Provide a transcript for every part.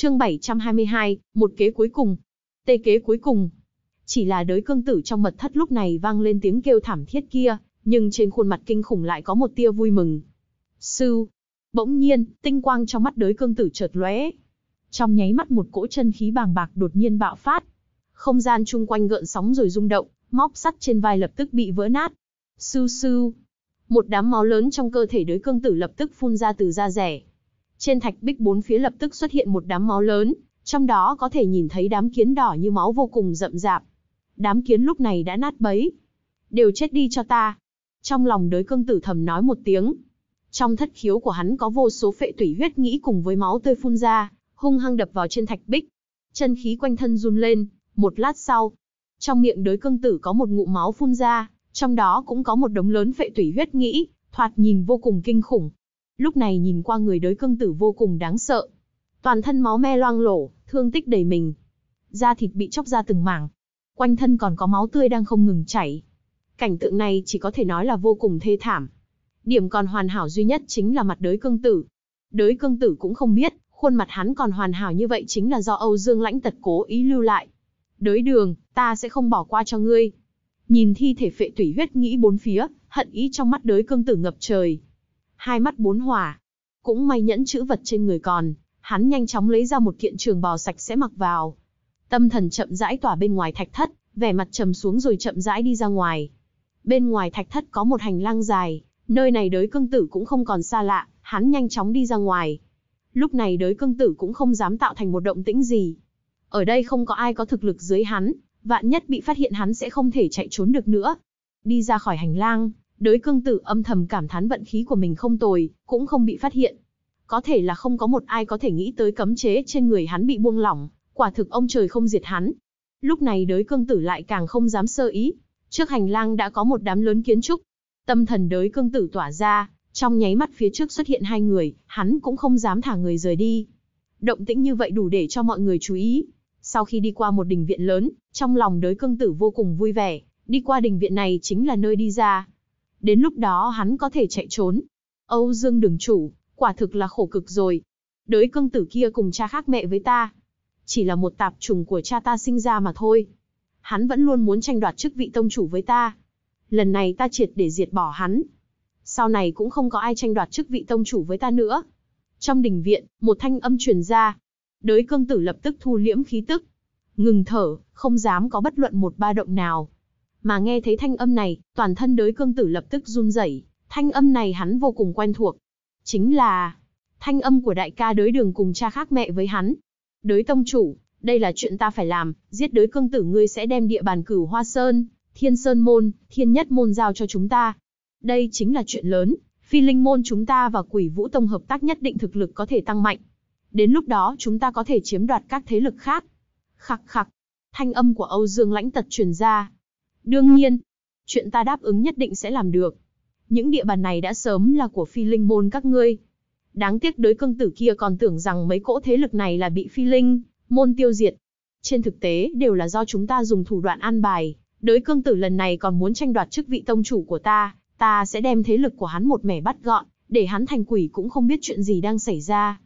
Chương 722, một kế cuối cùng. Tê kế cuối cùng. Chỉ là đới cương tử trong mật thất lúc này vang lên tiếng kêu thảm thiết kia, nhưng trên khuôn mặt kinh khủng lại có một tia vui mừng. Sư. Bỗng nhiên, tinh quang trong mắt đới cương tử chợt lóe. Trong nháy mắt một cỗ chân khí bàng bạc đột nhiên bạo phát. Không gian chung quanh gợn sóng rồi rung động, móc sắt trên vai lập tức bị vỡ nát. Sư sư. Một đám máu lớn trong cơ thể đới cương tử lập tức phun ra từ da rẻ, trên thạch bích bốn phía lập tức xuất hiện một đám máu lớn, trong đó có thể nhìn thấy đám kiến đỏ như máu vô cùng rậm rạp. Đám kiến lúc này đã nát bấy. Đều chết đi cho ta. Trong lòng đới cương tử thầm nói một tiếng. Trong thất khiếu của hắn có vô số phệ tủy huyết nghĩ cùng với máu tươi phun ra, hung hăng đập vào trên thạch bích. Chân khí quanh thân run lên, một lát sau. Trong miệng đới cương tử có một ngụ máu phun ra, trong đó cũng có một đống lớn phệ tủy huyết nghĩ, thoạt nhìn vô cùng kinh khủng lúc này nhìn qua người đới cương tử vô cùng đáng sợ. Toàn thân máu me loang lổ, thương tích đầy mình. Da thịt bị chóc ra từng mảng. Quanh thân còn có máu tươi đang không ngừng chảy. Cảnh tượng này chỉ có thể nói là vô cùng thê thảm. Điểm còn hoàn hảo duy nhất chính là mặt đới cương tử. Đới cương tử cũng không biết, khuôn mặt hắn còn hoàn hảo như vậy chính là do Âu Dương lãnh tật cố ý lưu lại. Đới đường, ta sẽ không bỏ qua cho ngươi. Nhìn thi thể phệ tủy huyết nghĩ bốn phía, hận ý trong mắt đới cương tử ngập trời, hai mắt bốn hỏa. Cũng may nhẫn chữ vật trên người còn, hắn nhanh chóng lấy ra một kiện trường bào sạch sẽ mặc vào. Tâm thần chậm rãi tỏa bên ngoài thạch thất, vẻ mặt trầm xuống rồi chậm rãi đi ra ngoài. Bên ngoài thạch thất có một hành lang dài, nơi này đới cương tử cũng không còn xa lạ, hắn nhanh chóng đi ra ngoài. Lúc này đới cương tử cũng không dám tạo thành một động tĩnh gì. Ở đây không có ai có thực lực dưới hắn, vạn nhất bị phát hiện hắn sẽ không thể chạy trốn được nữa. Đi ra khỏi hành lang, Đới cương tử âm thầm cảm thán vận khí của mình không tồi, cũng không bị phát hiện. Có thể là không có một ai có thể nghĩ tới cấm chế trên người hắn bị buông lỏng, quả thực ông trời không diệt hắn. Lúc này đới cương tử lại càng không dám sơ ý. Trước hành lang đã có một đám lớn kiến trúc. Tâm thần đới cương tử tỏa ra, trong nháy mắt phía trước xuất hiện hai người, hắn cũng không dám thả người rời đi. Động tĩnh như vậy đủ để cho mọi người chú ý. Sau khi đi qua một đình viện lớn, trong lòng đới cương tử vô cùng vui vẻ, đi qua đình viện này chính là nơi đi ra, đến lúc đó hắn có thể chạy trốn. Âu Dương đường chủ, quả thực là khổ cực rồi. Đới cương tử kia cùng cha khác mẹ với ta. Chỉ là một tạp trùng của cha ta sinh ra mà thôi. Hắn vẫn luôn muốn tranh đoạt chức vị tông chủ với ta. Lần này ta triệt để diệt bỏ hắn. Sau này cũng không có ai tranh đoạt chức vị tông chủ với ta nữa. Trong đình viện, một thanh âm truyền ra. Đới cương tử lập tức thu liễm khí tức. Ngừng thở, không dám có bất luận một ba động nào mà nghe thấy thanh âm này, toàn thân đới cương tử lập tức run rẩy, thanh âm này hắn vô cùng quen thuộc. Chính là thanh âm của đại ca đới đường cùng cha khác mẹ với hắn. Đới tông chủ, đây là chuyện ta phải làm, giết đới cương tử ngươi sẽ đem địa bàn cửu hoa sơn, thiên sơn môn, thiên nhất môn giao cho chúng ta. Đây chính là chuyện lớn, phi linh môn chúng ta và quỷ vũ tông hợp tác nhất định thực lực có thể tăng mạnh. Đến lúc đó chúng ta có thể chiếm đoạt các thế lực khác. Khắc khắc, thanh âm của Âu Dương lãnh tật truyền ra, Đương nhiên, chuyện ta đáp ứng nhất định sẽ làm được. Những địa bàn này đã sớm là của phi linh môn các ngươi. Đáng tiếc đối cương tử kia còn tưởng rằng mấy cỗ thế lực này là bị phi linh, môn tiêu diệt. Trên thực tế đều là do chúng ta dùng thủ đoạn an bài, đối cương tử lần này còn muốn tranh đoạt chức vị tông chủ của ta, ta sẽ đem thế lực của hắn một mẻ bắt gọn, để hắn thành quỷ cũng không biết chuyện gì đang xảy ra.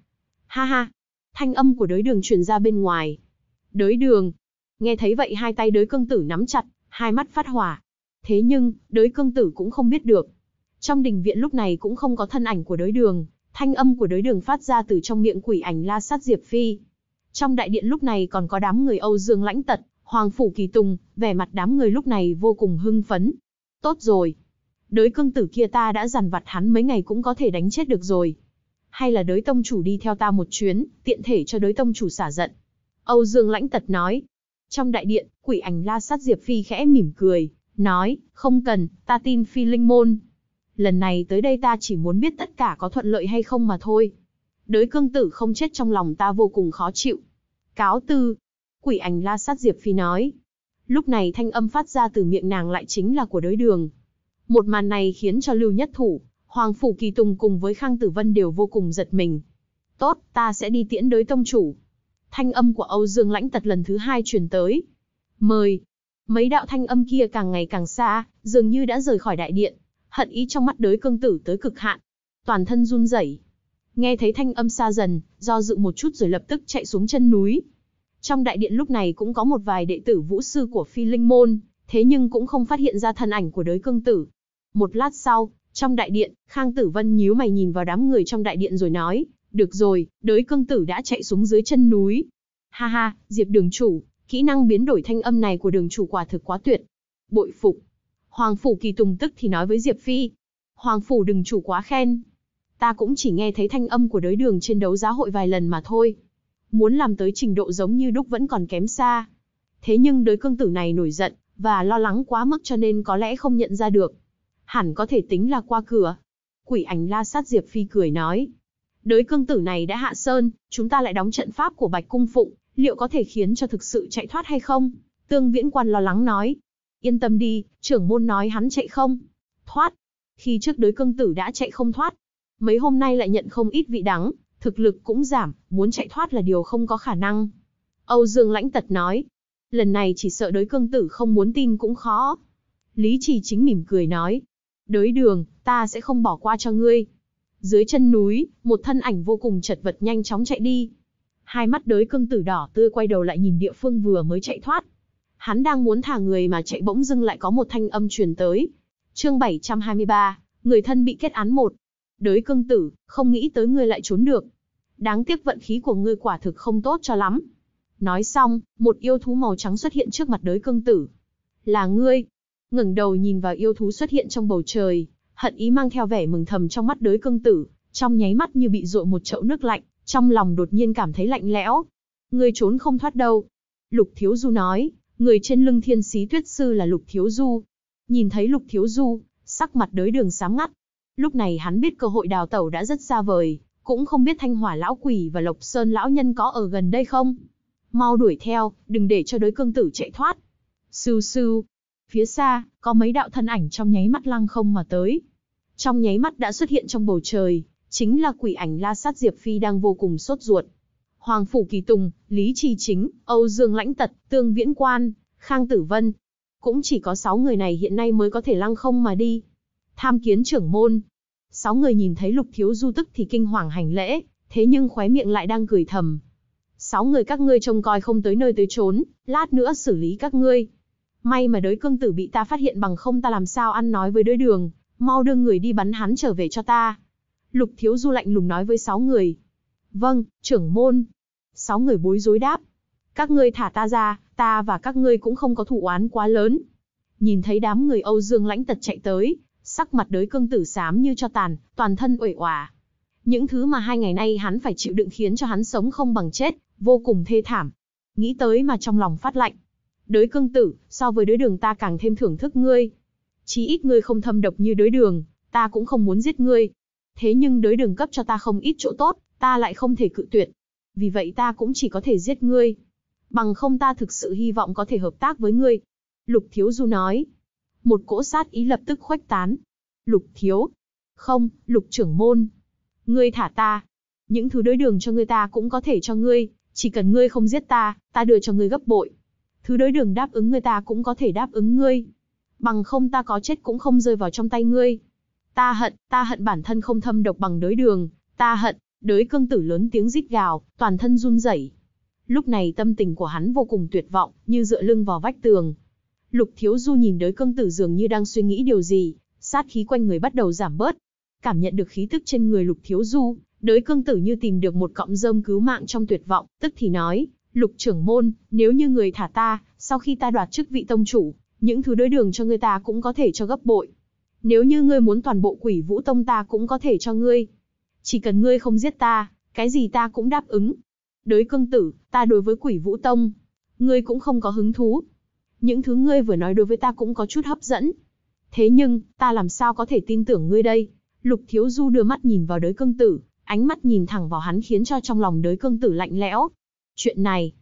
Ha ha, thanh âm của đối đường truyền ra bên ngoài. đối đường, nghe thấy vậy hai tay đối cương tử nắm chặt, hai mắt phát hỏa. Thế nhưng, đới cương tử cũng không biết được. Trong đình viện lúc này cũng không có thân ảnh của đới đường, thanh âm của đới đường phát ra từ trong miệng quỷ ảnh la sát Diệp Phi. Trong đại điện lúc này còn có đám người Âu Dương lãnh tật, Hoàng Phủ Kỳ Tùng, vẻ mặt đám người lúc này vô cùng hưng phấn. Tốt rồi. Đới cương tử kia ta đã giàn vặt hắn mấy ngày cũng có thể đánh chết được rồi. Hay là đới tông chủ đi theo ta một chuyến, tiện thể cho đới tông chủ xả giận. Âu Dương lãnh tật nói, trong đại điện, quỷ ảnh la sát Diệp Phi khẽ mỉm cười, nói, không cần, ta tin Phi Linh Môn. Lần này tới đây ta chỉ muốn biết tất cả có thuận lợi hay không mà thôi. Đới cương tử không chết trong lòng ta vô cùng khó chịu. Cáo tư, quỷ ảnh la sát Diệp Phi nói. Lúc này thanh âm phát ra từ miệng nàng lại chính là của đối đường. Một màn này khiến cho Lưu Nhất Thủ, Hoàng Phủ Kỳ Tùng cùng với Khang Tử Vân đều vô cùng giật mình. Tốt, ta sẽ đi tiễn đới tông chủ, thanh âm của Âu Dương Lãnh Tật lần thứ hai truyền tới. Mời. Mấy đạo thanh âm kia càng ngày càng xa, dường như đã rời khỏi đại điện. Hận ý trong mắt đới cương tử tới cực hạn. Toàn thân run rẩy. Nghe thấy thanh âm xa dần, do dự một chút rồi lập tức chạy xuống chân núi. Trong đại điện lúc này cũng có một vài đệ tử vũ sư của phi linh môn, thế nhưng cũng không phát hiện ra thân ảnh của đới cương tử. Một lát sau, trong đại điện, Khang Tử Vân nhíu mày nhìn vào đám người trong đại điện rồi nói. Được rồi, đới cương tử đã chạy xuống dưới chân núi. Ha ha, Diệp đường chủ, kỹ năng biến đổi thanh âm này của đường chủ quả thực quá tuyệt. Bội phục. Hoàng phủ kỳ tùng tức thì nói với Diệp Phi. Hoàng phủ đừng chủ quá khen. Ta cũng chỉ nghe thấy thanh âm của đới đường trên đấu giá hội vài lần mà thôi. Muốn làm tới trình độ giống như đúc vẫn còn kém xa. Thế nhưng đới cương tử này nổi giận, và lo lắng quá mức cho nên có lẽ không nhận ra được. Hẳn có thể tính là qua cửa. Quỷ ảnh la sát Diệp Phi cười nói, Đới cương tử này đã hạ sơn, chúng ta lại đóng trận pháp của Bạch Cung Phụng, liệu có thể khiến cho thực sự chạy thoát hay không? Tương Viễn Quan lo lắng nói. Yên tâm đi, trưởng môn nói hắn chạy không. Thoát. Khi trước đới cương tử đã chạy không thoát. Mấy hôm nay lại nhận không ít vị đắng, thực lực cũng giảm, muốn chạy thoát là điều không có khả năng. Âu Dương Lãnh Tật nói. Lần này chỉ sợ đối cương tử không muốn tin cũng khó. Lý Trì chính mỉm cười nói. Đối đường, ta sẽ không bỏ qua cho ngươi. Dưới chân núi, một thân ảnh vô cùng chật vật nhanh chóng chạy đi. Hai mắt đới cương tử đỏ tươi quay đầu lại nhìn địa phương vừa mới chạy thoát. Hắn đang muốn thả người mà chạy bỗng dưng lại có một thanh âm truyền tới. Chương 723, người thân bị kết án một. Đới cương tử, không nghĩ tới ngươi lại trốn được. Đáng tiếc vận khí của ngươi quả thực không tốt cho lắm. Nói xong, một yêu thú màu trắng xuất hiện trước mặt đới cương tử. Là ngươi. ngẩng đầu nhìn vào yêu thú xuất hiện trong bầu trời, hận ý mang theo vẻ mừng thầm trong mắt đới cương tử, trong nháy mắt như bị dội một chậu nước lạnh, trong lòng đột nhiên cảm thấy lạnh lẽo. Người trốn không thoát đâu. Lục Thiếu Du nói, người trên lưng thiên sĩ tuyết sư là Lục Thiếu Du. Nhìn thấy Lục Thiếu Du, sắc mặt đới đường sám ngắt. Lúc này hắn biết cơ hội đào tẩu đã rất xa vời, cũng không biết thanh hỏa lão quỷ và lộc sơn lão nhân có ở gần đây không. Mau đuổi theo, đừng để cho đối cương tử chạy thoát. Sưu sưu, Phía xa, có mấy đạo thân ảnh trong nháy mắt lăng không mà tới. Trong nháy mắt đã xuất hiện trong bầu trời, chính là quỷ ảnh la sát Diệp Phi đang vô cùng sốt ruột. Hoàng Phủ Kỳ Tùng, Lý Trì Chính, Âu Dương Lãnh Tật, Tương Viễn Quan, Khang Tử Vân. Cũng chỉ có 6 người này hiện nay mới có thể lăng không mà đi. Tham kiến trưởng môn. 6 người nhìn thấy lục thiếu du tức thì kinh hoàng hành lễ, thế nhưng khóe miệng lại đang cười thầm. 6 người các ngươi trông coi không tới nơi tới trốn, lát nữa xử lý các ngươi. May mà đới cương tử bị ta phát hiện bằng không ta làm sao ăn nói với đới đường, mau đưa người đi bắn hắn trở về cho ta. Lục thiếu du lạnh lùng nói với sáu người. Vâng, trưởng môn. Sáu người bối rối đáp. Các ngươi thả ta ra, ta và các ngươi cũng không có thủ oán quá lớn. Nhìn thấy đám người Âu Dương lãnh tật chạy tới, sắc mặt đới cương tử xám như cho tàn, toàn thân uể oả. Những thứ mà hai ngày nay hắn phải chịu đựng khiến cho hắn sống không bằng chết, vô cùng thê thảm. Nghĩ tới mà trong lòng phát lạnh. Đối cương tử, so với đối đường ta càng thêm thưởng thức ngươi. Chí ít ngươi không thâm độc như đối đường, ta cũng không muốn giết ngươi. Thế nhưng đối đường cấp cho ta không ít chỗ tốt, ta lại không thể cự tuyệt. Vì vậy ta cũng chỉ có thể giết ngươi. Bằng không ta thực sự hy vọng có thể hợp tác với ngươi. Lục Thiếu Du nói. Một cỗ sát ý lập tức khuếch tán. Lục Thiếu. Không, Lục trưởng môn. Ngươi thả ta. Những thứ đối đường cho ngươi ta cũng có thể cho ngươi. Chỉ cần ngươi không giết ta, ta đưa cho ngươi gấp bội thứ đối đường đáp ứng người ta cũng có thể đáp ứng ngươi. Bằng không ta có chết cũng không rơi vào trong tay ngươi. Ta hận, ta hận bản thân không thâm độc bằng đối đường, ta hận, Đối cương tử lớn tiếng rít gào, toàn thân run rẩy. Lúc này tâm tình của hắn vô cùng tuyệt vọng, như dựa lưng vào vách tường. Lục thiếu du nhìn đối cương tử dường như đang suy nghĩ điều gì, sát khí quanh người bắt đầu giảm bớt. Cảm nhận được khí tức trên người lục thiếu du, đối cương tử như tìm được một cọng rơm cứu mạng trong tuyệt vọng, tức thì nói, lục trưởng môn, nếu như người thả ta, sau khi ta đoạt chức vị tông chủ, những thứ đối đường cho người ta cũng có thể cho gấp bội. Nếu như ngươi muốn toàn bộ quỷ vũ tông ta cũng có thể cho ngươi. Chỉ cần ngươi không giết ta, cái gì ta cũng đáp ứng. Đối cương tử, ta đối với quỷ vũ tông, ngươi cũng không có hứng thú. Những thứ ngươi vừa nói đối với ta cũng có chút hấp dẫn. Thế nhưng, ta làm sao có thể tin tưởng ngươi đây? Lục Thiếu Du đưa mắt nhìn vào đới cương tử, ánh mắt nhìn thẳng vào hắn khiến cho trong lòng đới cương tử lạnh lẽo, Chuyện này,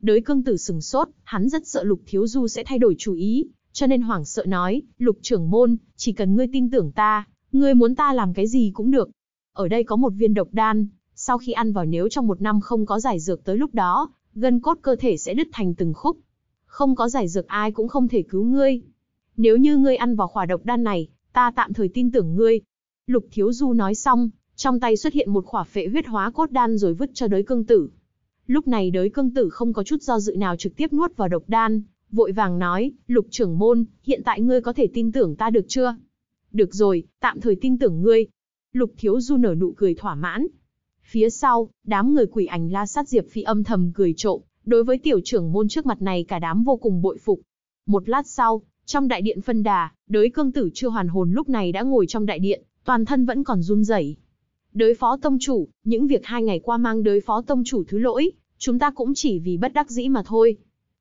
đới cương tử sừng sốt, hắn rất sợ lục thiếu du sẽ thay đổi chủ ý, cho nên hoảng sợ nói, lục trưởng môn, chỉ cần ngươi tin tưởng ta, ngươi muốn ta làm cái gì cũng được. Ở đây có một viên độc đan, sau khi ăn vào nếu trong một năm không có giải dược tới lúc đó, gân cốt cơ thể sẽ đứt thành từng khúc. Không có giải dược ai cũng không thể cứu ngươi. Nếu như ngươi ăn vào khỏa độc đan này, ta tạm thời tin tưởng ngươi. Lục Thiếu Du nói xong, trong tay xuất hiện một khỏa phệ huyết hóa cốt đan rồi vứt cho đới cương tử. Lúc này đới cương tử không có chút do dự nào trực tiếp nuốt vào độc đan, vội vàng nói, lục trưởng môn, hiện tại ngươi có thể tin tưởng ta được chưa? Được rồi, tạm thời tin tưởng ngươi. Lục thiếu du nở nụ cười thỏa mãn. Phía sau, đám người quỷ ảnh la sát diệp phi âm thầm cười trộm, đối với tiểu trưởng môn trước mặt này cả đám vô cùng bội phục. Một lát sau, trong đại điện phân đà, đới cương tử chưa hoàn hồn lúc này đã ngồi trong đại điện, toàn thân vẫn còn run rẩy, Đối phó tông chủ, những việc hai ngày qua mang đối phó tông chủ thứ lỗi, chúng ta cũng chỉ vì bất đắc dĩ mà thôi.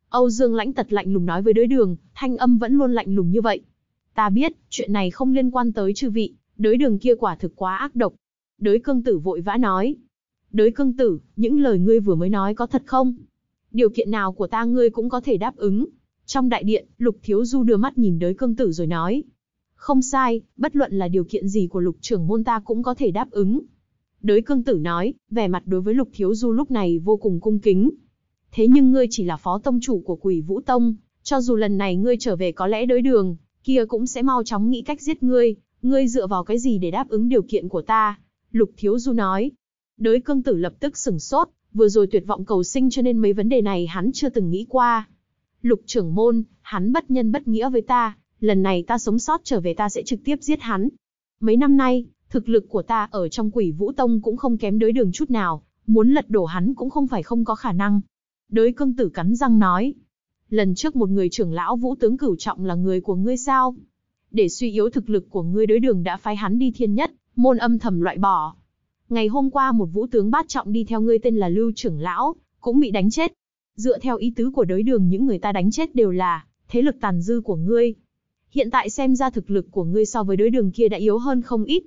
Âu Dương lãnh tật lạnh lùng nói với đối đường, thanh âm vẫn luôn lạnh lùng như vậy. Ta biết, chuyện này không liên quan tới chư vị, đối đường kia quả thực quá ác độc. Đối cương tử vội vã nói. Đối cương tử, những lời ngươi vừa mới nói có thật không? Điều kiện nào của ta ngươi cũng có thể đáp ứng. Trong đại điện, Lục Thiếu Du đưa mắt nhìn đới cương tử rồi nói, không sai, bất luận là điều kiện gì của lục trưởng môn ta cũng có thể đáp ứng. Đới cương tử nói, vẻ mặt đối với lục thiếu du lúc này vô cùng cung kính. Thế nhưng ngươi chỉ là phó tông chủ của quỷ vũ tông, cho dù lần này ngươi trở về có lẽ đới đường, kia cũng sẽ mau chóng nghĩ cách giết ngươi, ngươi dựa vào cái gì để đáp ứng điều kiện của ta? Lục thiếu du nói. Đới cương tử lập tức sửng sốt, vừa rồi tuyệt vọng cầu sinh cho nên mấy vấn đề này hắn chưa từng nghĩ qua. Lục trưởng môn, hắn bất nhân bất nghĩa với ta, lần này ta sống sót trở về ta sẽ trực tiếp giết hắn. Mấy năm nay, thực lực của ta ở trong quỷ vũ tông cũng không kém đối đường chút nào, muốn lật đổ hắn cũng không phải không có khả năng. Đới cương tử cắn răng nói, lần trước một người trưởng lão vũ tướng cửu trọng là người của ngươi sao? Để suy yếu thực lực của ngươi đối đường đã phái hắn đi thiên nhất, môn âm thầm loại bỏ. Ngày hôm qua một vũ tướng bát trọng đi theo ngươi tên là Lưu trưởng lão, cũng bị đánh chết. Dựa theo ý tứ của đối đường những người ta đánh chết đều là thế lực tàn dư của ngươi, hiện tại xem ra thực lực của ngươi so với đối đường kia đã yếu hơn không ít.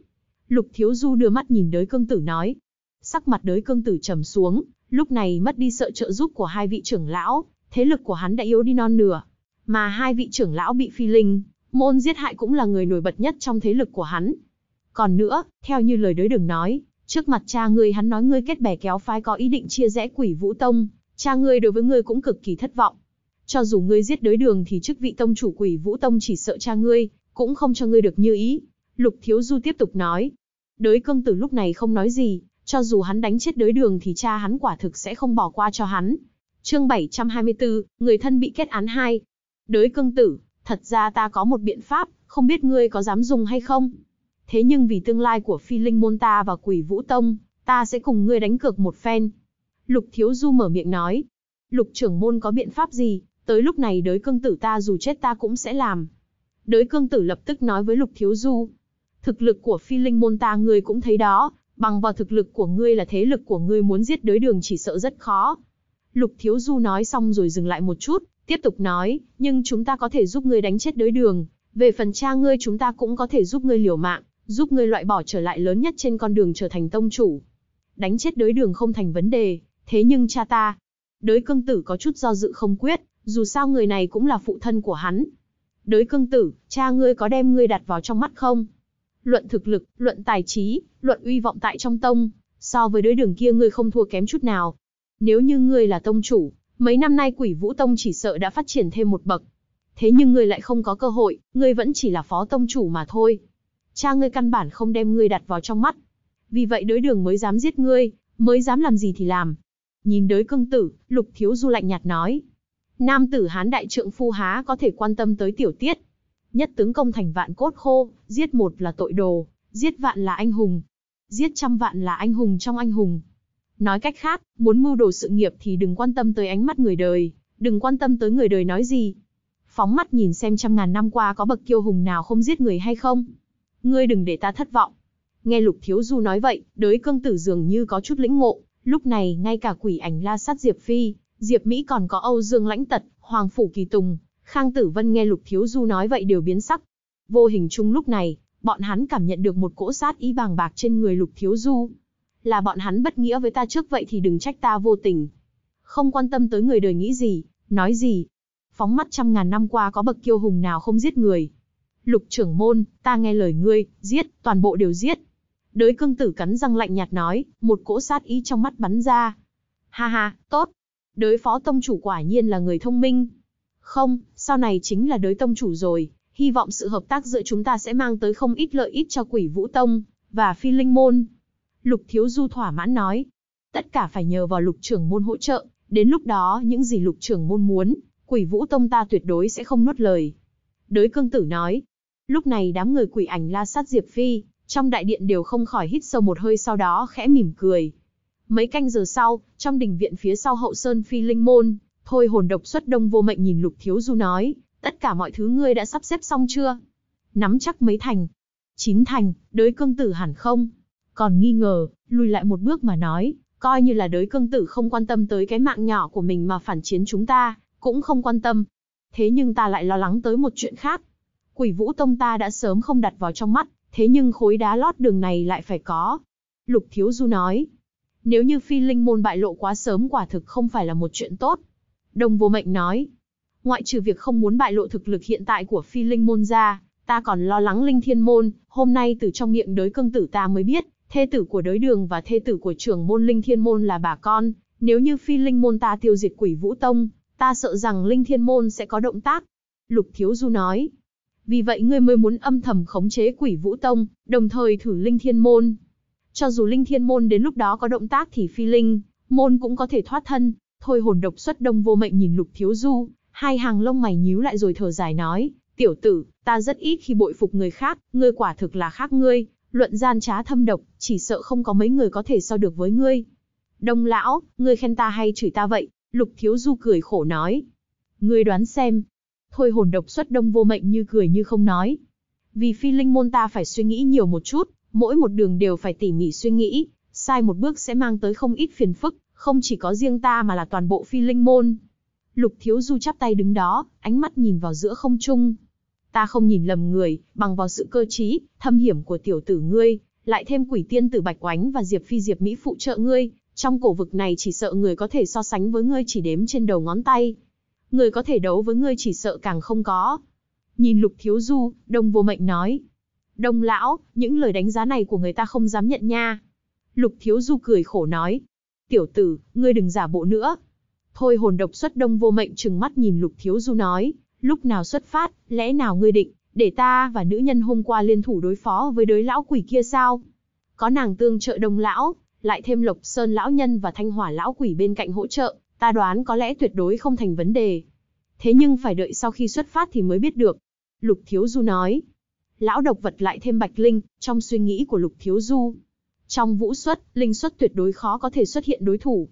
Lục Thiếu Du đưa mắt nhìn đối cương tử nói. Sắc mặt đối cương tử trầm xuống, lúc này mất đi sợ trợ giúp của hai vị trưởng lão, thế lực của hắn đã yếu đi non nửa. Mà hai vị trưởng lão bị phi linh, môn giết hại cũng là người nổi bật nhất trong thế lực của hắn. Còn nữa, theo như lời đối đường nói, trước mặt cha ngươi hắn nói ngươi kết bè kéo phái có ý định chia rẽ quỷ vũ tông, cha ngươi đối với ngươi cũng cực kỳ thất vọng. Cho dù ngươi giết đối đường thì chức vị tông chủ quỷ vũ tông chỉ sợ cha ngươi, cũng không cho ngươi được như ý. Lục Thiếu Du tiếp tục nói. Đới cương tử lúc này không nói gì, cho dù hắn đánh chết đối đường thì cha hắn quả thực sẽ không bỏ qua cho hắn. Chương 724, người thân bị kết án 2. Đới cương tử, thật ra ta có một biện pháp, không biết ngươi có dám dùng hay không? Thế nhưng vì tương lai của phi linh môn ta và quỷ vũ tông, ta sẽ cùng ngươi đánh cược một phen. Lục Thiếu Du mở miệng nói. Lục trưởng môn có biện pháp gì? Tới lúc này đới cương tử ta dù chết ta cũng sẽ làm. Đới cương tử lập tức nói với lục thiếu du. Thực lực của phi linh môn ta ngươi cũng thấy đó, bằng vào thực lực của ngươi là thế lực của ngươi muốn giết đới đường chỉ sợ rất khó. Lục thiếu du nói xong rồi dừng lại một chút, tiếp tục nói, nhưng chúng ta có thể giúp ngươi đánh chết đới đường. Về phần cha ngươi chúng ta cũng có thể giúp ngươi liều mạng, giúp ngươi loại bỏ trở lại lớn nhất trên con đường trở thành tông chủ. Đánh chết đới đường không thành vấn đề, thế nhưng cha ta, đới cương tử có chút do dự không quyết, dù sao người này cũng là phụ thân của hắn. Đới cương tử, cha ngươi có đem ngươi đặt vào trong mắt không? Luận thực lực, luận tài trí, luận uy vọng tại trong tông, so với đới đường kia ngươi không thua kém chút nào. Nếu như ngươi là tông chủ, mấy năm nay quỷ vũ tông chỉ sợ đã phát triển thêm một bậc. Thế nhưng ngươi lại không có cơ hội, ngươi vẫn chỉ là phó tông chủ mà thôi. Cha ngươi căn bản không đem ngươi đặt vào trong mắt. Vì vậy đối đường mới dám giết ngươi, mới dám làm gì thì làm. Nhìn đới cương tử, lục thiếu du lạnh nhạt nói. Nam tử Hán đại trượng phu há có thể quan tâm tới tiểu tiết. Nhất tướng công thành vạn cốt khô, giết một là tội đồ, giết vạn là anh hùng. Giết trăm vạn là anh hùng trong anh hùng. Nói cách khác, muốn mưu đồ sự nghiệp thì đừng quan tâm tới ánh mắt người đời, đừng quan tâm tới người đời nói gì. Phóng mắt nhìn xem trăm ngàn năm qua có bậc kiêu hùng nào không giết người hay không. Ngươi đừng để ta thất vọng. Nghe Lục Thiếu Du nói vậy, đới cương tử dường như có chút lĩnh ngộ, lúc này ngay cả quỷ ảnh la sát Diệp Phi, Diệp Mỹ còn có Âu Dương Lãnh Tật, Hoàng Phủ Kỳ Tùng, Khang Tử Vân nghe Lục Thiếu Du nói vậy đều biến sắc. Vô hình chung lúc này, bọn hắn cảm nhận được một cỗ sát ý bàng bạc trên người Lục Thiếu Du. Là bọn hắn bất nghĩa với ta trước vậy thì đừng trách ta vô tình. Không quan tâm tới người đời nghĩ gì, nói gì. Phóng mắt trăm ngàn năm qua có bậc kiêu hùng nào không giết người. Lục trưởng môn, ta nghe lời ngươi, giết, toàn bộ đều giết. Đới cương tử cắn răng lạnh nhạt nói, một cỗ sát ý trong mắt bắn ra. Ha ha, tốt, đới phó tông chủ quả nhiên là người thông minh. Không, sau này chính là đới tông chủ rồi, hy vọng sự hợp tác giữa chúng ta sẽ mang tới không ít lợi ích cho quỷ vũ tông, và phi linh môn. Lục Thiếu Du thỏa mãn nói, tất cả phải nhờ vào lục trưởng môn hỗ trợ, đến lúc đó những gì lục trưởng môn muốn, quỷ vũ tông ta tuyệt đối sẽ không nuốt lời. Đới cương tử nói, lúc này đám người quỷ ảnh la sát Diệp Phi, trong đại điện đều không khỏi hít sâu một hơi sau đó khẽ mỉm cười, Mấy canh giờ sau, trong đình viện phía sau hậu sơn phi linh môn, thôi hồn độc xuất đông vô mệnh nhìn lục thiếu du nói, tất cả mọi thứ ngươi đã sắp xếp xong chưa? Nắm chắc mấy thành? Chín thành, đới cương tử hẳn không? Còn nghi ngờ, lùi lại một bước mà nói, coi như là đới cương tử không quan tâm tới cái mạng nhỏ của mình mà phản chiến chúng ta, cũng không quan tâm. Thế nhưng ta lại lo lắng tới một chuyện khác. Quỷ vũ tông ta đã sớm không đặt vào trong mắt, thế nhưng khối đá lót đường này lại phải có. Lục thiếu du nói, nếu như phi linh môn bại lộ quá sớm quả thực không phải là một chuyện tốt. Đồng vô mệnh nói, ngoại trừ việc không muốn bại lộ thực lực hiện tại của phi linh môn ra, ta còn lo lắng linh thiên môn, hôm nay từ trong miệng đới cương tử ta mới biết, thê tử của đới đường và thê tử của trưởng môn linh thiên môn là bà con, nếu như phi linh môn ta tiêu diệt quỷ vũ tông, ta sợ rằng linh thiên môn sẽ có động tác. Lục Thiếu Du nói, vì vậy ngươi mới muốn âm thầm khống chế quỷ vũ tông, đồng thời thử linh thiên môn, cho dù linh thiên môn đến lúc đó có động tác thì phi linh, môn cũng có thể thoát thân. Thôi hồn độc xuất đông vô mệnh nhìn lục thiếu du, hai hàng lông mày nhíu lại rồi thở dài nói, tiểu tử, ta rất ít khi bội phục người khác, ngươi quả thực là khác ngươi, luận gian trá thâm độc, chỉ sợ không có mấy người có thể so được với ngươi. Đông lão, ngươi khen ta hay chửi ta vậy, lục thiếu du cười khổ nói. Ngươi đoán xem. Thôi hồn độc xuất đông vô mệnh như cười như không nói. Vì phi linh môn ta phải suy nghĩ nhiều một chút, Mỗi một đường đều phải tỉ mỉ suy nghĩ, sai một bước sẽ mang tới không ít phiền phức, không chỉ có riêng ta mà là toàn bộ phi linh môn. Lục Thiếu Du chắp tay đứng đó, ánh mắt nhìn vào giữa không trung. Ta không nhìn lầm người, bằng vào sự cơ trí, thâm hiểm của tiểu tử ngươi, lại thêm quỷ tiên tử Bạch Oánh và Diệp Phi Diệp Mỹ phụ trợ ngươi, trong cổ vực này chỉ sợ người có thể so sánh với ngươi chỉ đếm trên đầu ngón tay. Người có thể đấu với ngươi chỉ sợ càng không có. Nhìn Lục Thiếu Du, Đông Vô Mệnh nói, Đông lão, những lời đánh giá này của người ta không dám nhận nha. Lục Thiếu Du cười khổ nói. Tiểu tử, ngươi đừng giả bộ nữa. Thôi hồn độc xuất đông vô mệnh trừng mắt nhìn Lục Thiếu Du nói. Lúc nào xuất phát, lẽ nào ngươi định, để ta và nữ nhân hôm qua liên thủ đối phó với đối lão quỷ kia sao? Có nàng tương trợ đông lão, lại thêm lộc sơn lão nhân và thanh hỏa lão quỷ bên cạnh hỗ trợ, ta đoán có lẽ tuyệt đối không thành vấn đề. Thế nhưng phải đợi sau khi xuất phát thì mới biết được. Lục Thiếu Du nói, lão độc vật lại thêm bạch linh, trong suy nghĩ của Lục Thiếu Du. Trong vũ xuất, linh xuất tuyệt đối khó có thể xuất hiện đối thủ.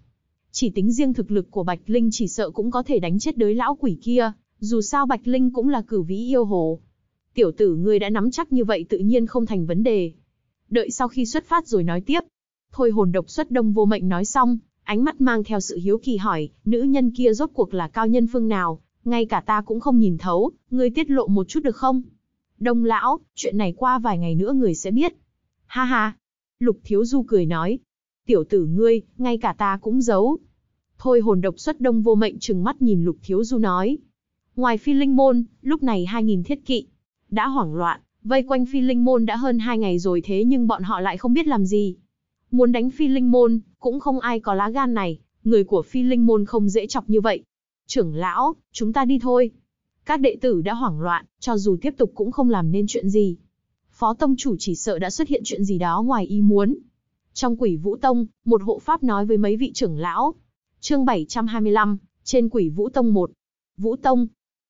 Chỉ tính riêng thực lực của bạch linh chỉ sợ cũng có thể đánh chết đới lão quỷ kia, dù sao bạch linh cũng là cử vĩ yêu hồ. Tiểu tử người đã nắm chắc như vậy tự nhiên không thành vấn đề. Đợi sau khi xuất phát rồi nói tiếp. Thôi hồn độc xuất đông vô mệnh nói xong, ánh mắt mang theo sự hiếu kỳ hỏi, nữ nhân kia rốt cuộc là cao nhân phương nào, ngay cả ta cũng không nhìn thấu, ngươi tiết lộ một chút được không? Đông lão, chuyện này qua vài ngày nữa người sẽ biết. Ha ha. Lục Thiếu Du cười nói. Tiểu tử ngươi, ngay cả ta cũng giấu. Thôi hồn độc xuất đông vô mệnh trừng mắt nhìn Lục Thiếu Du nói. Ngoài phi linh môn, lúc này hai nghìn thiết kỵ. Đã hoảng loạn, vây quanh phi linh môn đã hơn hai ngày rồi thế nhưng bọn họ lại không biết làm gì. Muốn đánh phi linh môn, cũng không ai có lá gan này, người của phi linh môn không dễ chọc như vậy. Trưởng lão, chúng ta đi thôi. Các đệ tử đã hoảng loạn, cho dù tiếp tục cũng không làm nên chuyện gì. Phó tông chủ chỉ sợ đã xuất hiện chuyện gì đó ngoài ý muốn. Trong quỷ vũ tông, một hộ pháp nói với mấy vị trưởng lão. chương 725, trên quỷ vũ tông 1. Vũ tông.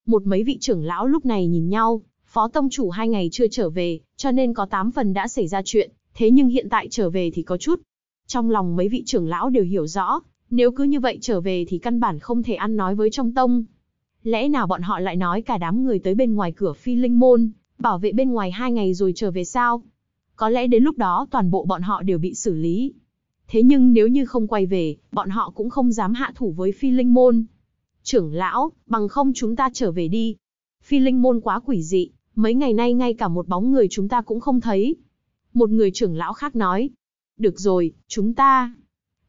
Một mấy vị trưởng lão lúc này nhìn nhau, phó tông chủ hai ngày chưa trở về, cho nên có 8 phần đã xảy ra chuyện, thế nhưng hiện tại trở về thì có chút. Trong lòng mấy vị trưởng lão đều hiểu rõ, nếu cứ như vậy trở về thì căn bản không thể ăn nói với trong tông, Lẽ nào bọn họ lại nói cả đám người tới bên ngoài cửa phi linh môn, bảo vệ bên ngoài hai ngày rồi trở về sao? Có lẽ đến lúc đó toàn bộ bọn họ đều bị xử lý. Thế nhưng nếu như không quay về, bọn họ cũng không dám hạ thủ với phi linh môn. Trưởng lão, bằng không chúng ta trở về đi. Phi linh môn quá quỷ dị, mấy ngày nay ngay cả một bóng người chúng ta cũng không thấy. Một người trưởng lão khác nói, được rồi, chúng ta.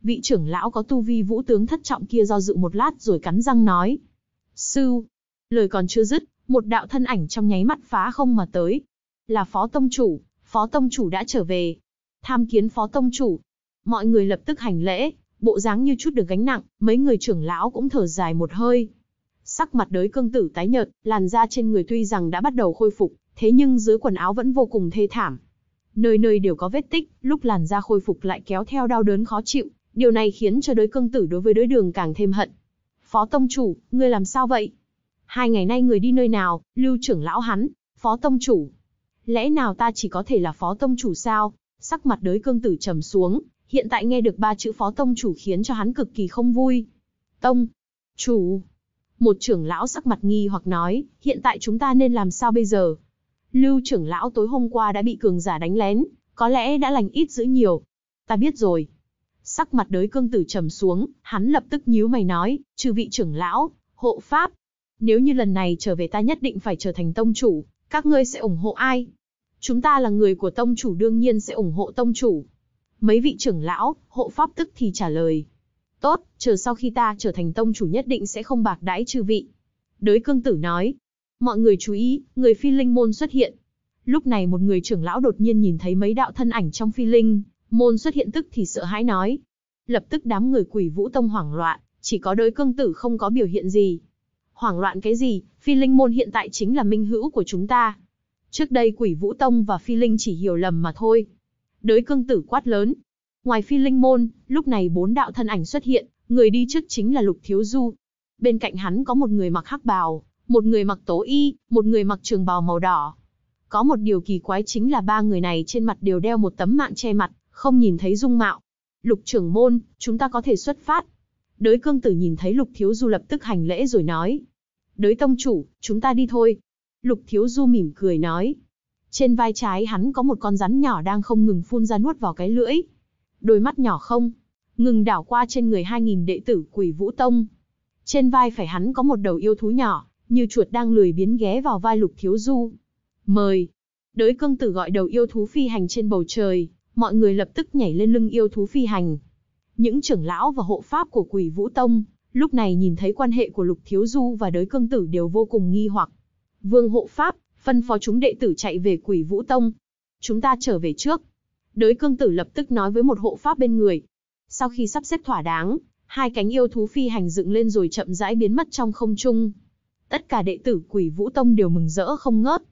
Vị trưởng lão có tu vi vũ tướng thất trọng kia do dự một lát rồi cắn răng nói, Sư, Lời còn chưa dứt, một đạo thân ảnh trong nháy mắt phá không mà tới. Là phó tông chủ, phó tông chủ đã trở về. Tham kiến phó tông chủ. Mọi người lập tức hành lễ, bộ dáng như chút được gánh nặng, mấy người trưởng lão cũng thở dài một hơi. Sắc mặt đới cương tử tái nhợt, làn da trên người tuy rằng đã bắt đầu khôi phục, thế nhưng dưới quần áo vẫn vô cùng thê thảm. Nơi nơi đều có vết tích, lúc làn da khôi phục lại kéo theo đau đớn khó chịu, điều này khiến cho đới cương tử đối với đối đường càng thêm hận. Phó tông chủ, ngươi làm sao vậy? Hai ngày nay người đi nơi nào, lưu trưởng lão hắn, phó tông chủ. Lẽ nào ta chỉ có thể là phó tông chủ sao? Sắc mặt đới cương tử trầm xuống, hiện tại nghe được ba chữ phó tông chủ khiến cho hắn cực kỳ không vui. Tông, chủ. Một trưởng lão sắc mặt nghi hoặc nói, hiện tại chúng ta nên làm sao bây giờ? Lưu trưởng lão tối hôm qua đã bị cường giả đánh lén, có lẽ đã lành ít giữ nhiều. Ta biết rồi, sắc mặt đới cương tử trầm xuống, hắn lập tức nhíu mày nói, trừ vị trưởng lão, hộ pháp. Nếu như lần này trở về ta nhất định phải trở thành tông chủ, các ngươi sẽ ủng hộ ai? Chúng ta là người của tông chủ đương nhiên sẽ ủng hộ tông chủ. Mấy vị trưởng lão, hộ pháp tức thì trả lời. Tốt, chờ sau khi ta trở thành tông chủ nhất định sẽ không bạc đãi chư vị. Đới cương tử nói. Mọi người chú ý, người phi linh môn xuất hiện. Lúc này một người trưởng lão đột nhiên nhìn thấy mấy đạo thân ảnh trong phi linh, Môn xuất hiện tức thì sợ hãi nói. Lập tức đám người quỷ vũ tông hoảng loạn, chỉ có đới cương tử không có biểu hiện gì. Hoảng loạn cái gì, phi linh môn hiện tại chính là minh hữu của chúng ta. Trước đây quỷ vũ tông và phi linh chỉ hiểu lầm mà thôi. Đới cương tử quát lớn. Ngoài phi linh môn, lúc này bốn đạo thân ảnh xuất hiện, người đi trước chính là lục thiếu du. Bên cạnh hắn có một người mặc hắc bào, một người mặc tố y, một người mặc trường bào màu đỏ. Có một điều kỳ quái chính là ba người này trên mặt đều đeo một tấm mạng che mặt không nhìn thấy dung mạo. Lục trưởng môn, chúng ta có thể xuất phát. Đới cương tử nhìn thấy lục thiếu du lập tức hành lễ rồi nói. Đới tông chủ, chúng ta đi thôi. Lục thiếu du mỉm cười nói. Trên vai trái hắn có một con rắn nhỏ đang không ngừng phun ra nuốt vào cái lưỡi. Đôi mắt nhỏ không, ngừng đảo qua trên người hai nghìn đệ tử quỷ vũ tông. Trên vai phải hắn có một đầu yêu thú nhỏ, như chuột đang lười biến ghé vào vai lục thiếu du. Mời! Đới cương tử gọi đầu yêu thú phi hành trên bầu trời mọi người lập tức nhảy lên lưng yêu thú phi hành. Những trưởng lão và hộ pháp của quỷ vũ tông, lúc này nhìn thấy quan hệ của Lục Thiếu Du và đới cương tử đều vô cùng nghi hoặc. Vương hộ pháp, phân phó chúng đệ tử chạy về quỷ vũ tông. Chúng ta trở về trước. Đới cương tử lập tức nói với một hộ pháp bên người. Sau khi sắp xếp thỏa đáng, hai cánh yêu thú phi hành dựng lên rồi chậm rãi biến mất trong không trung. Tất cả đệ tử quỷ vũ tông đều mừng rỡ không ngớt.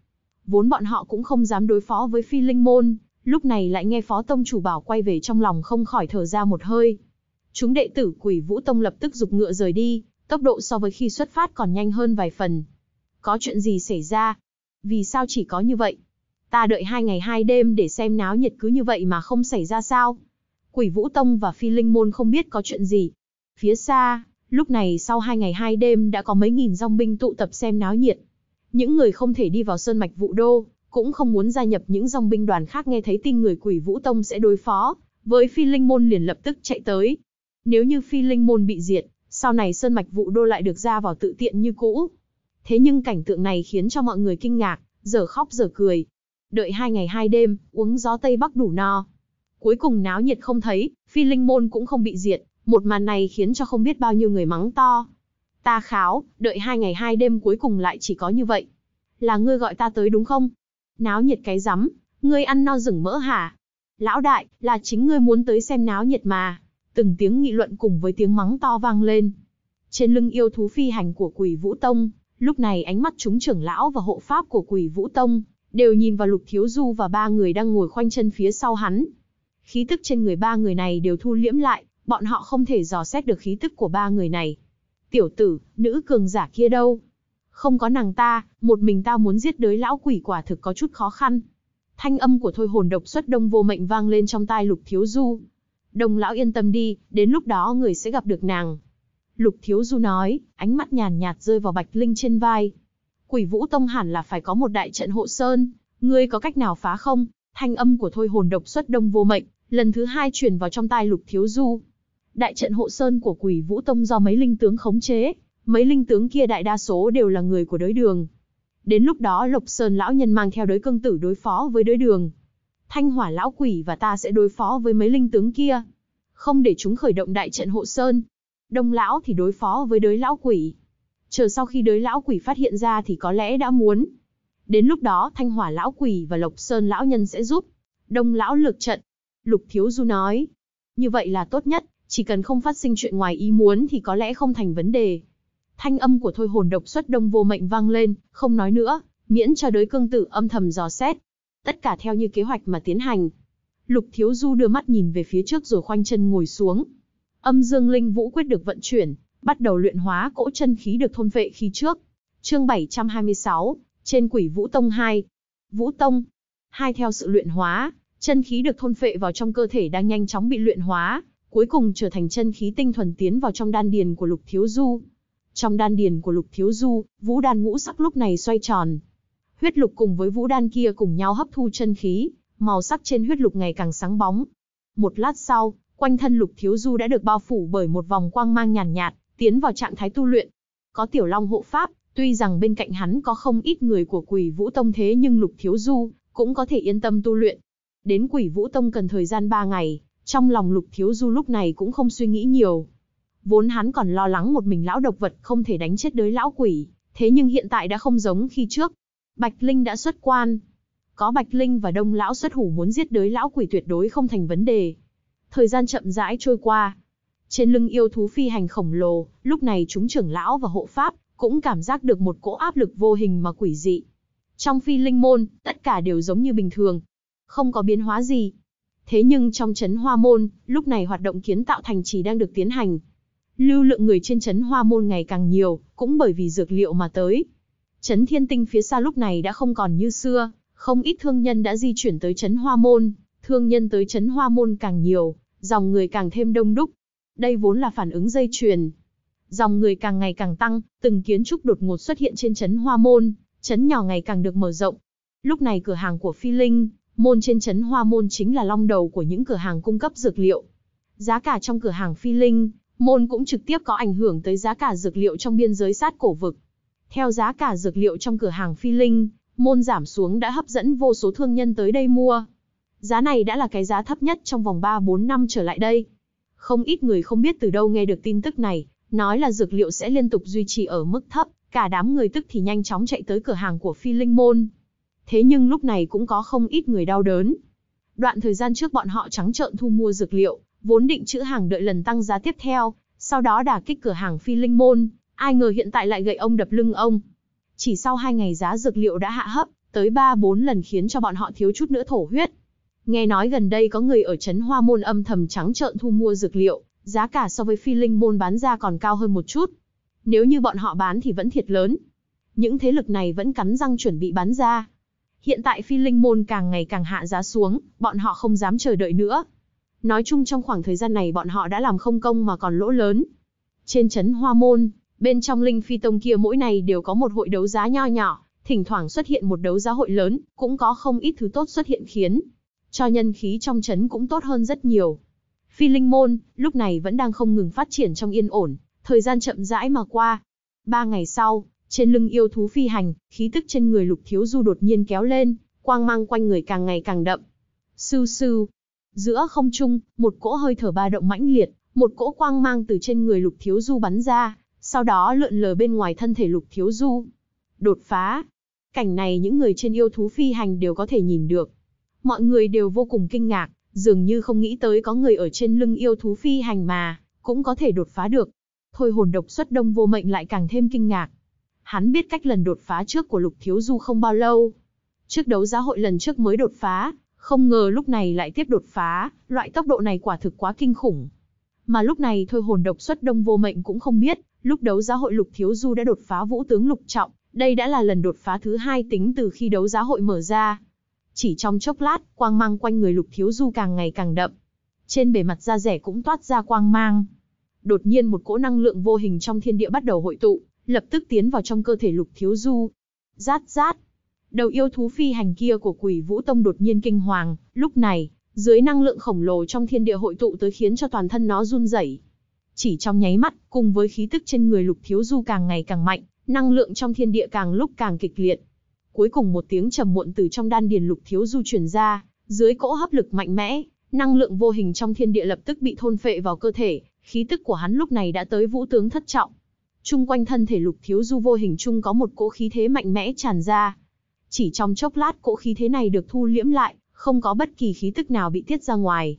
Vốn bọn họ cũng không dám đối phó với phi linh môn, lúc này lại nghe phó tông chủ bảo quay về trong lòng không khỏi thở ra một hơi. Chúng đệ tử quỷ vũ tông lập tức dục ngựa rời đi, tốc độ so với khi xuất phát còn nhanh hơn vài phần. Có chuyện gì xảy ra? Vì sao chỉ có như vậy? Ta đợi hai ngày hai đêm để xem náo nhiệt cứ như vậy mà không xảy ra sao? Quỷ vũ tông và phi linh môn không biết có chuyện gì. Phía xa, lúc này sau hai ngày hai đêm đã có mấy nghìn dòng binh tụ tập xem náo nhiệt. Những người không thể đi vào sơn mạch vụ đô, cũng không muốn gia nhập những dòng binh đoàn khác nghe thấy tin người quỷ Vũ Tông sẽ đối phó, với phi linh môn liền lập tức chạy tới. Nếu như phi linh môn bị diệt, sau này Sơn Mạch Vũ Đô lại được ra vào tự tiện như cũ. Thế nhưng cảnh tượng này khiến cho mọi người kinh ngạc, giờ khóc giờ cười. Đợi hai ngày hai đêm, uống gió Tây Bắc đủ no. Cuối cùng náo nhiệt không thấy, phi linh môn cũng không bị diệt, một màn này khiến cho không biết bao nhiêu người mắng to. Ta kháo, đợi hai ngày hai đêm cuối cùng lại chỉ có như vậy. Là ngươi gọi ta tới đúng không? Náo nhiệt cái rắm, ngươi ăn no rừng mỡ hả? Lão đại, là chính ngươi muốn tới xem náo nhiệt mà. Từng tiếng nghị luận cùng với tiếng mắng to vang lên. Trên lưng yêu thú phi hành của quỷ vũ tông, lúc này ánh mắt chúng trưởng lão và hộ pháp của quỷ vũ tông, đều nhìn vào lục thiếu du và ba người đang ngồi khoanh chân phía sau hắn. Khí tức trên người ba người này đều thu liễm lại, bọn họ không thể dò xét được khí tức của ba người này. Tiểu tử, nữ cường giả kia đâu? Không có nàng ta, một mình ta muốn giết đới lão quỷ quả thực có chút khó khăn. Thanh âm của thôi hồn độc xuất đông vô mệnh vang lên trong tai lục thiếu du. Đồng lão yên tâm đi, đến lúc đó người sẽ gặp được nàng. Lục thiếu du nói, ánh mắt nhàn nhạt rơi vào bạch linh trên vai. Quỷ vũ tông hẳn là phải có một đại trận hộ sơn, ngươi có cách nào phá không? Thanh âm của thôi hồn độc xuất đông vô mệnh, lần thứ hai truyền vào trong tai lục thiếu du. Đại trận hộ sơn của quỷ vũ tông do mấy linh tướng khống chế, mấy linh tướng kia đại đa số đều là người của đối đường. Đến lúc đó Lộc Sơn lão nhân mang theo đối cương tử đối phó với đối đường. Thanh hỏa lão quỷ và ta sẽ đối phó với mấy linh tướng kia. Không để chúng khởi động đại trận hộ Sơn. Đông lão thì đối phó với đối lão quỷ. Chờ sau khi đối lão quỷ phát hiện ra thì có lẽ đã muốn. Đến lúc đó thanh hỏa lão quỷ và Lộc Sơn lão nhân sẽ giúp. Đông lão lược trận. Lục Thiếu Du nói. Như vậy là tốt nhất, chỉ cần không phát sinh chuyện ngoài ý muốn thì có lẽ không thành vấn đề. Thanh âm của thôi hồn độc xuất đông vô mệnh vang lên, không nói nữa, miễn cho đối cương tử âm thầm dò xét. Tất cả theo như kế hoạch mà tiến hành. Lục Thiếu Du đưa mắt nhìn về phía trước rồi khoanh chân ngồi xuống. Âm dương linh vũ quyết được vận chuyển, bắt đầu luyện hóa cỗ chân khí được thôn vệ khi trước. Chương 726, trên quỷ Vũ Tông 2. Vũ Tông. Hai theo sự luyện hóa, chân khí được thôn phệ vào trong cơ thể đang nhanh chóng bị luyện hóa, cuối cùng trở thành chân khí tinh thuần tiến vào trong đan điền của Lục Thiếu Du. Trong đan điền của Lục Thiếu Du, vũ đan ngũ sắc lúc này xoay tròn. Huyết lục cùng với vũ đan kia cùng nhau hấp thu chân khí, màu sắc trên huyết lục ngày càng sáng bóng. Một lát sau, quanh thân Lục Thiếu Du đã được bao phủ bởi một vòng quang mang nhàn nhạt, nhạt, tiến vào trạng thái tu luyện. Có Tiểu Long hộ pháp, tuy rằng bên cạnh hắn có không ít người của Quỷ Vũ Tông thế nhưng Lục Thiếu Du cũng có thể yên tâm tu luyện. Đến Quỷ Vũ Tông cần thời gian 3 ngày, trong lòng Lục Thiếu Du lúc này cũng không suy nghĩ nhiều, Vốn hắn còn lo lắng một mình lão độc vật không thể đánh chết đới lão quỷ, thế nhưng hiện tại đã không giống khi trước. Bạch Linh đã xuất quan. Có Bạch Linh và đông lão xuất hủ muốn giết đới lão quỷ tuyệt đối không thành vấn đề. Thời gian chậm rãi trôi qua. Trên lưng yêu thú phi hành khổng lồ, lúc này chúng trưởng lão và hộ pháp cũng cảm giác được một cỗ áp lực vô hình mà quỷ dị. Trong phi linh môn, tất cả đều giống như bình thường. Không có biến hóa gì, Thế nhưng trong chấn hoa môn, lúc này hoạt động kiến tạo thành trì đang được tiến hành, Lưu lượng người trên chấn Hoa Môn ngày càng nhiều, cũng bởi vì dược liệu mà tới. Chấn Thiên Tinh phía xa lúc này đã không còn như xưa, không ít thương nhân đã di chuyển tới chấn Hoa Môn, thương nhân tới chấn Hoa Môn càng nhiều, dòng người càng thêm đông đúc. Đây vốn là phản ứng dây chuyền. Dòng người càng ngày càng tăng, từng kiến trúc đột ngột xuất hiện trên chấn Hoa Môn, chấn nhỏ ngày càng được mở rộng. Lúc này cửa hàng của Phi Linh, môn trên chấn Hoa Môn chính là long đầu của những cửa hàng cung cấp dược liệu. Giá cả trong cửa hàng Phi Linh môn cũng trực tiếp có ảnh hưởng tới giá cả dược liệu trong biên giới sát cổ vực. Theo giá cả dược liệu trong cửa hàng Phi Linh, môn giảm xuống đã hấp dẫn vô số thương nhân tới đây mua. Giá này đã là cái giá thấp nhất trong vòng 3-4 năm trở lại đây. Không ít người không biết từ đâu nghe được tin tức này, nói là dược liệu sẽ liên tục duy trì ở mức thấp, cả đám người tức thì nhanh chóng chạy tới cửa hàng của Phi Linh Môn. Thế nhưng lúc này cũng có không ít người đau đớn. Đoạn thời gian trước bọn họ trắng trợn thu mua dược liệu, vốn định chữ hàng đợi lần tăng giá tiếp theo, sau đó đả kích cửa hàng phi linh môn, ai ngờ hiện tại lại gậy ông đập lưng ông. Chỉ sau 2 ngày giá dược liệu đã hạ hấp, tới 3-4 lần khiến cho bọn họ thiếu chút nữa thổ huyết. Nghe nói gần đây có người ở trấn Hoa Môn âm thầm trắng trợn thu mua dược liệu, giá cả so với phi linh môn bán ra còn cao hơn một chút. Nếu như bọn họ bán thì vẫn thiệt lớn. Những thế lực này vẫn cắn răng chuẩn bị bán ra. Hiện tại phi linh môn càng ngày càng hạ giá xuống, bọn họ không dám chờ đợi nữa, Nói chung trong khoảng thời gian này bọn họ đã làm không công mà còn lỗ lớn. Trên chấn Hoa Môn, bên trong Linh Phi Tông kia mỗi ngày đều có một hội đấu giá nho nhỏ, thỉnh thoảng xuất hiện một đấu giá hội lớn, cũng có không ít thứ tốt xuất hiện khiến cho nhân khí trong chấn cũng tốt hơn rất nhiều. Phi Linh Môn, lúc này vẫn đang không ngừng phát triển trong yên ổn, thời gian chậm rãi mà qua. Ba ngày sau, trên lưng yêu thú phi hành, khí tức trên người lục thiếu du đột nhiên kéo lên, quang mang quanh người càng ngày càng đậm. Sư sư, Giữa không trung, một cỗ hơi thở ba động mãnh liệt, một cỗ quang mang từ trên người Lục Thiếu Du bắn ra, sau đó lượn lờ bên ngoài thân thể Lục Thiếu Du. Đột phá. Cảnh này những người trên yêu thú phi hành đều có thể nhìn được. Mọi người đều vô cùng kinh ngạc, dường như không nghĩ tới có người ở trên lưng yêu thú phi hành mà, cũng có thể đột phá được. Thôi hồn độc xuất đông vô mệnh lại càng thêm kinh ngạc. Hắn biết cách lần đột phá trước của Lục Thiếu Du không bao lâu. Trước đấu giá hội lần trước mới đột phá, không ngờ lúc này lại tiếp đột phá, loại tốc độ này quả thực quá kinh khủng. Mà lúc này thôi hồn độc xuất đông vô mệnh cũng không biết, lúc đấu giá hội lục thiếu du đã đột phá vũ tướng lục trọng, đây đã là lần đột phá thứ hai tính từ khi đấu giá hội mở ra. Chỉ trong chốc lát, quang mang quanh người lục thiếu du càng ngày càng đậm. Trên bề mặt da rẻ cũng toát ra quang mang. Đột nhiên một cỗ năng lượng vô hình trong thiên địa bắt đầu hội tụ, lập tức tiến vào trong cơ thể lục thiếu du. Rát rát, Đầu yêu thú phi hành kia của quỷ vũ tông đột nhiên kinh hoàng, lúc này, dưới năng lượng khổng lồ trong thiên địa hội tụ tới khiến cho toàn thân nó run rẩy. Chỉ trong nháy mắt, cùng với khí tức trên người lục thiếu du càng ngày càng mạnh, năng lượng trong thiên địa càng lúc càng kịch liệt. Cuối cùng một tiếng trầm muộn từ trong đan điền lục thiếu du truyền ra, dưới cỗ hấp lực mạnh mẽ, năng lượng vô hình trong thiên địa lập tức bị thôn phệ vào cơ thể, khí tức của hắn lúc này đã tới vũ tướng thất trọng. Trung quanh thân thể lục thiếu du vô hình chung có một cỗ khí thế mạnh mẽ tràn ra, chỉ trong chốc lát cỗ khí thế này được thu liễm lại, không có bất kỳ khí tức nào bị tiết ra ngoài.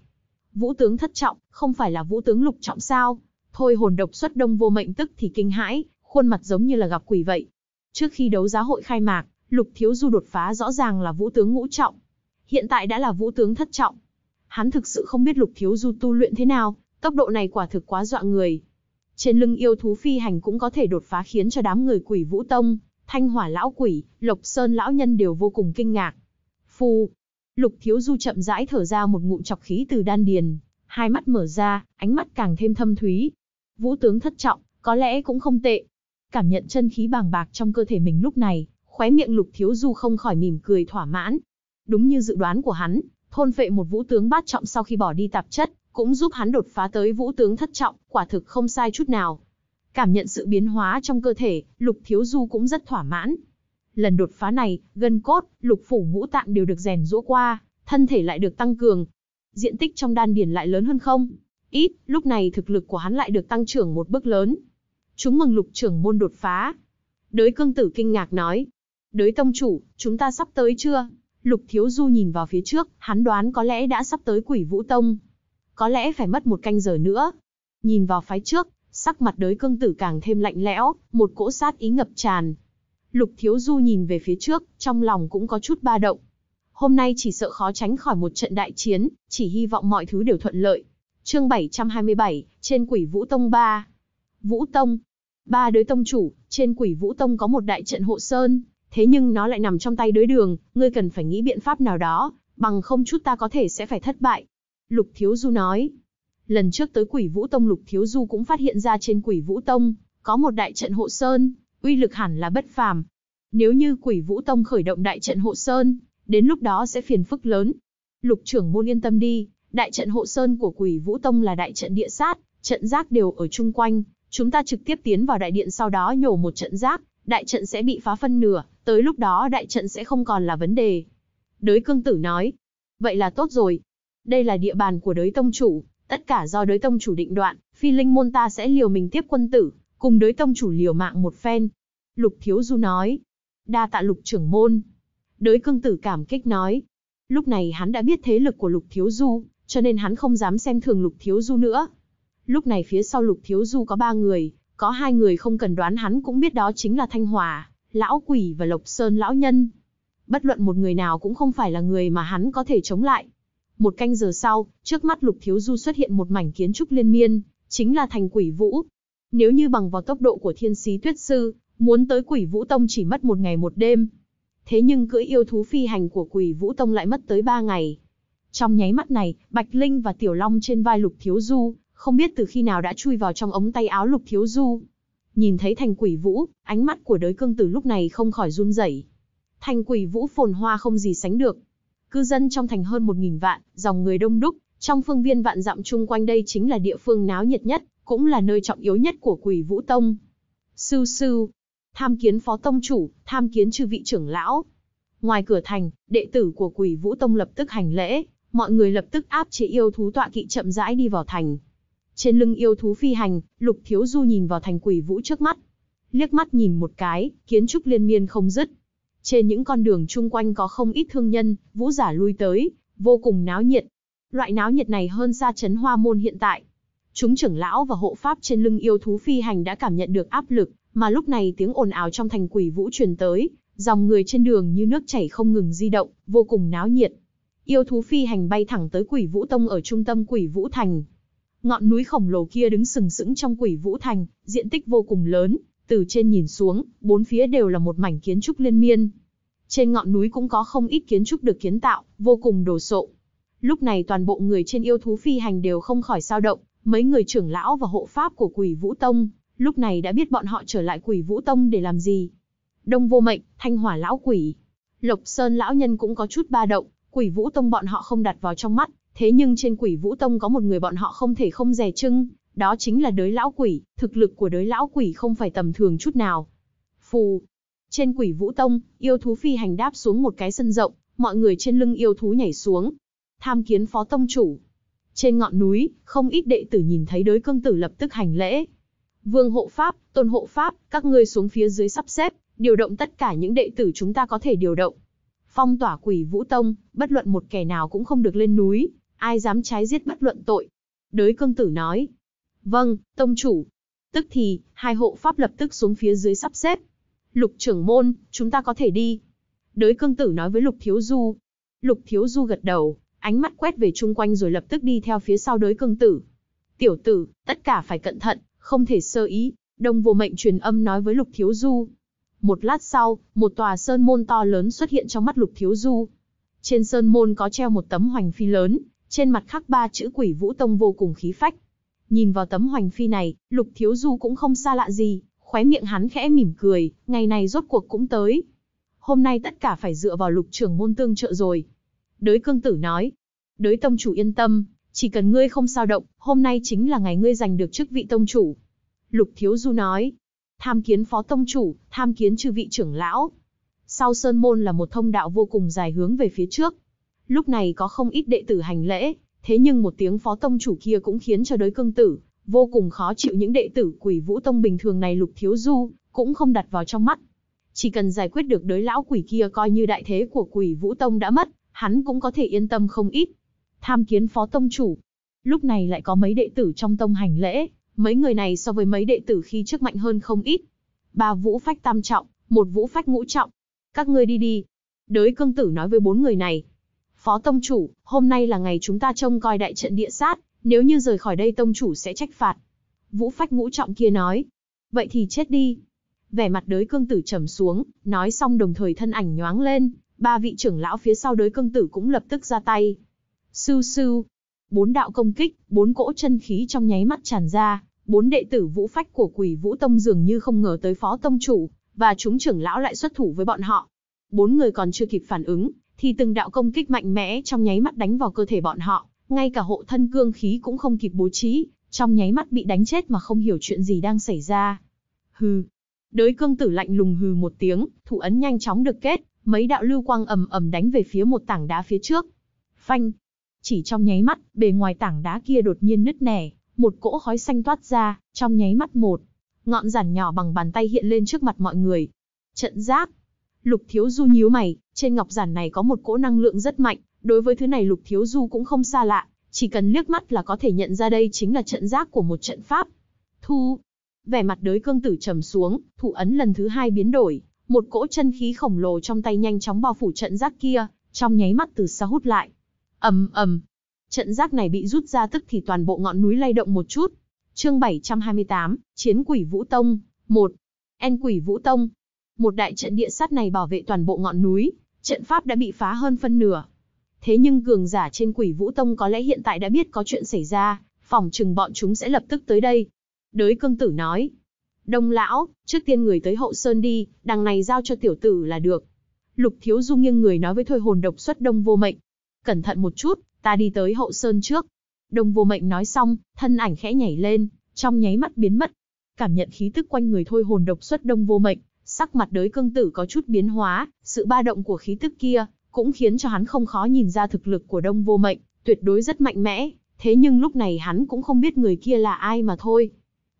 Vũ tướng thất trọng, không phải là vũ tướng lục trọng sao? Thôi hồn độc xuất đông vô mệnh tức thì kinh hãi, khuôn mặt giống như là gặp quỷ vậy. Trước khi đấu giá hội khai mạc, Lục Thiếu Du đột phá rõ ràng là vũ tướng ngũ trọng. Hiện tại đã là vũ tướng thất trọng. Hắn thực sự không biết Lục Thiếu Du tu luyện thế nào, tốc độ này quả thực quá dọa người. Trên lưng yêu thú phi hành cũng có thể đột phá khiến cho đám người quỷ vũ tông Thanh Hỏa lão quỷ, Lộc Sơn lão nhân đều vô cùng kinh ngạc. Phu, Lục Thiếu Du chậm rãi thở ra một ngụm chọc khí từ đan điền, hai mắt mở ra, ánh mắt càng thêm thâm thúy. Vũ tướng thất trọng, có lẽ cũng không tệ. Cảm nhận chân khí bàng bạc trong cơ thể mình lúc này, khóe miệng Lục Thiếu Du không khỏi mỉm cười thỏa mãn. Đúng như dự đoán của hắn, thôn phệ một vũ tướng bát trọng sau khi bỏ đi tạp chất, cũng giúp hắn đột phá tới vũ tướng thất trọng, quả thực không sai chút nào. Cảm nhận sự biến hóa trong cơ thể, Lục Thiếu Du cũng rất thỏa mãn. Lần đột phá này, gân cốt, lục phủ ngũ tạng đều được rèn rũa qua, thân thể lại được tăng cường. Diện tích trong đan điền lại lớn hơn không? Ít, lúc này thực lực của hắn lại được tăng trưởng một bước lớn. Chúng mừng lục trưởng môn đột phá. Đới cương tử kinh ngạc nói. Đới tông chủ, chúng ta sắp tới chưa? Lục Thiếu Du nhìn vào phía trước, hắn đoán có lẽ đã sắp tới quỷ vũ tông. Có lẽ phải mất một canh giờ nữa. Nhìn vào phái trước, sắc mặt đới cương tử càng thêm lạnh lẽo, một cỗ sát ý ngập tràn. Lục Thiếu Du nhìn về phía trước, trong lòng cũng có chút ba động. Hôm nay chỉ sợ khó tránh khỏi một trận đại chiến, chỉ hy vọng mọi thứ đều thuận lợi. Chương 727, trên quỷ Vũ Tông 3. Vũ Tông. Ba đới tông chủ, trên quỷ Vũ Tông có một đại trận hộ sơn, thế nhưng nó lại nằm trong tay đối đường, ngươi cần phải nghĩ biện pháp nào đó, bằng không chút ta có thể sẽ phải thất bại. Lục Thiếu Du nói, Lần trước tới quỷ vũ tông lục thiếu du cũng phát hiện ra trên quỷ vũ tông, có một đại trận hộ sơn, uy lực hẳn là bất phàm. Nếu như quỷ vũ tông khởi động đại trận hộ sơn, đến lúc đó sẽ phiền phức lớn. Lục trưởng môn yên tâm đi, đại trận hộ sơn của quỷ vũ tông là đại trận địa sát, trận giác đều ở chung quanh, chúng ta trực tiếp tiến vào đại điện sau đó nhổ một trận giác, đại trận sẽ bị phá phân nửa, tới lúc đó đại trận sẽ không còn là vấn đề. Đới cương tử nói, vậy là tốt rồi. Đây là địa bàn của đới tông chủ, Tất cả do đối tông chủ định đoạn, phi linh môn ta sẽ liều mình tiếp quân tử, cùng đối tông chủ liều mạng một phen. Lục Thiếu Du nói. Đa tạ lục trưởng môn. Đối cương tử cảm kích nói. Lúc này hắn đã biết thế lực của lục Thiếu Du, cho nên hắn không dám xem thường lục Thiếu Du nữa. Lúc này phía sau lục Thiếu Du có ba người, có hai người không cần đoán hắn cũng biết đó chính là Thanh Hòa, Lão Quỷ và Lộc Sơn Lão Nhân. Bất luận một người nào cũng không phải là người mà hắn có thể chống lại, một canh giờ sau, trước mắt Lục Thiếu Du xuất hiện một mảnh kiến trúc liên miên, chính là thành quỷ vũ. Nếu như bằng vào tốc độ của thiên sĩ tuyết sư, muốn tới quỷ vũ tông chỉ mất một ngày một đêm. Thế nhưng cưỡi yêu thú phi hành của quỷ vũ tông lại mất tới ba ngày. Trong nháy mắt này, Bạch Linh và Tiểu Long trên vai Lục Thiếu Du, không biết từ khi nào đã chui vào trong ống tay áo Lục Thiếu Du. Nhìn thấy thành quỷ vũ, ánh mắt của đới cương tử lúc này không khỏi run rẩy. Thành quỷ vũ phồn hoa không gì sánh được, cư dân trong thành hơn 1.000 vạn, dòng người đông đúc, trong phương viên vạn dặm chung quanh đây chính là địa phương náo nhiệt nhất, cũng là nơi trọng yếu nhất của quỷ vũ tông. Sư sư, tham kiến phó tông chủ, tham kiến chư vị trưởng lão. Ngoài cửa thành, đệ tử của quỷ vũ tông lập tức hành lễ, mọi người lập tức áp chế yêu thú tọa kỵ chậm rãi đi vào thành. Trên lưng yêu thú phi hành, lục thiếu du nhìn vào thành quỷ vũ trước mắt. Liếc mắt nhìn một cái, kiến trúc liên miên không dứt, trên những con đường chung quanh có không ít thương nhân, vũ giả lui tới, vô cùng náo nhiệt. Loại náo nhiệt này hơn xa chấn hoa môn hiện tại. Chúng trưởng lão và hộ pháp trên lưng yêu thú phi hành đã cảm nhận được áp lực, mà lúc này tiếng ồn ào trong thành quỷ vũ truyền tới, dòng người trên đường như nước chảy không ngừng di động, vô cùng náo nhiệt. Yêu thú phi hành bay thẳng tới quỷ vũ tông ở trung tâm quỷ vũ thành. Ngọn núi khổng lồ kia đứng sừng sững trong quỷ vũ thành, diện tích vô cùng lớn, từ trên nhìn xuống, bốn phía đều là một mảnh kiến trúc liên miên. Trên ngọn núi cũng có không ít kiến trúc được kiến tạo, vô cùng đồ sộ. Lúc này toàn bộ người trên yêu thú phi hành đều không khỏi sao động, mấy người trưởng lão và hộ pháp của quỷ Vũ Tông, lúc này đã biết bọn họ trở lại quỷ Vũ Tông để làm gì. Đông vô mệnh, thanh hỏa lão quỷ. Lộc Sơn lão nhân cũng có chút ba động, quỷ Vũ Tông bọn họ không đặt vào trong mắt, thế nhưng trên quỷ Vũ Tông có một người bọn họ không thể không rè trưng, đó chính là đới lão quỷ, thực lực của đới lão quỷ không phải tầm thường chút nào. Phù. Trên quỷ vũ tông, yêu thú phi hành đáp xuống một cái sân rộng, mọi người trên lưng yêu thú nhảy xuống. Tham kiến phó tông chủ. Trên ngọn núi, không ít đệ tử nhìn thấy đới cương tử lập tức hành lễ. Vương hộ pháp, tôn hộ pháp, các ngươi xuống phía dưới sắp xếp, điều động tất cả những đệ tử chúng ta có thể điều động. Phong tỏa quỷ vũ tông, bất luận một kẻ nào cũng không được lên núi, ai dám trái giết bất luận tội. Đới cương tử nói, Vâng, tông chủ. Tức thì, hai hộ pháp lập tức xuống phía dưới sắp xếp. Lục trưởng môn, chúng ta có thể đi. Đới cương tử nói với Lục Thiếu Du. Lục Thiếu Du gật đầu, ánh mắt quét về chung quanh rồi lập tức đi theo phía sau đới cương tử. Tiểu tử, tất cả phải cẩn thận, không thể sơ ý. Đông vô mệnh truyền âm nói với Lục Thiếu Du. Một lát sau, một tòa sơn môn to lớn xuất hiện trong mắt Lục Thiếu Du. Trên sơn môn có treo một tấm hoành phi lớn, trên mặt khắc ba chữ quỷ vũ tông vô cùng khí phách. Nhìn vào tấm hoành phi này, Lục Thiếu Du cũng không xa lạ gì, khóe miệng hắn khẽ mỉm cười, ngày này rốt cuộc cũng tới. Hôm nay tất cả phải dựa vào lục trưởng môn tương trợ rồi. Đới cương tử nói, đới tông chủ yên tâm, chỉ cần ngươi không sao động, hôm nay chính là ngày ngươi giành được chức vị tông chủ. Lục Thiếu Du nói, tham kiến phó tông chủ, tham kiến chư vị trưởng lão. Sau Sơn Môn là một thông đạo vô cùng dài hướng về phía trước. Lúc này có không ít đệ tử hành lễ, Thế nhưng một tiếng phó tông chủ kia cũng khiến cho đới cương tử, vô cùng khó chịu những đệ tử quỷ vũ tông bình thường này lục thiếu du, cũng không đặt vào trong mắt. Chỉ cần giải quyết được đới lão quỷ kia coi như đại thế của quỷ vũ tông đã mất, hắn cũng có thể yên tâm không ít. Tham kiến phó tông chủ. Lúc này lại có mấy đệ tử trong tông hành lễ, mấy người này so với mấy đệ tử khi trước mạnh hơn không ít. Ba vũ phách tam trọng, một vũ phách ngũ trọng. Các ngươi đi đi. Đới cương tử nói với bốn người này, phó tông chủ, hôm nay là ngày chúng ta trông coi đại trận địa sát, nếu như rời khỏi đây tông chủ sẽ trách phạt. Vũ phách ngũ trọng kia nói, vậy thì chết đi. Vẻ mặt đới cương tử trầm xuống, nói xong đồng thời thân ảnh nhoáng lên, ba vị trưởng lão phía sau đới cương tử cũng lập tức ra tay. Sư sư, bốn đạo công kích, bốn cỗ chân khí trong nháy mắt tràn ra, bốn đệ tử vũ phách của quỷ vũ tông dường như không ngờ tới phó tông chủ, và chúng trưởng lão lại xuất thủ với bọn họ. Bốn người còn chưa kịp phản ứng, thì từng đạo công kích mạnh mẽ trong nháy mắt đánh vào cơ thể bọn họ, ngay cả hộ thân cương khí cũng không kịp bố trí, trong nháy mắt bị đánh chết mà không hiểu chuyện gì đang xảy ra. Hừ. Đới cương tử lạnh lùng hừ một tiếng, thủ ấn nhanh chóng được kết, mấy đạo lưu quang ầm ầm đánh về phía một tảng đá phía trước. Phanh. Chỉ trong nháy mắt, bề ngoài tảng đá kia đột nhiên nứt nẻ, một cỗ khói xanh toát ra, trong nháy mắt một. Ngọn giản nhỏ bằng bàn tay hiện lên trước mặt mọi người. Trận giáp, Lục thiếu du nhíu mày, trên ngọc giản này có một cỗ năng lượng rất mạnh, đối với thứ này Lục Thiếu Du cũng không xa lạ, chỉ cần liếc mắt là có thể nhận ra đây chính là trận giác của một trận pháp. Thu, vẻ mặt đới cương tử trầm xuống, thủ ấn lần thứ hai biến đổi, một cỗ chân khí khổng lồ trong tay nhanh chóng bao phủ trận giác kia, trong nháy mắt từ xa hút lại. ầm ầm, trận giác này bị rút ra tức thì toàn bộ ngọn núi lay động một chút. Chương 728, Chiến Quỷ Vũ Tông, 1. En Quỷ Vũ Tông. Một đại trận địa sát này bảo vệ toàn bộ ngọn núi, trận pháp đã bị phá hơn phân nửa. Thế nhưng cường giả trên quỷ vũ tông có lẽ hiện tại đã biết có chuyện xảy ra, phòng chừng bọn chúng sẽ lập tức tới đây. Đới cương tử nói, đông lão, trước tiên người tới hậu sơn đi, đằng này giao cho tiểu tử là được. Lục thiếu du nghiêng người nói với thôi hồn độc xuất đông vô mệnh. Cẩn thận một chút, ta đi tới hậu sơn trước. Đông vô mệnh nói xong, thân ảnh khẽ nhảy lên, trong nháy mắt biến mất. Cảm nhận khí tức quanh người thôi hồn độc xuất đông vô mệnh, Sắc mặt đới cương tử có chút biến hóa, sự ba động của khí tức kia, cũng khiến cho hắn không khó nhìn ra thực lực của đông vô mệnh, tuyệt đối rất mạnh mẽ, thế nhưng lúc này hắn cũng không biết người kia là ai mà thôi.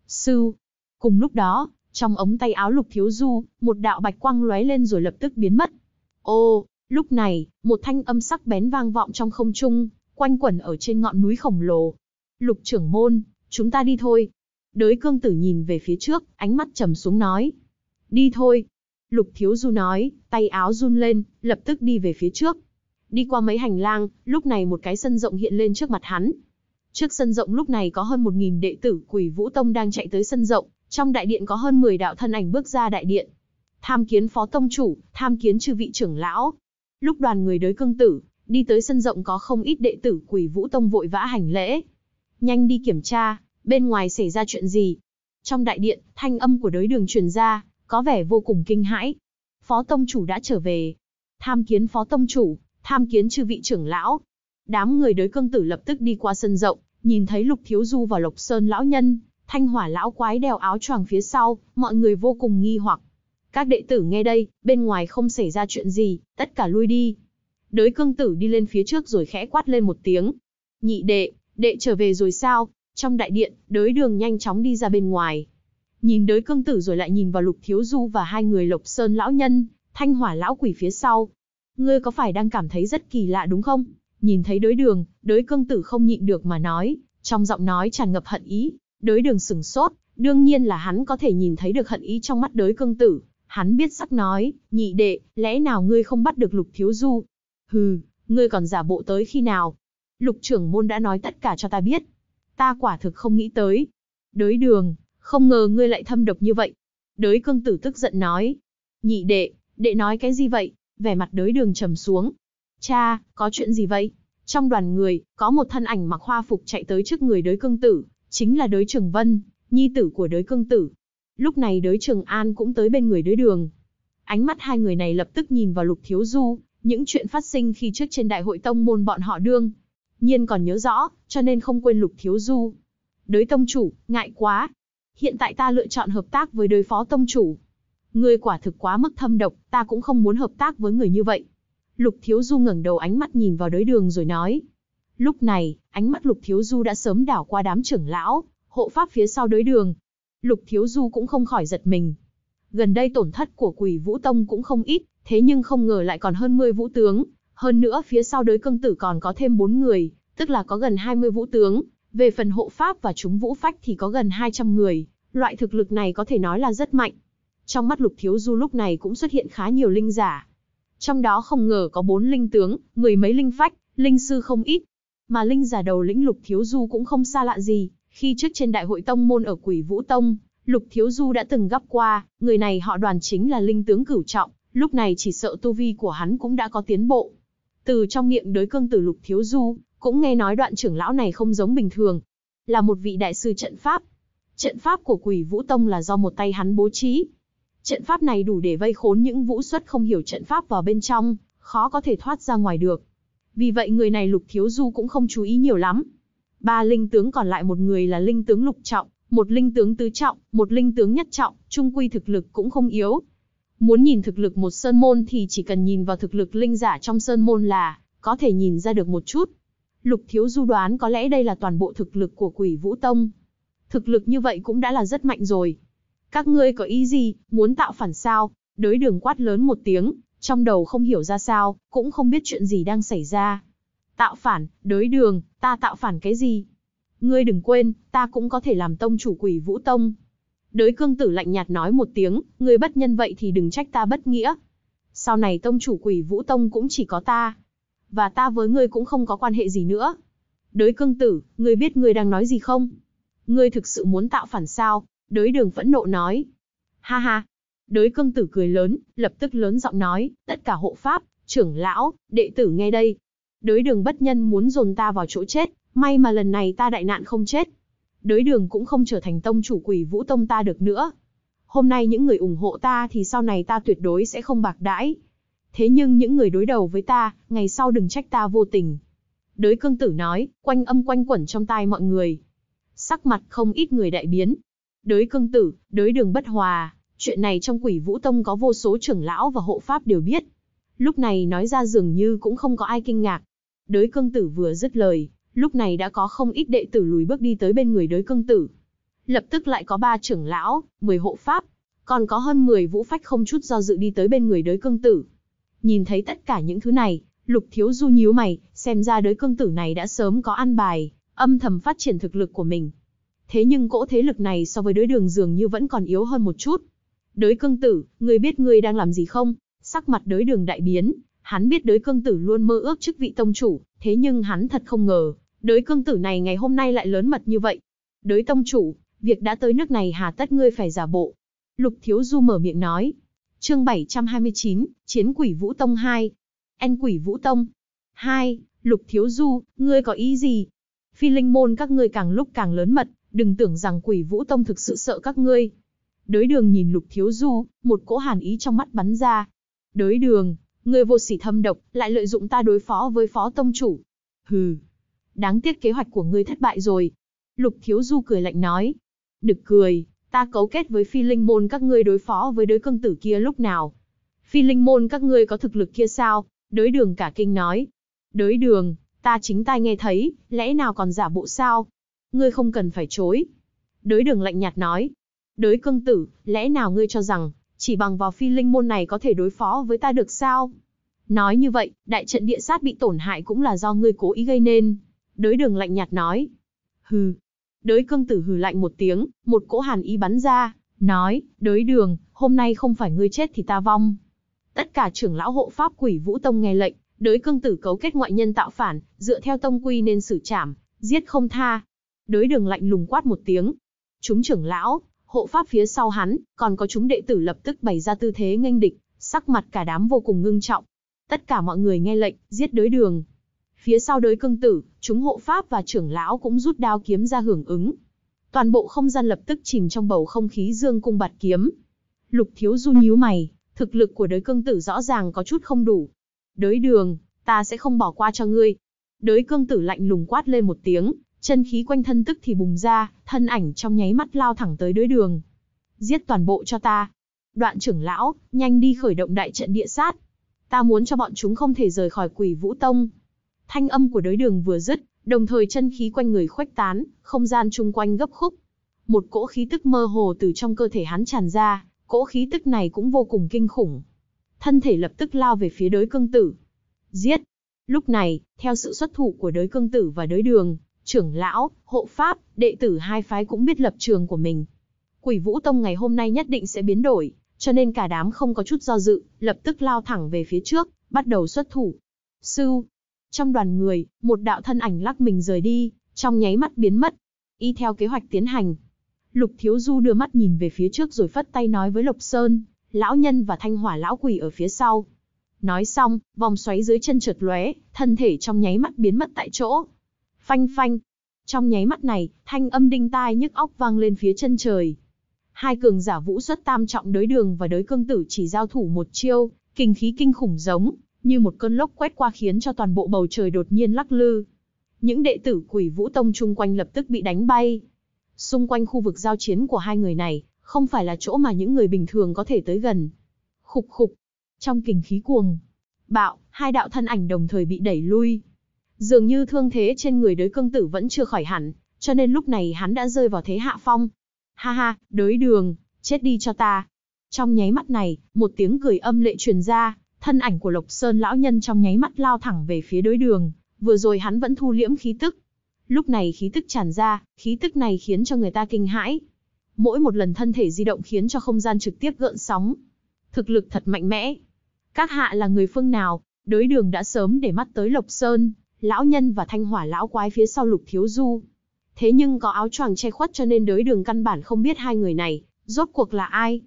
Sư. Cùng lúc đó, trong ống tay áo lục thiếu du, một đạo bạch quang lóe lên rồi lập tức biến mất. Ô, lúc này, một thanh âm sắc bén vang vọng trong không trung, quanh quẩn ở trên ngọn núi khổng lồ. Lục trưởng môn, chúng ta đi thôi. Đới cương tử nhìn về phía trước, ánh mắt trầm xuống nói đi thôi. Lục Thiếu Du nói, tay áo run lên, lập tức đi về phía trước. Đi qua mấy hành lang, lúc này một cái sân rộng hiện lên trước mặt hắn. Trước sân rộng lúc này có hơn 1.000 đệ tử quỷ Vũ Tông đang chạy tới sân rộng, trong đại điện có hơn 10 đạo thân ảnh bước ra đại điện. Tham kiến phó tông chủ, tham kiến chư vị trưởng lão. Lúc đoàn người đới cương tử, đi tới sân rộng có không ít đệ tử quỷ Vũ Tông vội vã hành lễ. Nhanh đi kiểm tra, bên ngoài xảy ra chuyện gì. Trong đại điện, thanh âm của đới đường truyền ra, có vẻ vô cùng kinh hãi. Phó tông chủ đã trở về. Tham kiến phó tông chủ, tham kiến chư vị trưởng lão. Đám người đối cương tử lập tức đi qua sân rộng, nhìn thấy lục thiếu du và lục sơn lão nhân, thanh hỏa lão quái đeo áo choàng phía sau, mọi người vô cùng nghi hoặc. Các đệ tử nghe đây, bên ngoài không xảy ra chuyện gì, tất cả lui đi. Đới cương tử đi lên phía trước rồi khẽ quát lên một tiếng. Nhị đệ, đệ trở về rồi sao? Trong đại điện, đới đường nhanh chóng đi ra bên ngoài nhìn đới cương tử rồi lại nhìn vào lục thiếu du và hai người lộc sơn lão nhân, thanh hỏa lão quỷ phía sau. Ngươi có phải đang cảm thấy rất kỳ lạ đúng không? Nhìn thấy đối đường, đới cương tử không nhịn được mà nói, trong giọng nói tràn ngập hận ý, đối đường sừng sốt, đương nhiên là hắn có thể nhìn thấy được hận ý trong mắt đới cương tử. Hắn biết sắc nói, nhị đệ, lẽ nào ngươi không bắt được lục thiếu du? Hừ, ngươi còn giả bộ tới khi nào? Lục trưởng môn đã nói tất cả cho ta biết. Ta quả thực không nghĩ tới. Đới đường, không ngờ ngươi lại thâm độc như vậy. Đới cương tử tức giận nói. Nhị đệ, đệ nói cái gì vậy? Vẻ mặt đới đường trầm xuống. Cha, có chuyện gì vậy? Trong đoàn người, có một thân ảnh mặc hoa phục chạy tới trước người đới cương tử, chính là đới trường vân, nhi tử của đới cương tử. Lúc này đới trường an cũng tới bên người đới đường. Ánh mắt hai người này lập tức nhìn vào lục thiếu du, những chuyện phát sinh khi trước trên đại hội tông môn bọn họ đương. Nhiên còn nhớ rõ, cho nên không quên lục thiếu du. Đới tông chủ, ngại quá, hiện tại ta lựa chọn hợp tác với đối phó tông chủ. Ngươi quả thực quá mức thâm độc, ta cũng không muốn hợp tác với người như vậy. Lục Thiếu Du ngẩng đầu ánh mắt nhìn vào đối đường rồi nói. Lúc này, ánh mắt Lục Thiếu Du đã sớm đảo qua đám trưởng lão, hộ pháp phía sau đối đường. Lục Thiếu Du cũng không khỏi giật mình. Gần đây tổn thất của quỷ Vũ Tông cũng không ít, thế nhưng không ngờ lại còn hơn 10 vũ tướng. Hơn nữa phía sau đối cương tử còn có thêm 4 người, tức là có gần 20 vũ tướng, về phần hộ pháp và chúng vũ phách thì có gần 200 người, loại thực lực này có thể nói là rất mạnh. Trong mắt Lục Thiếu Du lúc này cũng xuất hiện khá nhiều linh giả. Trong đó không ngờ có bốn linh tướng, mười mấy linh phách, linh sư không ít. Mà linh giả đầu lĩnh Lục Thiếu Du cũng không xa lạ gì, khi trước trên đại hội tông môn ở Quỷ Vũ Tông, Lục Thiếu Du đã từng gặp qua, người này họ đoàn chính là linh tướng cửu trọng, lúc này chỉ sợ tu vi của hắn cũng đã có tiến bộ. Từ trong miệng đối cương tử Lục Thiếu Du, cũng nghe nói đoạn trưởng lão này không giống bình thường, là một vị đại sư trận pháp. Trận pháp của quỷ Vũ Tông là do một tay hắn bố trí. Trận pháp này đủ để vây khốn những vũ xuất không hiểu trận pháp vào bên trong, khó có thể thoát ra ngoài được. Vì vậy người này Lục Thiếu Du cũng không chú ý nhiều lắm. Ba linh tướng còn lại một người là linh tướng Lục Trọng, một linh tướng tứ trọng, một linh tướng nhất trọng, trung quy thực lực cũng không yếu. Muốn nhìn thực lực một sơn môn thì chỉ cần nhìn vào thực lực linh giả trong sơn môn là có thể nhìn ra được một chút. Lục Thiếu Du đoán có lẽ đây là toàn bộ thực lực của quỷ Vũ Tông. Thực lực như vậy cũng đã là rất mạnh rồi. Các ngươi có ý gì, muốn tạo phản sao? Đối đường quát lớn một tiếng, trong đầu không hiểu ra sao, cũng không biết chuyện gì đang xảy ra. Tạo phản, đối đường, ta tạo phản cái gì? Ngươi đừng quên, ta cũng có thể làm tông chủ quỷ Vũ Tông. Đới cương tử lạnh nhạt nói một tiếng, ngươi bất nhân vậy thì đừng trách ta bất nghĩa. Sau này tông chủ quỷ Vũ Tông cũng chỉ có ta và ta với ngươi cũng không có quan hệ gì nữa. Đới cương tử, ngươi biết ngươi đang nói gì không? Ngươi thực sự muốn tạo phản sao? Đới đường phẫn nộ nói. Ha ha. Đới cương tử cười lớn, lập tức lớn giọng nói, tất cả hộ pháp, trưởng lão, đệ tử nghe đây. Đới đường bất nhân muốn dồn ta vào chỗ chết, may mà lần này ta đại nạn không chết. Đới đường cũng không trở thành tông chủ quỷ vũ tông ta được nữa. Hôm nay những người ủng hộ ta thì sau này ta tuyệt đối sẽ không bạc đãi, thế nhưng những người đối đầu với ta, ngày sau đừng trách ta vô tình. Đới cương tử nói, quanh âm quanh quẩn trong tai mọi người. Sắc mặt không ít người đại biến. Đới cương tử, đới đường bất hòa, chuyện này trong quỷ vũ tông có vô số trưởng lão và hộ pháp đều biết. Lúc này nói ra dường như cũng không có ai kinh ngạc. Đới cương tử vừa dứt lời, lúc này đã có không ít đệ tử lùi bước đi tới bên người đới cương tử. Lập tức lại có ba trưởng lão, 10 hộ pháp, còn có hơn 10 vũ phách không chút do dự đi tới bên người đới cương tử. Nhìn thấy tất cả những thứ này, Lục Thiếu Du nhíu mày, xem ra đới cương tử này đã sớm có an bài, âm thầm phát triển thực lực của mình. Thế nhưng cỗ thế lực này so với đối đường dường như vẫn còn yếu hơn một chút. Đới cương tử, người biết người đang làm gì không? Sắc mặt đới đường đại biến, hắn biết đới cương tử luôn mơ ước chức vị tông chủ, thế nhưng hắn thật không ngờ, đới cương tử này ngày hôm nay lại lớn mật như vậy. Đới tông chủ, việc đã tới nước này hà tất ngươi phải giả bộ. Lục Thiếu Du mở miệng nói, Chương 729, Chiến Quỷ Vũ Tông 2. En Quỷ Vũ Tông. 2. Lục Thiếu Du, ngươi có ý gì? Phi linh môn các ngươi càng lúc càng lớn mật, đừng tưởng rằng Quỷ Vũ Tông thực sự sợ các ngươi. Đới đường nhìn Lục Thiếu Du, một cỗ hàn ý trong mắt bắn ra. Đới đường, ngươi vô sỉ thâm độc, lại lợi dụng ta đối phó với phó tông chủ. Hừ, đáng tiếc kế hoạch của ngươi thất bại rồi. Lục Thiếu Du cười lạnh nói. được cười, Ta cấu kết với phi linh môn các ngươi đối phó với đối cương tử kia lúc nào? Phi linh môn các ngươi có thực lực kia sao? đối đường cả kinh nói. đối đường, ta chính tai nghe thấy, lẽ nào còn giả bộ sao? Ngươi không cần phải chối. đối đường lạnh nhạt nói. đối cương tử, lẽ nào ngươi cho rằng, chỉ bằng vào phi linh môn này có thể đối phó với ta được sao? Nói như vậy, đại trận địa sát bị tổn hại cũng là do ngươi cố ý gây nên. đối đường lạnh nhạt nói. Hừ, Đới cương tử hừ lạnh một tiếng, một cỗ hàn y bắn ra, nói, đới đường, hôm nay không phải ngươi chết thì ta vong. Tất cả trưởng lão hộ pháp quỷ vũ tông nghe lệnh, đới cương tử cấu kết ngoại nhân tạo phản, dựa theo tông quy nên xử trảm, giết không tha. Đới đường lạnh lùng quát một tiếng. Chúng trưởng lão, hộ pháp phía sau hắn, còn có chúng đệ tử lập tức bày ra tư thế nghênh địch, sắc mặt cả đám vô cùng ngưng trọng. Tất cả mọi người nghe lệnh, giết đối đường. Phía sau đới cương tử, chúng hộ pháp và trưởng lão cũng rút đao kiếm ra hưởng ứng. Toàn bộ không gian lập tức chìm trong bầu không khí dương cung bạt kiếm. Lục thiếu du nhíu mày, thực lực của đới cương tử rõ ràng có chút không đủ. Đới đường, ta sẽ không bỏ qua cho ngươi. Đới cương tử lạnh lùng quát lên một tiếng, chân khí quanh thân tức thì bùng ra, thân ảnh trong nháy mắt lao thẳng tới đới đường. Giết toàn bộ cho ta. Đoạn trưởng lão, nhanh đi khởi động đại trận địa sát. Ta muốn cho bọn chúng không thể rời khỏi quỷ vũ tông, Thanh âm của đối đường vừa dứt, đồng thời chân khí quanh người khuếch tán, không gian chung quanh gấp khúc. Một cỗ khí tức mơ hồ từ trong cơ thể hắn tràn ra, cỗ khí tức này cũng vô cùng kinh khủng. Thân thể lập tức lao về phía đối cương tử. Giết! Lúc này, theo sự xuất thủ của đối cương tử và đối đường, trưởng lão, hộ pháp, đệ tử hai phái cũng biết lập trường của mình. Quỷ Vũ Tông ngày hôm nay nhất định sẽ biến đổi, cho nên cả đám không có chút do dự, lập tức lao thẳng về phía trước, bắt đầu xuất thủ. Sư, trong đoàn người, một đạo thân ảnh lắc mình rời đi, trong nháy mắt biến mất. Y theo kế hoạch tiến hành. Lục Thiếu Du đưa mắt nhìn về phía trước rồi phất tay nói với lục Sơn, lão nhân và thanh hỏa lão quỷ ở phía sau. Nói xong, vòng xoáy dưới chân trượt lóe, thân thể trong nháy mắt biến mất tại chỗ. Phanh phanh. Trong nháy mắt này, thanh âm đinh tai nhức óc vang lên phía chân trời. Hai cường giả vũ xuất tam trọng đối đường và đối cương tử chỉ giao thủ một chiêu, kinh khí kinh khủng giống, như một cơn lốc quét qua khiến cho toàn bộ bầu trời đột nhiên lắc lư. Những đệ tử quỷ vũ tông chung quanh lập tức bị đánh bay. Xung quanh khu vực giao chiến của hai người này, không phải là chỗ mà những người bình thường có thể tới gần. Khục khục, trong kình khí cuồng, bạo, hai đạo thân ảnh đồng thời bị đẩy lui. Dường như thương thế trên người đới cương tử vẫn chưa khỏi hẳn, cho nên lúc này hắn đã rơi vào thế hạ phong. Ha ha, đới đường, chết đi cho ta. Trong nháy mắt này, một tiếng cười âm lệ truyền ra. Thân ảnh của Lộc Sơn lão nhân trong nháy mắt lao thẳng về phía đối đường, vừa rồi hắn vẫn thu liễm khí tức. Lúc này khí tức tràn ra, khí tức này khiến cho người ta kinh hãi. Mỗi một lần thân thể di động khiến cho không gian trực tiếp gợn sóng. Thực lực thật mạnh mẽ. Các hạ là người phương nào, đối đường đã sớm để mắt tới Lộc Sơn, lão nhân và thanh hỏa lão quái phía sau lục thiếu du. Thế nhưng có áo choàng che khuất cho nên Đối đường căn bản không biết hai người này, rốt cuộc là ai.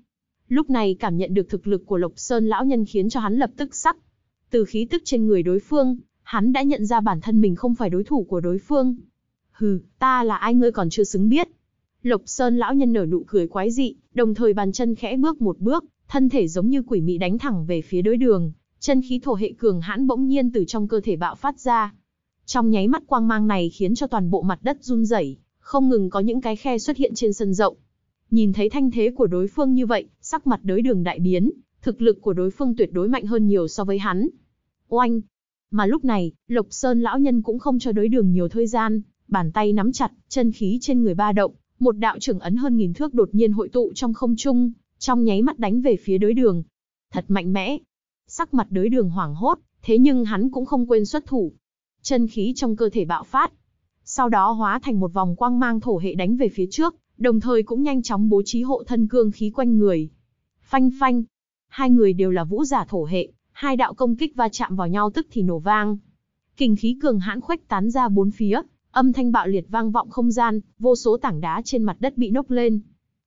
Lúc này cảm nhận được thực lực của Lộc Sơn lão nhân khiến cho hắn lập tức sắc. Từ khí tức trên người đối phương, hắn đã nhận ra bản thân mình không phải đối thủ của đối phương. Hừ, ta là ai ngươi còn chưa xứng biết. Lộc Sơn lão nhân nở nụ cười quái dị, đồng thời bàn chân khẽ bước một bước, thân thể giống như quỷ mị đánh thẳng về phía đối đường, chân khí thổ hệ cường hãn bỗng nhiên từ trong cơ thể bạo phát ra. Trong nháy mắt quang mang này khiến cho toàn bộ mặt đất run rẩy, không ngừng có những cái khe xuất hiện trên sân rộng. Nhìn thấy thanh thế của đối phương như vậy, sắc mặt đối đường đại biến, thực lực của đối phương tuyệt đối mạnh hơn nhiều so với hắn. Oanh! Mà lúc này, Lộc Sơn lão nhân cũng không cho đối đường nhiều thời gian, bàn tay nắm chặt, chân khí trên người ba động, một đạo trưởng ấn hơn nghìn thước đột nhiên hội tụ trong không trung, trong nháy mắt đánh về phía đối đường. Thật mạnh mẽ! Sắc mặt đối đường hoảng hốt, thế nhưng hắn cũng không quên xuất thủ. Chân khí trong cơ thể bạo phát, sau đó hóa thành một vòng quang mang thổ hệ đánh về phía trước, đồng thời cũng nhanh chóng bố trí hộ thân cương khí quanh người, Phanh phanh. Hai người đều là vũ giả thổ hệ, hai đạo công kích va chạm vào nhau tức thì nổ vang. Kinh khí cường hãn khuếch tán ra bốn phía, âm thanh bạo liệt vang vọng không gian, vô số tảng đá trên mặt đất bị nốc lên.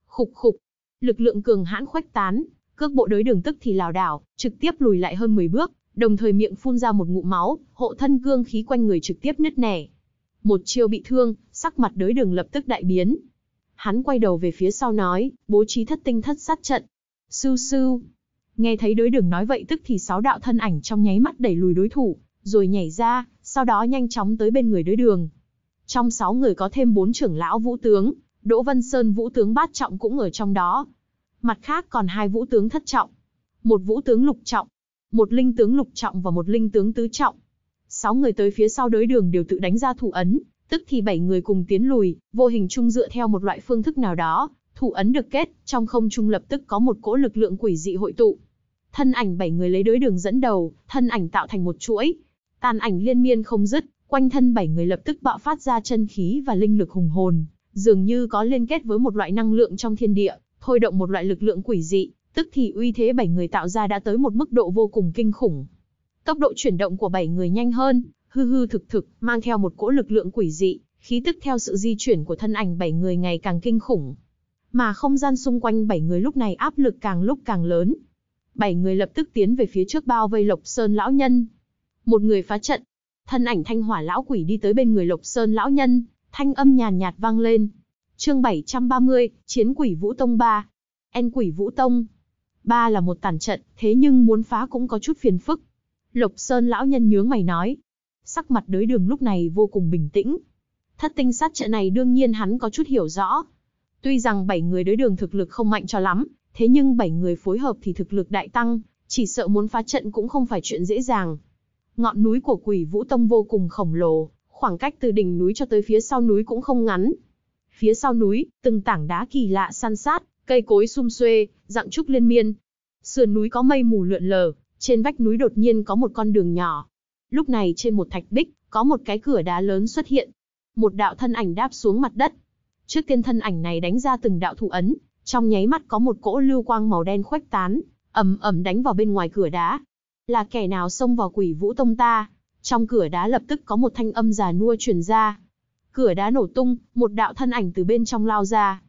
Khục khục. Lực lượng cường hãn khuếch tán, cước bộ đối đường tức thì lảo đảo, trực tiếp lùi lại hơn 10 bước, đồng thời miệng phun ra một ngụm máu, hộ thân cương khí quanh người trực tiếp nứt nẻ. Một chiêu bị thương, sắc mặt đối đường lập tức đại biến. Hắn quay đầu về phía sau nói, bố trí thất tinh thất sát trận, Su su. Nghe thấy đối đường nói vậy tức thì sáu đạo thân ảnh trong nháy mắt đẩy lùi đối thủ, rồi nhảy ra, sau đó nhanh chóng tới bên người đối đường. Trong sáu người có thêm bốn trưởng lão vũ tướng, Đỗ Văn Sơn vũ tướng bát trọng cũng ở trong đó. Mặt khác còn hai vũ tướng thất trọng, một vũ tướng lục trọng, một linh tướng lục trọng và một linh tướng tứ trọng. Sáu người tới phía sau đối đường đều tự đánh ra thủ ấn, tức thì bảy người cùng tiến lùi, vô hình chung dựa theo một loại phương thức nào đó, Thủ ấn được kết, trong không trung lập tức có một cỗ lực lượng quỷ dị hội tụ. Thân ảnh bảy người lấy đối đường dẫn đầu, thân ảnh tạo thành một chuỗi. Tàn ảnh liên miên không dứt, quanh thân bảy người lập tức bạo phát ra chân khí và linh lực hùng hồn, dường như có liên kết với một loại năng lượng trong thiên địa, thôi động một loại lực lượng quỷ dị, tức thì uy thế bảy người tạo ra đã tới một mức độ vô cùng kinh khủng. Tốc độ chuyển động của bảy người nhanh hơn, hư hư thực thực, mang theo một cỗ lực lượng quỷ dị, khí tức theo sự di chuyển của thân ảnh bảy người ngày càng kinh khủng mà không gian xung quanh bảy người lúc này áp lực càng lúc càng lớn. Bảy người lập tức tiến về phía trước bao vây Lộc Sơn lão nhân. Một người phá trận, thân ảnh thanh hỏa lão quỷ đi tới bên người Lộc Sơn lão nhân, thanh âm nhàn nhạt vang lên. Chương 730, Chiến quỷ Vũ Tông 3. En quỷ Vũ Tông. Ba là một tàn trận, thế nhưng muốn phá cũng có chút phiền phức. Lộc Sơn lão nhân nhướng mày nói. Sắc mặt đối đường lúc này vô cùng bình tĩnh. Thất tinh sát trận này đương nhiên hắn có chút hiểu rõ, Tuy rằng bảy người đối đường thực lực không mạnh cho lắm, thế nhưng bảy người phối hợp thì thực lực đại tăng, chỉ sợ muốn phá trận cũng không phải chuyện dễ dàng. Ngọn núi của quỷ vũ tông vô cùng khổng lồ, khoảng cách từ đỉnh núi cho tới phía sau núi cũng không ngắn. Phía sau núi, từng tảng đá kỳ lạ san sát, cây cối sum xuê, dạng trúc liên miên. Sườn núi có mây mù lượn lờ, trên vách núi đột nhiên có một con đường nhỏ. Lúc này trên một thạch bích, có một cái cửa đá lớn xuất hiện. Một đạo thân ảnh đáp xuống mặt đất, Trước tiên thân ảnh này đánh ra từng đạo thủ ấn, trong nháy mắt có một cỗ lưu quang màu đen khuếch tán, ầm ầm đánh vào bên ngoài cửa đá. Là kẻ nào xông vào Quỷ Vũ Tông ta? Trong cửa đá lập tức có một thanh âm già nua truyền ra. Cửa đá nổ tung, một đạo thân ảnh từ bên trong lao ra.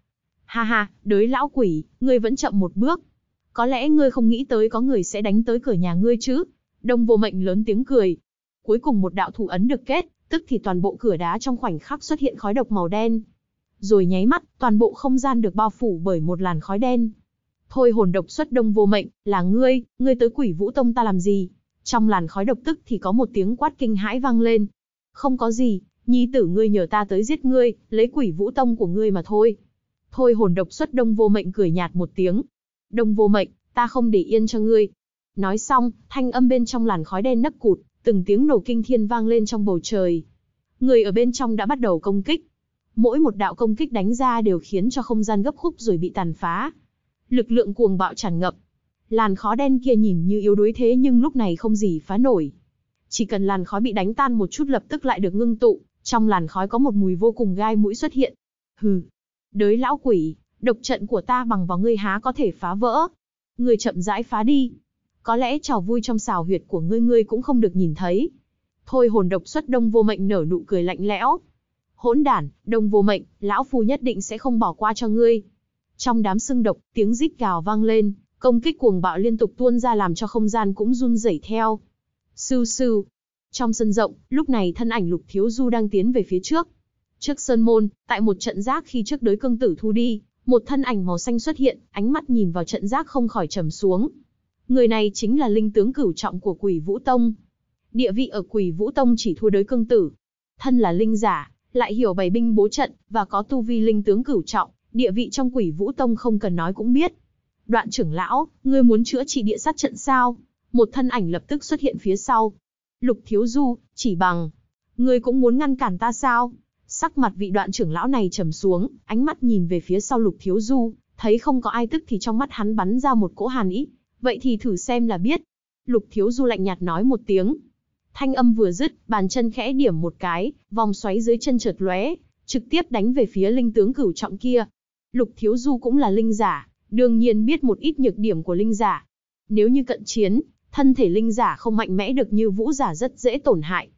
Ha ha, đối lão quỷ, ngươi vẫn chậm một bước. Có lẽ ngươi không nghĩ tới có người sẽ đánh tới cửa nhà ngươi chứ? Đông Vô Mệnh lớn tiếng cười. Cuối cùng một đạo thủ ấn được kết, tức thì toàn bộ cửa đá trong khoảnh khắc xuất hiện khói độc màu đen, rồi nháy mắt, toàn bộ không gian được bao phủ bởi một làn khói đen. Thôi hồn độc xuất đông vô mệnh, là ngươi, ngươi tới quỷ vũ tông ta làm gì? Trong làn khói độc tức thì có một tiếng quát kinh hãi vang lên. Không có gì, nhi tử ngươi nhờ ta tới giết ngươi, lấy quỷ vũ tông của ngươi mà thôi. Thôi hồn độc xuất đông vô mệnh cười nhạt một tiếng. Đông vô mệnh, ta không để yên cho ngươi. Nói xong, thanh âm bên trong làn khói đen nấc cụt, từng tiếng nổ kinh thiên vang lên trong bầu trời. Người ở bên trong đã bắt đầu công kích, Mỗi một đạo công kích đánh ra đều khiến cho không gian gấp khúc rồi bị tàn phá. Lực lượng cuồng bạo tràn ngập. Làn khó đen kia nhìn như yếu đuối thế nhưng lúc này không gì phá nổi. Chỉ cần làn khói bị đánh tan một chút lập tức lại được ngưng tụ, trong làn khói có một mùi vô cùng gai mũi xuất hiện. Hừ, đới lão quỷ, độc trận của ta bằng vào ngươi há có thể phá vỡ. Ngươi chậm rãi phá đi. Có lẽ trò vui trong xào huyệt của ngươi ngươi cũng không được nhìn thấy. Thôi hồn độc xuất đông vô mệnh nở nụ cười lạnh lẽo hỗn đản, đồng vô mệnh, lão phu nhất định sẽ không bỏ qua cho ngươi. Trong đám xương độc, tiếng rít gào vang lên, công kích cuồng bạo liên tục tuôn ra làm cho không gian cũng run rẩy theo. Sưu sưu. Trong sân rộng, lúc này thân ảnh Lục Thiếu Du đang tiến về phía trước. Trước sơn môn, tại một trận giác khi trước đới cương tử thu đi, một thân ảnh màu xanh xuất hiện, ánh mắt nhìn vào trận giác không khỏi trầm xuống. Người này chính là linh tướng cửu trọng của Quỷ Vũ Tông. Địa vị ở Quỷ Vũ Tông chỉ thua đới cương tử. Thân là linh giả, lại hiểu bảy binh bố trận và có tu vi linh tướng cửu trọng, địa vị trong quỷ vũ tông không cần nói cũng biết. Đoạn trưởng lão, ngươi muốn chữa trị địa sát trận sao? Một thân ảnh lập tức xuất hiện phía sau. Lục thiếu du, chỉ bằng. Ngươi cũng muốn ngăn cản ta sao? Sắc mặt vị đoạn trưởng lão này trầm xuống, ánh mắt nhìn về phía sau lục thiếu du, thấy không có ai tức thì trong mắt hắn bắn ra một cỗ hàn ý. Vậy thì thử xem là biết. Lục thiếu du lạnh nhạt nói một tiếng, Thanh âm vừa dứt, bàn chân khẽ điểm một cái, vòng xoáy dưới chân chợt lóe, trực tiếp đánh về phía linh tướng cửu trọng kia. Lục Thiếu Du cũng là linh giả, đương nhiên biết một ít nhược điểm của linh giả. Nếu như cận chiến, thân thể linh giả không mạnh mẽ được như vũ giả rất dễ tổn hại.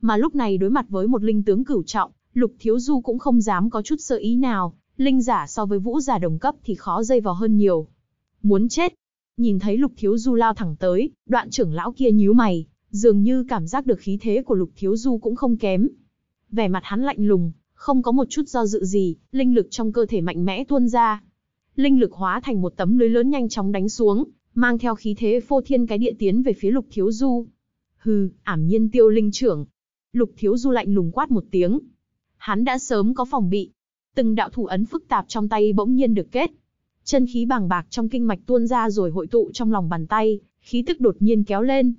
Mà lúc này đối mặt với một linh tướng cửu trọng, Lục Thiếu Du cũng không dám có chút sơ ý nào, linh giả so với vũ giả đồng cấp thì khó dây vào hơn nhiều. Muốn chết. Nhìn thấy Lục Thiếu Du lao thẳng tới, đoạn trưởng lão kia nhíu mày, dường như cảm giác được khí thế của Lục Thiếu Du cũng không kém. Vẻ mặt hắn lạnh lùng, không có một chút do dự gì, linh lực trong cơ thể mạnh mẽ tuôn ra. Linh lực hóa thành một tấm lưới lớn nhanh chóng đánh xuống, mang theo khí thế phô thiên cái địa tiến về phía Lục Thiếu Du. Hừ, ảm nhiên tiêu linh trưởng. Lục Thiếu Du lạnh lùng quát một tiếng. Hắn đã sớm có phòng bị. Từng đạo thủ ấn phức tạp trong tay bỗng nhiên được kết. Chân khí bàng bạc trong kinh mạch tuôn ra rồi hội tụ trong lòng bàn tay, khí tức đột nhiên kéo lên,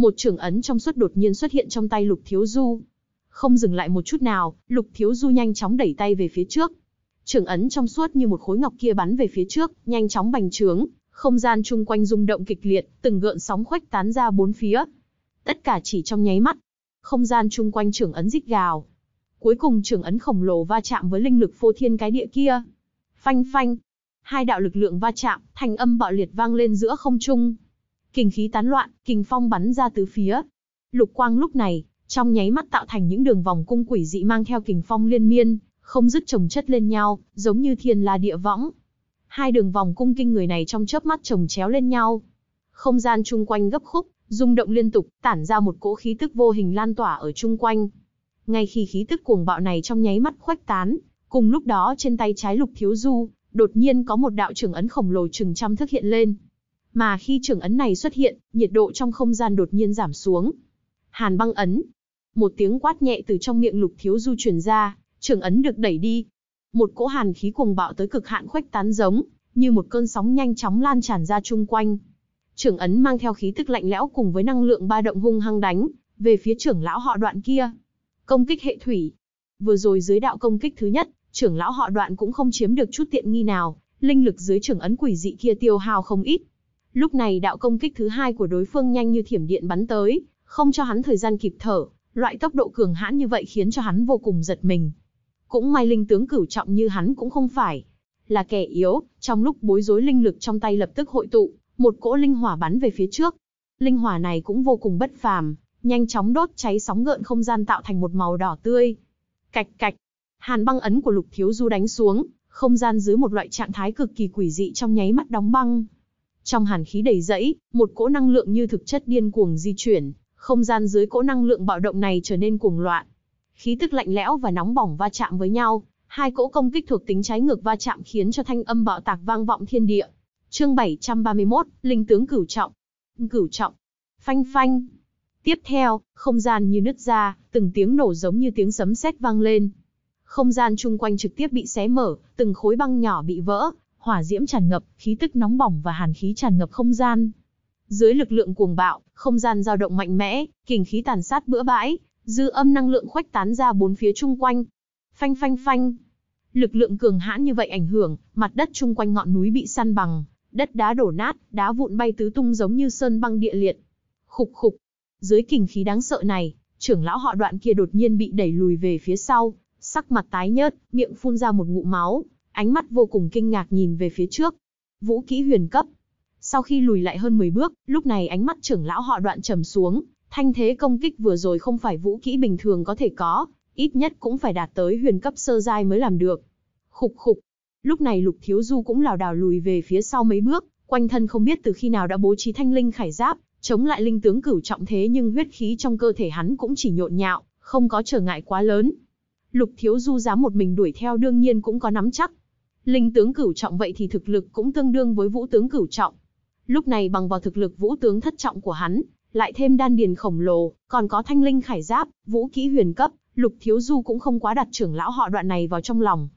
một trưởng ấn trong suốt đột nhiên xuất hiện trong tay Lục Thiếu Du. Không dừng lại một chút nào, Lục Thiếu Du nhanh chóng đẩy tay về phía trước. Trưởng ấn trong suốt như một khối ngọc kia bắn về phía trước, nhanh chóng bành trướng, không gian chung quanh rung động kịch liệt, từng gợn sóng khuếch tán ra bốn phía. Tất cả chỉ trong nháy mắt, không gian chung quanh trưởng ấn rít gào. Cuối cùng trưởng ấn khổng lồ va chạm với linh lực phô thiên cái địa kia. Phanh phanh, hai đạo lực lượng va chạm, thành âm bạo liệt vang lên giữa không trung. Kình khí tán loạn, kình phong bắn ra tứ phía. Lục quang lúc này, trong nháy mắt tạo thành những đường vòng cung quỷ dị mang theo kình phong liên miên, không dứt chồng chất lên nhau, giống như thiên la địa võng. Hai đường vòng cung kinh người này trong chớp mắt chồng chéo lên nhau. Không gian chung quanh gấp khúc, rung động liên tục, tản ra một cỗ khí tức vô hình lan tỏa ở chung quanh. Ngay khi khí tức cuồng bạo này trong nháy mắt khuếch tán, cùng lúc đó trên tay trái Lục Thiếu Du, đột nhiên có một đạo trường ấn khổng lồ chừng trăm thức hiện lên. Mà khi trưởng ấn này xuất hiện, nhiệt độ trong không gian đột nhiên giảm xuống. Hàn băng ấn. Một tiếng quát nhẹ từ trong miệng lục thiếu du truyền ra, trưởng ấn được đẩy đi. Một cỗ hàn khí cuồng bạo tới cực hạn khuếch tán giống, như một cơn sóng nhanh chóng lan tràn ra chung quanh. Trưởng ấn mang theo khí tức lạnh lẽo cùng với năng lượng ba động hung hăng đánh, về phía trưởng lão họ đoạn kia. Công kích hệ thủy. Vừa rồi dưới đạo công kích thứ nhất, trưởng lão họ đoạn cũng không chiếm được chút tiện nghi nào, linh lực dưới trưởng ấn quỷ dị kia tiêu hao không ít, Lúc này đạo công kích thứ hai của đối phương nhanh như thiểm điện bắn tới, không cho hắn thời gian kịp thở, loại tốc độ cường hãn như vậy khiến cho hắn vô cùng giật mình. Cũng may linh tướng cửu trọng như hắn cũng không phải là kẻ yếu, trong lúc bối rối linh lực trong tay lập tức hội tụ, một cỗ linh hỏa bắn về phía trước. Linh hỏa này cũng vô cùng bất phàm, nhanh chóng đốt cháy sóng gợn không gian tạo thành một màu đỏ tươi. Cạch cạch, hàn băng ấn của Lục Thiếu Du đánh xuống, không gian dưới một loại trạng thái cực kỳ quỷ dị trong nháy mắt đóng băng, trong hàn khí đầy dẫy, một cỗ năng lượng như thực chất điên cuồng di chuyển, không gian dưới cỗ năng lượng bạo động này trở nên cuồng loạn. Khí tức lạnh lẽo và nóng bỏng va chạm với nhau, hai cỗ công kích thuộc tính trái ngược va chạm khiến cho thanh âm bạo tạc vang vọng thiên địa. Chương 731, linh tướng cửu trọng. Cửu trọng. Phanh phanh. Tiếp theo, không gian như nứt ra, từng tiếng nổ giống như tiếng sấm sét vang lên. Không gian chung quanh trực tiếp bị xé mở, từng khối băng nhỏ bị vỡ, hỏa diễm tràn ngập, khí tức nóng bỏng và hàn khí tràn ngập không gian. Dưới lực lượng cuồng bạo, không gian dao động mạnh mẽ, kình khí tàn sát bữa bãi, dư âm năng lượng khuếch tán ra bốn phía chung quanh. Phanh phanh phanh. Lực lượng cường hãn như vậy ảnh hưởng, mặt đất chung quanh ngọn núi bị săn bằng, đất đá đổ nát, đá vụn bay tứ tung giống như sơn băng địa liệt. Khục khục. Dưới kình khí đáng sợ này, trưởng lão họ đoạn kia đột nhiên bị đẩy lùi về phía sau, sắc mặt tái nhợt, miệng phun ra một ngụm máu, ánh mắt vô cùng kinh ngạc nhìn về phía trước. Vũ kỹ huyền cấp. Sau khi lùi lại hơn 10 bước, lúc này ánh mắt trưởng lão họ đoạn trầm xuống, thanh thế công kích vừa rồi không phải vũ kỹ bình thường có thể có, ít nhất cũng phải đạt tới huyền cấp sơ giai mới làm được. Khục khục. Lúc này Lục Thiếu Du cũng lảo đảo lùi về phía sau mấy bước, quanh thân không biết từ khi nào đã bố trí thanh linh khải giáp, chống lại linh tướng cửu trọng thế nhưng huyết khí trong cơ thể hắn cũng chỉ nhộn nhạo, không có trở ngại quá lớn. Lục Thiếu Du dám một mình đuổi theo đương nhiên cũng có nắm chắc, Linh tướng cửu trọng vậy thì thực lực cũng tương đương với vũ tướng cửu trọng. Lúc này bằng vào thực lực vũ tướng thất trọng của hắn, lại thêm đan điền khổng lồ, còn có thanh linh khải giáp, vũ kỹ huyền cấp, Lục Thiếu Du cũng không quá đặt trưởng lão họ đoạn này vào trong lòng.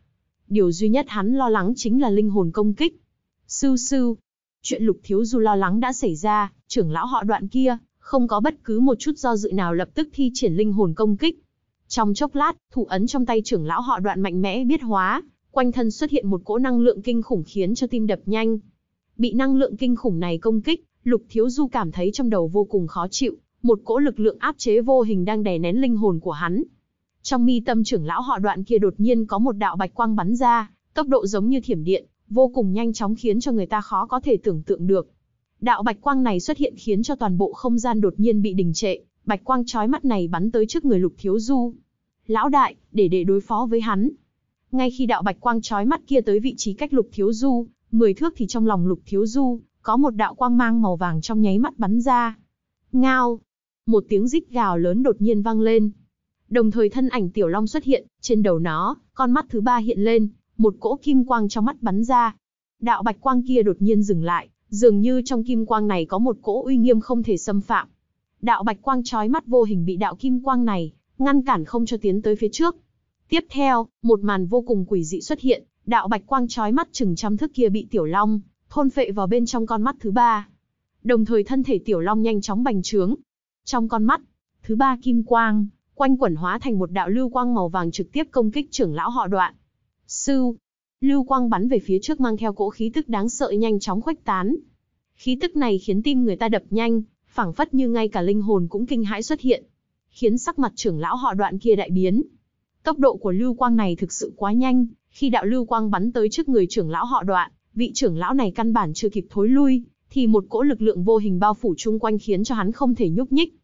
Điều duy nhất hắn lo lắng chính là linh hồn công kích. Sư sư, chuyện Lục Thiếu Du lo lắng đã xảy ra, trưởng lão họ đoạn kia, không có bất cứ một chút do dự nào lập tức thi triển linh hồn công kích. Trong chốc lát, thủ ấn trong tay trưởng lão họ đoạn mạnh mẽ biết hóa, Quanh thân xuất hiện một cỗ năng lượng kinh khủng khiến cho tim đập nhanh. Bị năng lượng kinh khủng này công kích, Lục Thiếu Du cảm thấy trong đầu vô cùng khó chịu, một cỗ lực lượng áp chế vô hình đang đè nén linh hồn của hắn. Trong mi tâm trưởng lão họ đoạn kia đột nhiên có một đạo bạch quang bắn ra, tốc độ giống như thiểm điện, vô cùng nhanh chóng khiến cho người ta khó có thể tưởng tượng được. Đạo bạch quang này xuất hiện khiến cho toàn bộ không gian đột nhiên bị đình trệ, bạch quang chói mắt này bắn tới trước người Lục Thiếu Du. Lão đại, để để đối phó với hắn, ngay khi đạo bạch quang chói mắt kia tới vị trí cách Lục Thiếu Du, mười thước thì trong lòng Lục Thiếu Du, có một đạo quang mang màu vàng trong nháy mắt bắn ra. Ngao! Một tiếng rít gào lớn đột nhiên vang lên. Đồng thời thân ảnh tiểu long xuất hiện, trên đầu nó, con mắt thứ ba hiện lên, một cỗ kim quang trong mắt bắn ra. Đạo bạch quang kia đột nhiên dừng lại, dường như trong kim quang này có một cỗ uy nghiêm không thể xâm phạm. Đạo bạch quang chói mắt vô hình bị đạo kim quang này, ngăn cản không cho tiến tới phía trước. Tiếp theo, một màn vô cùng quỷ dị xuất hiện, đạo bạch quang chói mắt chừng trăm thước kia bị tiểu long thôn phệ vào bên trong con mắt thứ ba. Đồng thời thân thể tiểu long nhanh chóng bành trướng. Trong con mắt, thứ ba kim quang, quanh quẩn hóa thành một đạo lưu quang màu vàng trực tiếp công kích trưởng lão họ đoạn. Sư, lưu quang bắn về phía trước mang theo cỗ khí tức đáng sợ nhanh chóng khuếch tán. Khí tức này khiến tim người ta đập nhanh, phảng phất như ngay cả linh hồn cũng kinh hãi xuất hiện, khiến sắc mặt trưởng lão họ đoạn kia đại biến. Tốc độ của lưu quang này thực sự quá nhanh, khi đạo lưu quang bắn tới trước người trưởng lão họ đoạn, vị trưởng lão này căn bản chưa kịp thối lui, thì một cỗ lực lượng vô hình bao phủ chung quanh khiến cho hắn không thể nhúc nhích.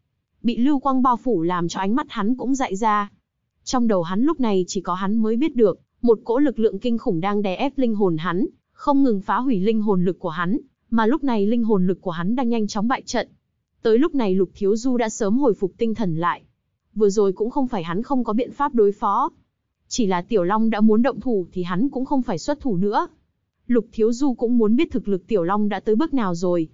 Bị lưu quang bao phủ làm cho ánh mắt hắn cũng dại ra. Trong đầu hắn lúc này chỉ có hắn mới biết được, một cỗ lực lượng kinh khủng đang đè ép linh hồn hắn, không ngừng phá hủy linh hồn lực của hắn, mà lúc này linh hồn lực của hắn đang nhanh chóng bại trận. Tới lúc này Lục Thiếu Du đã sớm hồi phục tinh thần lại, vừa rồi cũng không phải hắn không có biện pháp đối phó. Chỉ là Tiểu Long đã muốn động thủ thì hắn cũng không phải xuất thủ nữa. Lục Thiếu Du cũng muốn biết thực lực Tiểu Long đã tới bước nào rồi.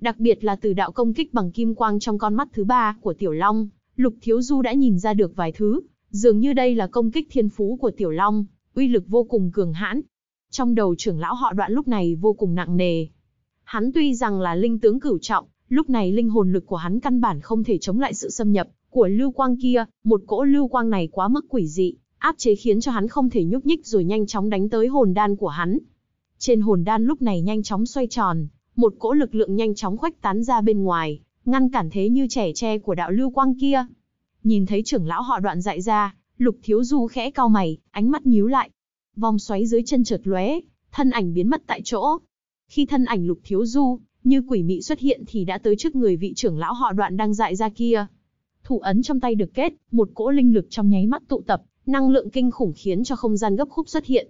Đặc biệt là từ đạo công kích bằng kim quang trong con mắt thứ ba của Tiểu Long, Lục Thiếu Du đã nhìn ra được vài thứ, dường như đây là công kích thiên phú của Tiểu Long, uy lực vô cùng cường hãn. Trong đầu trưởng lão họ đoạn lúc này vô cùng nặng nề. Hắn tuy rằng là linh tướng cửu trọng, lúc này linh hồn lực của hắn căn bản không thể chống lại sự xâm nhập của lưu quang kia, một cỗ lưu quang này quá mức quỷ dị, áp chế khiến cho hắn không thể nhúc nhích rồi nhanh chóng đánh tới hồn đan của hắn. Trên hồn đan lúc này nhanh chóng xoay tròn, một cỗ lực lượng nhanh chóng khuếch tán ra bên ngoài, ngăn cản thế như trẻ tre của đạo lưu quang kia. Nhìn thấy trưởng lão họ đoạn dại ra, lục thiếu du khẽ cao mày, ánh mắt nhíu lại. Vòng xoáy dưới chân trượt lóe, thân ảnh biến mất tại chỗ. Khi thân ảnh lục thiếu du, như quỷ mị xuất hiện thì đã tới trước người vị trưởng lão họ đoạn đang dại ra kia. Thủ ấn trong tay được kết, một cỗ linh lực trong nháy mắt tụ tập, năng lượng kinh khủng khiến cho không gian gấp khúc xuất hiện.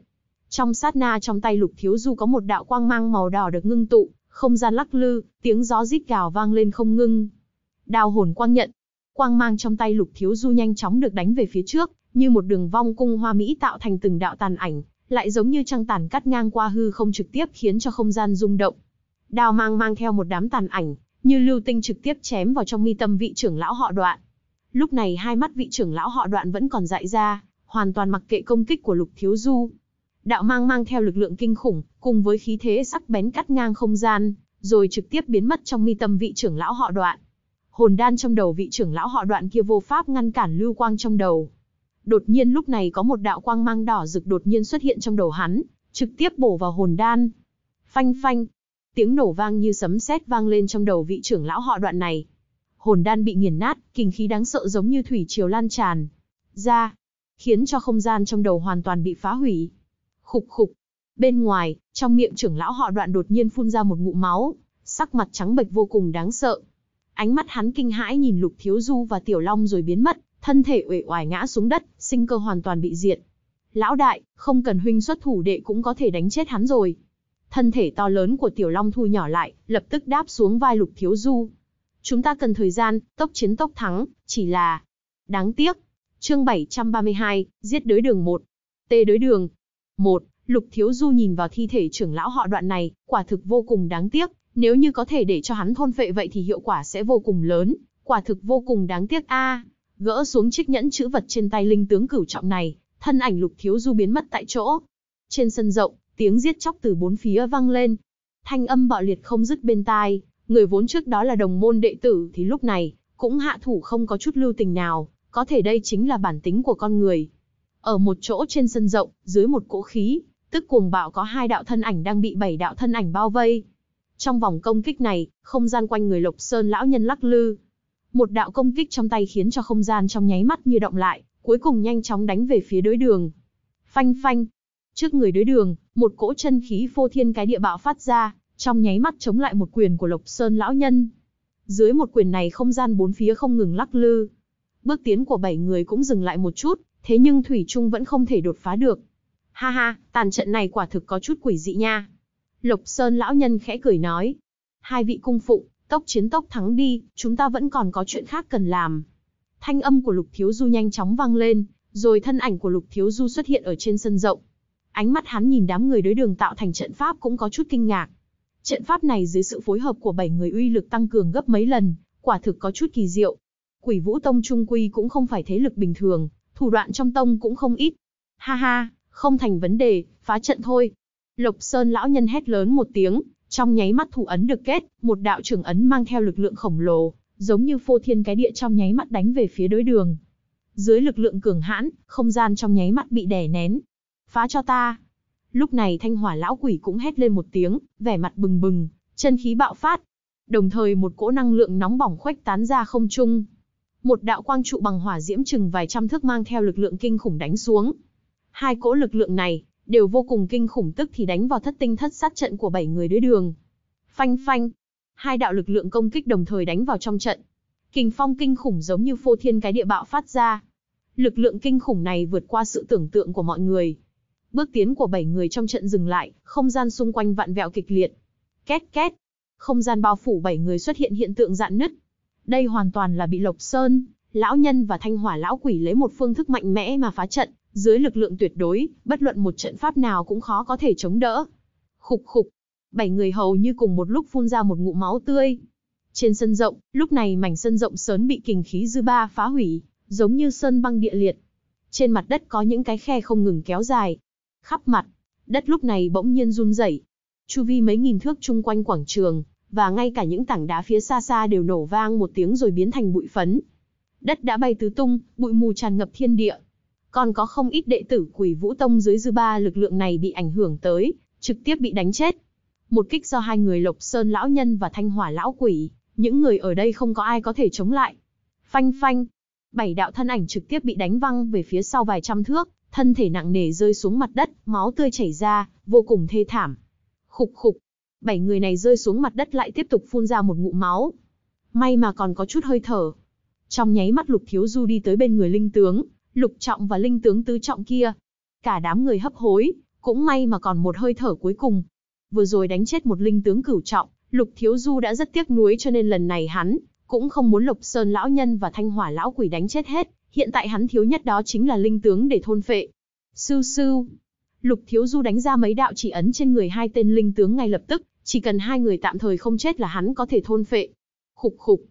Trong sát na trong tay Lục Thiếu Du có một đạo quang mang màu đỏ được ngưng tụ, không gian lắc lư, tiếng gió rít gào vang lên không ngưng. Đao hồn quang nhận, quang mang trong tay Lục Thiếu Du nhanh chóng được đánh về phía trước, như một đường vong cung hoa mỹ tạo thành từng đạo tàn ảnh, lại giống như trăng tàn cắt ngang qua hư không trực tiếp khiến cho không gian rung động. Đao mang mang theo một đám tàn ảnh, như lưu tinh trực tiếp chém vào trong mi tâm vị trưởng lão họ đoạn. Lúc này hai mắt vị trưởng lão họ đoạn vẫn còn dại ra, hoàn toàn mặc kệ công kích của Lục Thiếu Du. Đạo mang mang theo lực lượng kinh khủng, cùng với khí thế sắc bén cắt ngang không gian, rồi trực tiếp biến mất trong mi tâm vị trưởng lão họ đoạn. Hồn đan trong đầu vị trưởng lão họ đoạn kia vô pháp ngăn cản lưu quang trong đầu. Đột nhiên lúc này có một đạo quang mang đỏ rực đột nhiên xuất hiện trong đầu hắn, trực tiếp bổ vào hồn đan. Phanh phanh, tiếng nổ vang như sấm sét vang lên trong đầu vị trưởng lão họ đoạn này hồn đan bị nghiền nát, kinh khí đáng sợ giống như thủy triều lan tràn ra, khiến cho không gian trong đầu hoàn toàn bị phá hủy. Khục khục. Bên ngoài, trong miệng trưởng lão họ đoạn đột nhiên phun ra một ngụm máu, sắc mặt trắng bệch vô cùng đáng sợ. Ánh mắt hắn kinh hãi nhìn Lục Thiếu Du và Tiểu Long rồi biến mất, thân thể uể oải ngã xuống đất, sinh cơ hoàn toàn bị diệt. Lão đại, không cần huynh xuất thủ đệ cũng có thể đánh chết hắn rồi. Thân thể to lớn của Tiểu Long thu nhỏ lại, lập tức đáp xuống vai Lục Thiếu Du. Chúng ta cần thời gian, tốc chiến tốc thắng, chỉ là... Đáng tiếc. Chương 732, giết đối đường 1. Tê đối đường. 1. Lục Thiếu Du nhìn vào thi thể trưởng lão họ đoạn này, quả thực vô cùng đáng tiếc. Nếu như có thể để cho hắn thôn phệ vậy thì hiệu quả sẽ vô cùng lớn. Quả thực vô cùng đáng tiếc a. À, gỡ xuống chiếc nhẫn chữ vật trên tay linh tướng cửu trọng này, thân ảnh Lục Thiếu Du biến mất tại chỗ. Trên sân rộng, tiếng giết chóc từ bốn phía vang lên. Thanh âm bạo liệt không dứt bên tai, người vốn trước đó là đồng môn đệ tử thì lúc này cũng hạ thủ không có chút lưu tình nào, có thể đây chính là bản tính của con người. Ở một chỗ trên sân rộng, dưới một cỗ khí, tức cuồng bạo có hai đạo thân ảnh đang bị bảy đạo thân ảnh bao vây. Trong vòng công kích này, không gian quanh người Lộc Sơn lão nhân lắc lư. Một đạo công kích trong tay khiến cho không gian trong nháy mắt như động lại, cuối cùng nhanh chóng đánh về phía đối đường. Phanh phanh. Trước người đối đường, một cỗ chân khí phô thiên cái địa bạo phát ra, trong nháy mắt chống lại một quyền của Lộc Sơn lão nhân. Dưới một quyền này không gian bốn phía không ngừng lắc lư. Bước tiến của bảy người cũng dừng lại một chút, thế nhưng Thủy Trung vẫn không thể đột phá được. Ha ha, tàn trận này quả thực có chút quỷ dị nha. Lộc Sơn lão nhân khẽ cười nói. Hai vị cung phụ, tốc chiến tốc thắng đi, chúng ta vẫn còn có chuyện khác cần làm. Thanh âm của Lục Thiếu Du nhanh chóng vang lên, rồi thân ảnh của Lục Thiếu Du xuất hiện ở trên sân rộng. Ánh mắt hắn nhìn đám người đối đường tạo thành trận pháp cũng có chút kinh ngạc. Trận pháp này dưới sự phối hợp của bảy người uy lực tăng cường gấp mấy lần, quả thực có chút kỳ diệu. Quỷ Vũ Tông Trung Quy cũng không phải thế lực bình thường, thủ đoạn trong tông cũng không ít. Ha ha, không thành vấn đề, phá trận thôi. Lộc Sơn lão nhân hét lớn một tiếng, trong nháy mắt thủ ấn được kết, một đạo trưởng ấn mang theo lực lượng khổng lồ, giống như phô thiên cái địa trong nháy mắt đánh về phía đối đường. Dưới lực lượng cường hãn, không gian trong nháy mắt bị đè nén. Phá cho ta! Lúc này thanh hỏa lão quỷ cũng hét lên một tiếng, vẻ mặt bừng bừng, chân khí bạo phát. Đồng thời một cỗ năng lượng nóng bỏng khuếch tán ra không trung. Một đạo quang trụ bằng hỏa diễm chừng vài trăm thước mang theo lực lượng kinh khủng đánh xuống. Hai cỗ lực lượng này, đều vô cùng kinh khủng tức thì đánh vào thất tinh thất sát trận của bảy người đối đường. Phanh phanh, hai đạo lực lượng công kích đồng thời đánh vào trong trận. Kình phong kinh khủng giống như phô thiên cái địa bạo phát ra. Lực lượng kinh khủng này vượt qua sự tưởng tượng của mọi người, Bước tiến của bảy người trong trận dừng lại, không gian xung quanh vặn vẹo kịch liệt. Két két. Không gian bao phủ bảy người xuất hiện hiện tượng dạn nứt. Đây hoàn toàn là bị Lộc Sơn, lão nhân và Thanh Hỏa lão quỷ lấy một phương thức mạnh mẽ mà phá trận, dưới lực lượng tuyệt đối, bất luận một trận pháp nào cũng khó có thể chống đỡ. Khục khục. Bảy người hầu như cùng một lúc phun ra một ngụm máu tươi. Trên sân rộng, lúc này mảnh sân rộng sớm bị kình khí dư ba phá hủy, giống như sơn băng địa liệt. Trên mặt đất có những cái khe không ngừng kéo dài, khắp mặt, đất lúc này bỗng nhiên run rẩy. Chu vi mấy nghìn thước chung quanh quảng trường, và ngay cả những tảng đá phía xa xa đều nổ vang một tiếng rồi biến thành bụi phấn. Đất đã bay tứ tung, bụi mù tràn ngập thiên địa. Còn có không ít đệ tử Quỷ Vũ Tông dưới dư ba lực lượng này bị ảnh hưởng tới, trực tiếp bị đánh chết. Một kích do hai người Lộc Sơn lão nhân và Thanh Hỏa lão quỷ, những người ở đây không có ai có thể chống lại. Phanh phanh, bảy đạo thân ảnh trực tiếp bị đánh văng về phía sau vài trăm thước, thân thể nặng nề rơi xuống mặt đất, máu tươi chảy ra, vô cùng thê thảm. Khục khục, bảy người này rơi xuống mặt đất lại tiếp tục phun ra một ngụm máu. May mà còn có chút hơi thở. Trong nháy mắt Lục Thiếu Du đi tới bên người linh tướng, Lục Trọng và linh tướng tứ trọng kia. Cả đám người hấp hối, cũng may mà còn một hơi thở cuối cùng. Vừa rồi đánh chết một linh tướng cửu trọng, Lục Thiếu Du đã rất tiếc nuối cho nên lần này hắn cũng không muốn lục Sơn lão nhân và Thanh Hỏa lão quỷ đánh chết hết. Hiện tại hắn thiếu nhất đó chính là linh tướng để thôn phệ. sư sư Lục Thiếu Du đánh ra mấy đạo chỉ ấn trên người hai tên linh tướng ngay lập tức, chỉ cần hai người tạm thời không chết là hắn có thể thôn phệ. Khục khục.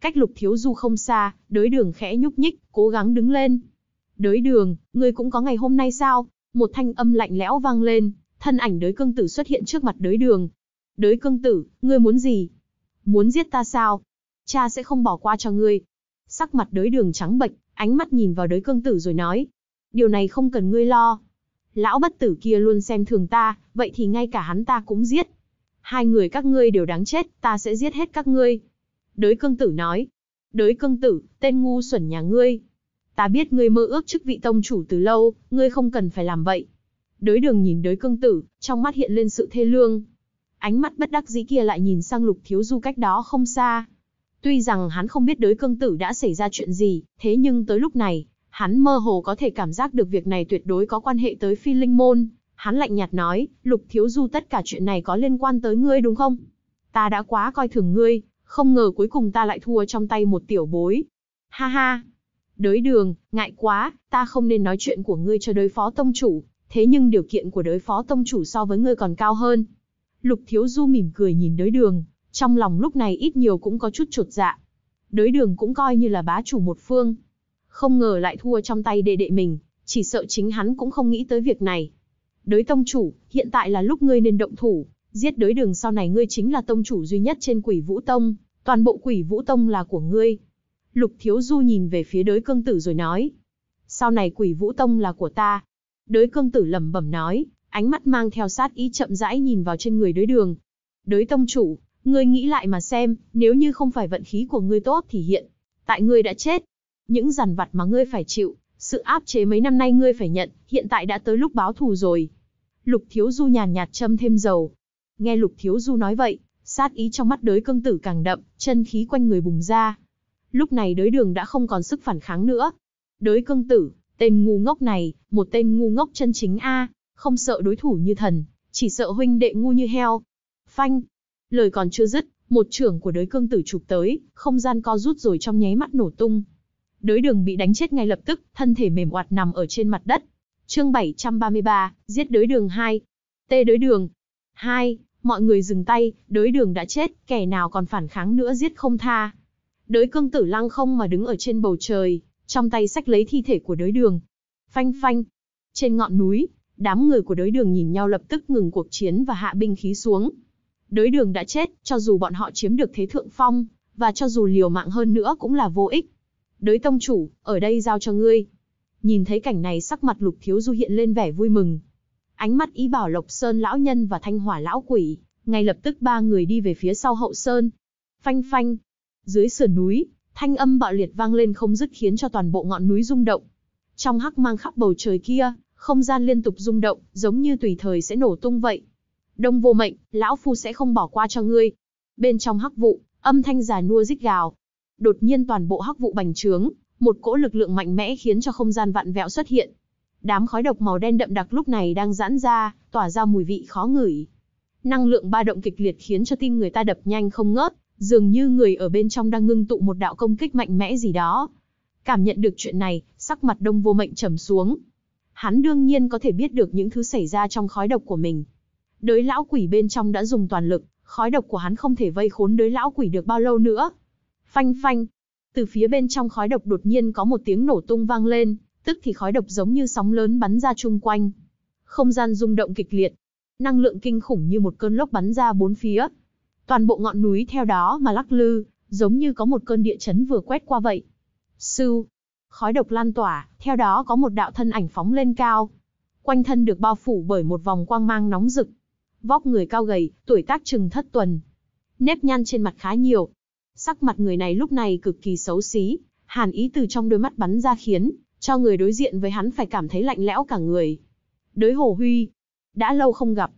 Cách Lục Thiếu Du không xa, đới đường khẽ nhúc nhích, cố gắng đứng lên. Đới đường, ngươi cũng có ngày hôm nay sao? Một thanh âm lạnh lẽo vang lên, thân ảnh đới cương tử xuất hiện trước mặt đới đường. Đới cương tử, ngươi muốn gì? Muốn giết ta sao? Cha sẽ không bỏ qua cho ngươi. Sắc mặt đới đường trắng bệch, ánh mắt nhìn vào đới cương tử rồi nói, điều này không cần ngươi lo. Lão bất tử kia luôn xem thường ta, vậy thì ngay cả hắn ta cũng giết. Hai người các ngươi đều đáng chết, ta sẽ giết hết các ngươi. Đới cương tử nói, đới cương tử, tên ngu xuẩn nhà ngươi. Ta biết ngươi mơ ước chức vị tông chủ từ lâu, ngươi không cần phải làm vậy. Đới đường nhìn đới cương tử, trong mắt hiện lên sự thê lương. Ánh mắt bất đắc dĩ kia lại nhìn sang lục thiếu du cách đó không xa. Tuy rằng hắn không biết đối cương tử đã xảy ra chuyện gì, thế nhưng tới lúc này, hắn mơ hồ có thể cảm giác được việc này tuyệt đối có quan hệ tới phi linh môn. Hắn lạnh nhạt nói, lục thiếu du tất cả chuyện này có liên quan tới ngươi đúng không? Ta đã quá coi thường ngươi, không ngờ cuối cùng ta lại thua trong tay một tiểu bối. Ha ha! Đới đường, ngại quá, ta không nên nói chuyện của ngươi cho đối phó tông chủ, thế nhưng điều kiện của đối phó tông chủ so với ngươi còn cao hơn. Lục thiếu du mỉm cười nhìn đới đường, trong lòng lúc này ít nhiều cũng có chút chột dạ. Đối đường cũng coi như là bá chủ một phương. Không ngờ lại thua trong tay đệ đệ mình, chỉ sợ chính hắn cũng không nghĩ tới việc này. Đối tông chủ, hiện tại là lúc ngươi nên động thủ, giết đối đường sau này ngươi chính là tông chủ duy nhất trên quỷ vũ tông, toàn bộ quỷ vũ tông là của ngươi. Lục Thiếu Du nhìn về phía đối cương tử rồi nói. Sau này quỷ vũ tông là của ta. Đối cương tử lẩm bẩm nói, ánh mắt mang theo sát ý chậm rãi nhìn vào trên người đối đường. Đối tông chủ, Ngươi nghĩ lại mà xem, nếu như không phải vận khí của ngươi tốt thì hiện, tại ngươi đã chết. Những dằn vặt mà ngươi phải chịu, sự áp chế mấy năm nay ngươi phải nhận, hiện tại đã tới lúc báo thù rồi. Lục Thiếu Du nhàn nhạt châm thêm dầu. Nghe Lục Thiếu Du nói vậy, sát ý trong mắt đới cương tử càng đậm, chân khí quanh người bùng ra. Lúc này đới đường đã không còn sức phản kháng nữa. Đới cương tử, tên ngu ngốc này, một tên ngu ngốc chân chính A, không sợ đối thủ như thần, chỉ sợ huynh đệ ngu như heo. Phanh, Lời còn chưa dứt, một trưởng của đới cương tử chụp tới, không gian co rút rồi trong nháy mắt nổ tung. Đới đường bị đánh chết ngay lập tức, thân thể mềm oạt nằm ở trên mặt đất. Chương 733, giết đới đường 2. Tê đới đường. 2. Mọi người dừng tay, đới đường đã chết, kẻ nào còn phản kháng nữa giết không tha. Đới cương tử lăng không mà đứng ở trên bầu trời, trong tay sách lấy thi thể của đới đường. Phanh phanh. Trên ngọn núi, đám người của đới đường nhìn nhau lập tức ngừng cuộc chiến và hạ binh khí xuống. Đối đường đã chết, cho dù bọn họ chiếm được thế thượng phong, và cho dù liều mạng hơn nữa cũng là vô ích. Đối tông chủ, ở đây giao cho ngươi. Nhìn thấy cảnh này sắc mặt lục thiếu du hiện lên vẻ vui mừng. Ánh mắt ý bảo lộc sơn lão nhân và thanh hỏa lão quỷ, ngay lập tức ba người đi về phía sau hậu sơn. Phanh phanh. Dưới sườn núi, thanh âm bạo liệt vang lên không dứt khiến cho toàn bộ ngọn núi rung động. Trong hắc mang khắp bầu trời kia, không gian liên tục rung động, giống như tùy thời sẽ nổ tung vậy. Đông vô mệnh, lão phu sẽ không bỏ qua cho ngươi. Bên trong hắc vụ, âm thanh già nua rít gào. Đột nhiên toàn bộ hắc vụ bành trướng, một cỗ lực lượng mạnh mẽ khiến cho không gian vặn vẹo xuất hiện. Đám khói độc màu đen đậm đặc lúc này đang giãn ra, tỏa ra mùi vị khó ngửi. Năng lượng ba động kịch liệt khiến cho tim người ta đập nhanh không ngớt, dường như người ở bên trong đang ngưng tụ một đạo công kích mạnh mẽ gì đó. Cảm nhận được chuyện này, sắc mặt đông vô mệnh trầm xuống. Hắn đương nhiên có thể biết được những thứ xảy ra trong khói độc của mình đới lão quỷ bên trong đã dùng toàn lực, khói độc của hắn không thể vây khốn đới lão quỷ được bao lâu nữa. Phanh phanh, từ phía bên trong khói độc đột nhiên có một tiếng nổ tung vang lên, tức thì khói độc giống như sóng lớn bắn ra chung quanh. Không gian rung động kịch liệt, năng lượng kinh khủng như một cơn lốc bắn ra bốn phía. Toàn bộ ngọn núi theo đó mà lắc lư, giống như có một cơn địa chấn vừa quét qua vậy. Sư, khói độc lan tỏa, theo đó có một đạo thân ảnh phóng lên cao. Quanh thân được bao phủ bởi một vòng quang mang nóng rực, vóc người cao gầy, tuổi tác chừng thất tuần. Nếp nhăn trên mặt khá nhiều. Sắc mặt người này lúc này cực kỳ xấu xí, hàn ý từ trong đôi mắt bắn ra khiến cho người đối diện với hắn phải cảm thấy lạnh lẽo cả người. đối Hồ Huy, đã lâu không gặp.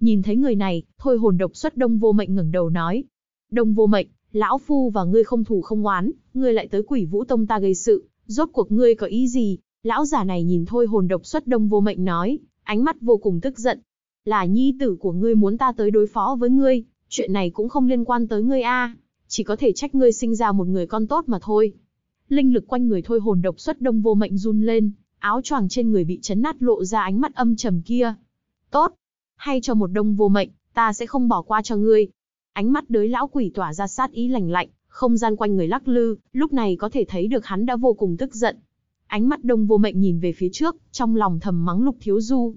Nhìn thấy người này, thôi hồn độc xuất Đông Vô Mệnh ngẩng đầu nói. Đông Vô Mệnh, lão phu và ngươi không thù không oán, ngươi lại tới quỷ vũ tông ta gây sự, rốt cuộc ngươi có ý gì? Lão giả này nhìn thôi hồn độc xuất Đông Vô Mệnh nói, ánh mắt vô cùng tức giận, là nhi tử của ngươi muốn ta tới đối phó với ngươi, chuyện này cũng không liên quan tới ngươi a, chỉ có thể trách ngươi sinh ra một người con tốt mà thôi. Linh lực quanh người thôi hồn độc xuất đông vô mệnh run lên, áo choàng trên người bị chấn nát lộ ra ánh mắt âm trầm kia. Tốt, hay cho một đông vô mệnh, ta sẽ không bỏ qua cho ngươi. Ánh mắt đới lão quỷ tỏa ra sát ý lạnh lạnh, không gian quanh người lắc lư, lúc này có thể thấy được hắn đã vô cùng tức giận. Ánh mắt đông vô mệnh nhìn về phía trước, trong lòng thầm mắng lục thiếu du,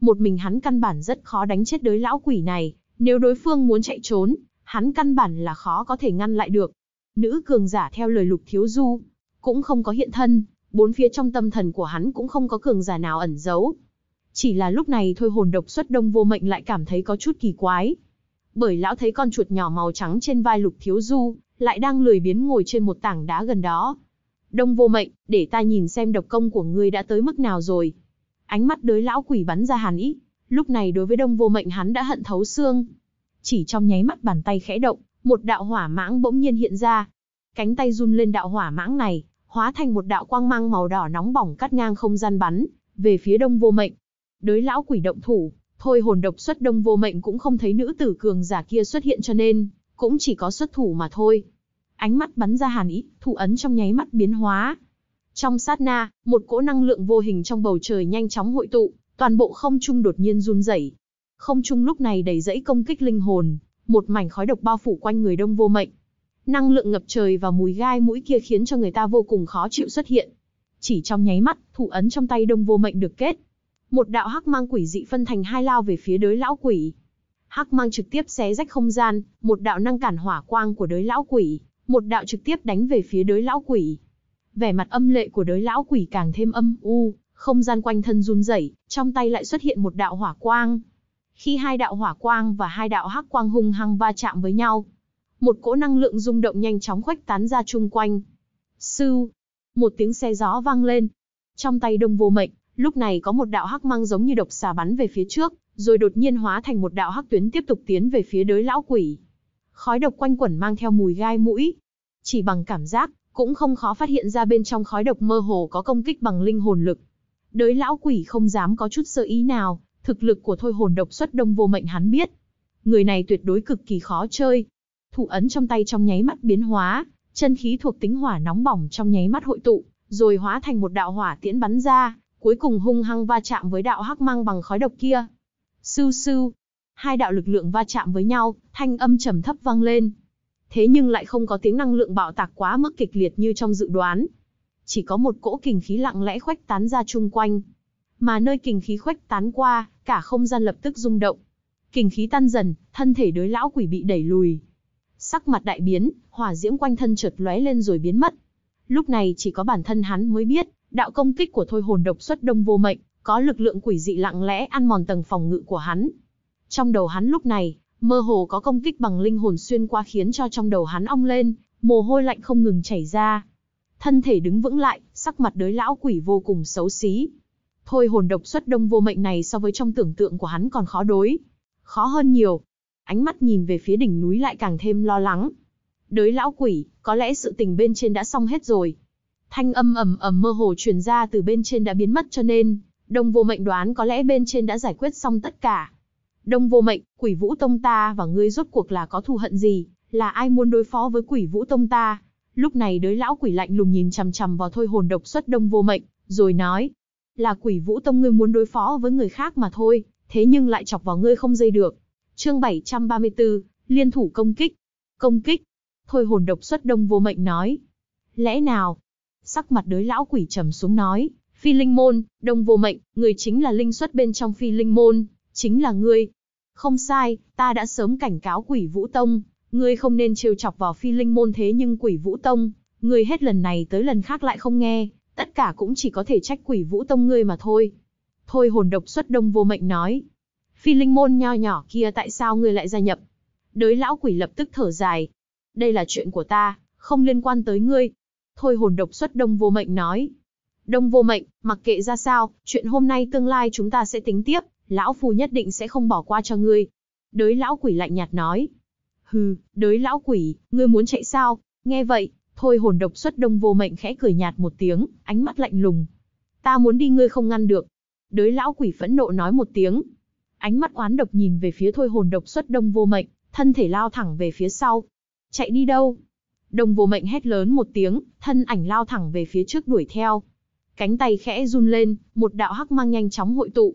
một mình hắn căn bản rất khó đánh chết đối lão quỷ này, nếu đối phương muốn chạy trốn, hắn căn bản là khó có thể ngăn lại được. Nữ cường giả theo lời Lục Thiếu Du, cũng không có hiện thân, bốn phía trong tâm thần của hắn cũng không có cường giả nào ẩn giấu. Chỉ là lúc này thôi hồn độc xuất đông vô mệnh lại cảm thấy có chút kỳ quái. Bởi lão thấy con chuột nhỏ màu trắng trên vai Lục Thiếu Du, lại đang lười biến ngồi trên một tảng đá gần đó. Đông vô mệnh, để ta nhìn xem độc công của ngươi đã tới mức nào rồi. Ánh mắt đối lão quỷ bắn ra hàn ý. Lúc này đối với đông vô mệnh hắn đã hận thấu xương. Chỉ trong nháy mắt bàn tay khẽ động, một đạo hỏa mãng bỗng nhiên hiện ra. Cánh tay run lên đạo hỏa mãng này, hóa thành một đạo quang mang màu đỏ nóng bỏng cắt ngang không gian bắn, về phía đông vô mệnh. Đối lão quỷ động thủ, thôi hồn độc xuất đông vô mệnh cũng không thấy nữ tử cường giả kia xuất hiện cho nên, cũng chỉ có xuất thủ mà thôi. Ánh mắt bắn ra hàn ý, thủ ấn trong nháy mắt biến hóa, trong sát na, một cỗ năng lượng vô hình trong bầu trời nhanh chóng hội tụ, toàn bộ không trung đột nhiên run rẩy. Không trung lúc này đầy dẫy công kích linh hồn, một mảnh khói độc bao phủ quanh người Đông Vô Mệnh. Năng lượng ngập trời và mùi gai mũi kia khiến cho người ta vô cùng khó chịu xuất hiện. Chỉ trong nháy mắt, thủ ấn trong tay Đông Vô Mệnh được kết. Một đạo hắc mang quỷ dị phân thành hai lao về phía đối lão quỷ. Hắc mang trực tiếp xé rách không gian, một đạo năng cản hỏa quang của đối lão quỷ, một đạo trực tiếp đánh về phía đối lão quỷ. Vẻ mặt âm lệ của đới lão quỷ càng thêm âm u, không gian quanh thân run rẩy, trong tay lại xuất hiện một đạo hỏa quang. Khi hai đạo hỏa quang và hai đạo hắc quang hung hăng va chạm với nhau, một cỗ năng lượng rung động nhanh chóng khuếch tán ra chung quanh. sư, một tiếng xe gió vang lên. Trong tay Đông Vô Mệnh, lúc này có một đạo hắc mang giống như độc xà bắn về phía trước, rồi đột nhiên hóa thành một đạo hắc tuyến tiếp tục tiến về phía đới lão quỷ. Khói độc quanh quẩn mang theo mùi gai mũi. Chỉ bằng cảm giác, cũng không khó phát hiện ra bên trong khói độc mơ hồ có công kích bằng linh hồn lực. Đới lão quỷ không dám có chút sơ ý nào, thực lực của thôi hồn độc xuất đông vô mệnh hắn biết. Người này tuyệt đối cực kỳ khó chơi. Thủ ấn trong tay trong nháy mắt biến hóa, chân khí thuộc tính hỏa nóng bỏng trong nháy mắt hội tụ, rồi hóa thành một đạo hỏa tiễn bắn ra, cuối cùng hung hăng va chạm với đạo hắc mang bằng khói độc kia. Sưu sưu, hai đạo lực lượng va chạm với nhau, thanh âm trầm thấp vang lên, thế nhưng lại không có tiếng năng lượng bạo tạc quá mức kịch liệt như trong dự đoán. Chỉ có một cỗ kình khí lặng lẽ khoách tán ra chung quanh. Mà nơi kình khí khoách tán qua, cả không gian lập tức rung động. Kình khí tan dần, thân thể đối lão quỷ bị đẩy lùi. Sắc mặt đại biến, hỏa diễm quanh thân chợt lóe lên rồi biến mất. Lúc này chỉ có bản thân hắn mới biết, đạo công kích của thôi hồn độc xuất đông vô mệnh, có lực lượng quỷ dị lặng lẽ ăn mòn tầng phòng ngự của hắn. Trong đầu hắn lúc này, Mơ hồ có công kích bằng linh hồn xuyên qua khiến cho trong đầu hắn ong lên, mồ hôi lạnh không ngừng chảy ra. Thân thể đứng vững lại, sắc mặt đối lão quỷ vô cùng xấu xí. Thôi hồn độc xuất đông vô mệnh này so với trong tưởng tượng của hắn còn khó đối. Khó hơn nhiều. Ánh mắt nhìn về phía đỉnh núi lại càng thêm lo lắng. Đối lão quỷ, có lẽ sự tình bên trên đã xong hết rồi. Thanh âm ầm ầm mơ hồ truyền ra từ bên trên đã biến mất cho nên, đông vô mệnh đoán có lẽ bên trên đã giải quyết xong tất cả. Đông vô mệnh, quỷ vũ tông ta và ngươi rốt cuộc là có thù hận gì, là ai muốn đối phó với quỷ vũ tông ta? Lúc này đới lão quỷ lạnh lùng nhìn chằm chằm vào thôi hồn độc xuất đông vô mệnh, rồi nói, là quỷ vũ tông ngươi muốn đối phó với người khác mà thôi, thế nhưng lại chọc vào ngươi không dây được. Chương 734, liên thủ công kích. Công kích. Thôi hồn độc xuất đông vô mệnh nói. Lẽ nào? Sắc mặt đới lão quỷ trầm xuống nói, phi linh môn, đông vô mệnh, người chính là linh xuất bên trong phi linh môn, chính là ngươi, không sai, ta đã sớm cảnh cáo quỷ vũ tông, ngươi không nên trêu chọc vào phi linh môn thế nhưng quỷ vũ tông, ngươi hết lần này tới lần khác lại không nghe, tất cả cũng chỉ có thể trách quỷ vũ tông ngươi mà thôi. Thôi hồn độc xuất đông vô mệnh nói. Phi linh môn nho nhỏ kia tại sao ngươi lại gia nhập? Đới lão quỷ lập tức thở dài. Đây là chuyện của ta, không liên quan tới ngươi. Thôi hồn độc xuất đông vô mệnh nói. Đông vô mệnh, mặc kệ ra sao, chuyện hôm nay tương lai chúng ta sẽ tính tiếp, lão phu nhất định sẽ không bỏ qua cho ngươi. Đới lão quỷ lạnh nhạt nói. Hừ, đới lão quỷ, ngươi muốn chạy sao? Nghe vậy, thôi hồn độc xuất đông vô mệnh khẽ cười nhạt một tiếng, ánh mắt lạnh lùng. Ta muốn đi ngươi không ngăn được. Đới lão quỷ phẫn nộ nói một tiếng. Ánh mắt oán độc nhìn về phía thôi hồn độc xuất đông vô mệnh, thân thể lao thẳng về phía sau. Chạy đi đâu? Đông vô mệnh hét lớn một tiếng, thân ảnh lao thẳng về phía trước đuổi theo. Cánh tay khẽ run lên, một đạo hắc mang nhanh chóng hội tụ,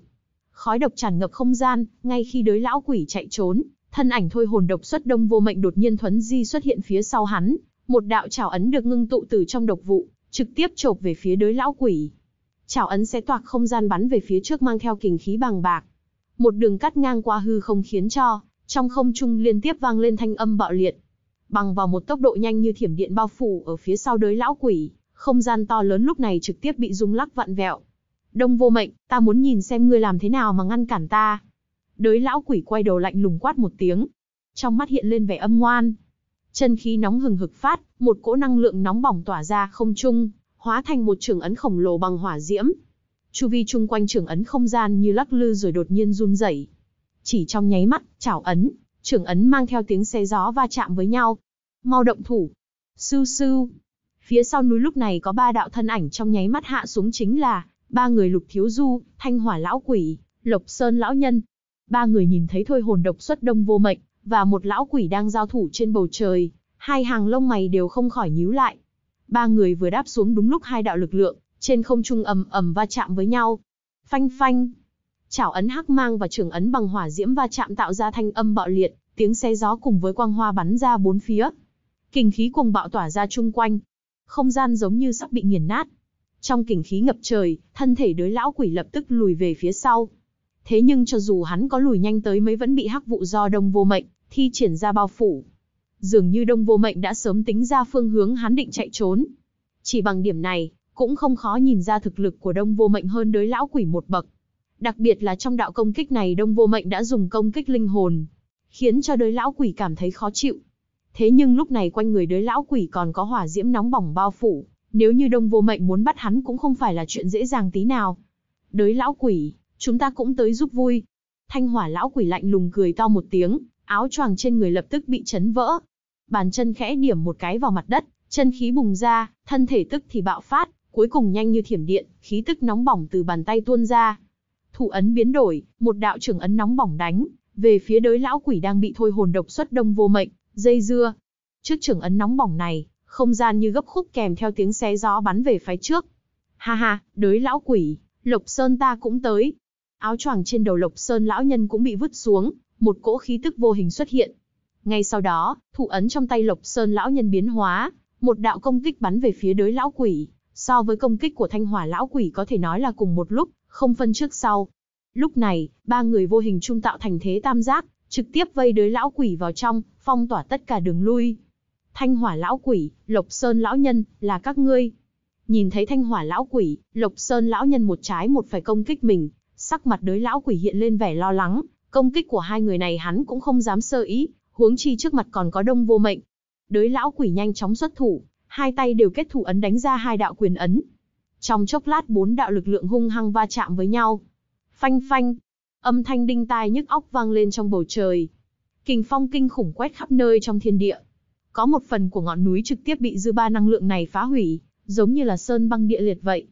khói độc tràn ngập không gian, ngay khi đới lão quỷ chạy trốn, thân ảnh thôi hồn độc xuất đông vô mệnh đột nhiên thuấn di xuất hiện phía sau hắn, một đạo trảo ấn được ngưng tụ từ trong độc vụ, trực tiếp chộp về phía đới lão quỷ. Trảo ấn sẽ toạc không gian bắn về phía trước mang theo kình khí bằng bạc. Một đường cắt ngang qua hư không khiến cho trong không trung liên tiếp vang lên thanh âm bạo liệt. Bằng vào một tốc độ nhanh như thiểm điện bao phủ ở phía sau đới lão quỷ, không gian to lớn lúc này trực tiếp bị rung lắc vặn vẹo, Đông vô mệnh, ta muốn nhìn xem ngươi làm thế nào mà ngăn cản ta. Đới lão quỷ quay đầu lạnh lùng quát một tiếng. Trong mắt hiện lên vẻ âm ngoan. Chân khí nóng hừng hực phát, một cỗ năng lượng nóng bỏng tỏa ra không trung, hóa thành một trường ấn khổng lồ bằng hỏa diễm. Chu vi chung quanh trường ấn không gian như lắc lư rồi đột nhiên run rẩy. Chỉ trong nháy mắt, chảo ấn, trường ấn mang theo tiếng xe gió va chạm với nhau. Mau động thủ. Sư sư. Phía sau núi lúc này có ba đạo thân ảnh trong nháy mắt hạ xuống chính là ba người lục thiếu du, thanh hỏa lão quỷ, lộc sơn lão nhân. Ba người nhìn thấy thôi hồn độc xuất đông vô mệnh, và một lão quỷ đang giao thủ trên bầu trời, hai hàng lông mày đều không khỏi nhíu lại. Ba người vừa đáp xuống đúng lúc hai đạo lực lượng, trên không trung ầm ầm va chạm với nhau. Phanh phanh. Chảo ấn hắc mang và trường ấn bằng hỏa diễm va chạm tạo ra thanh âm bạo liệt, tiếng xé gió cùng với quang hoa bắn ra bốn phía. Kinh khí cùng bạo tỏa ra chung quanh. Không gian giống như sắp bị nghiền nát, trong kình khí ngập trời, thân thể đới lão quỷ lập tức lùi về phía sau. Thế nhưng cho dù hắn có lùi nhanh tới mấy vẫn bị hắc vụ do đông vô mệnh, thi triển ra bao phủ. Dường như đông vô mệnh đã sớm tính ra phương hướng hắn định chạy trốn. Chỉ bằng điểm này, cũng không khó nhìn ra thực lực của đông vô mệnh hơn đới lão quỷ một bậc. Đặc biệt là trong đạo công kích này đông vô mệnh đã dùng công kích linh hồn, khiến cho đới lão quỷ cảm thấy khó chịu. Thế nhưng lúc này quanh người đới lão quỷ còn có hỏa diễm nóng bỏng bao phủ, nếu như đông vô mệnh muốn bắt hắn cũng không phải là chuyện dễ dàng tí nào. Đới lão quỷ, chúng ta cũng tới giúp vui. Thanh hỏa lão quỷ lạnh lùng cười to một tiếng, áo choàng trên người lập tức bị chấn vỡ. Bàn chân khẽ điểm một cái vào mặt đất, chân khí bùng ra, thân thể tức thì bạo phát, cuối cùng nhanh như thiểm điện, khí tức nóng bỏng từ bàn tay tuôn ra. Thủ ấn biến đổi, một đạo trưởng ấn nóng bỏng đánh, về phía đới lão quỷ đang bị thôi hồn độc xuất đông vô mệnh, dây dưa. Trước trưởng ấn nóng bỏng này, không gian như gấp khúc kèm theo tiếng xé gió bắn về phía trước. Ha ha, đối lão quỷ, Lộc Sơn ta cũng tới. Áo choàng trên đầu Lộc Sơn lão nhân cũng bị vứt xuống, một cỗ khí tức vô hình xuất hiện. Ngay sau đó, thủ ấn trong tay Lộc Sơn lão nhân biến hóa, một đạo công kích bắn về phía đối lão quỷ, so với công kích của thanh hỏa lão quỷ có thể nói là cùng một lúc, không phân trước sau. Lúc này, ba người vô hình trung tạo thành thế tam giác, trực tiếp vây đối lão quỷ vào trong, phong tỏa tất cả đường lui. Thanh hỏa lão quỷ, lộc sơn lão nhân, là các ngươi. Nhìn thấy thanh hỏa lão quỷ, lộc sơn lão nhân một trái một phải công kích mình, sắc mặt đối lão quỷ hiện lên vẻ lo lắng, công kích của hai người này hắn cũng không dám sơ ý, huống chi trước mặt còn có đông vô mệnh. Đối lão quỷ nhanh chóng xuất thủ, hai tay đều kết thủ ấn đánh ra hai đạo quyền ấn. Trong chốc lát bốn đạo lực lượng hung hăng va chạm với nhau. Phanh phanh, âm thanh đinh tai nhức óc vang lên trong bầu trời. Kình phong kinh khủng quét khắp nơi trong thiên địa. Có một phần của ngọn núi trực tiếp bị dư ba năng lượng này phá hủy, giống như là sơn băng địa liệt vậy.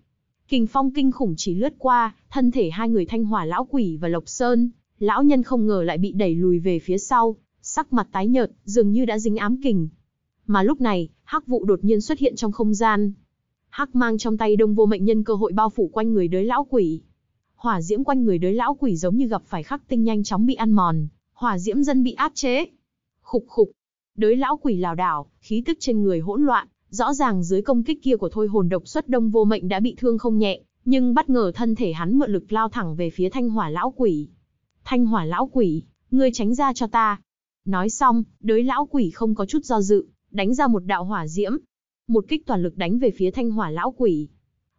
Kình phong kinh khủng chỉ lướt qua, thân thể hai người thanh hỏa lão quỷ và lộc sơn, lão nhân không ngờ lại bị đẩy lùi về phía sau, sắc mặt tái nhợt, dường như đã dính ám kình. Mà lúc này, hắc vụ đột nhiên xuất hiện trong không gian. Hắc mang trong tay đông vô mệnh nhân cơ hội bao phủ quanh người đới lão quỷ. Hỏa diễm quanh người đới lão quỷ giống như gặp phải khắc tinh nhanh chóng bị ăn mòn, hỏa diễm dân bị áp chế. Khục khục, đới lão quỷ lảo đảo, khí tức trên người hỗn loạn, rõ ràng dưới công kích kia của thôi hồn độc xuất đông vô mệnh đã bị thương không nhẹ, nhưng bất ngờ thân thể hắn mượn lực lao thẳng về phía thanh hỏa lão quỷ. Thanh hỏa lão quỷ, ngươi tránh ra cho ta. Nói xong, đới lão quỷ không có chút do dự, đánh ra một đạo hỏa diễm. Một kích toàn lực đánh về phía thanh hỏa lão quỷ.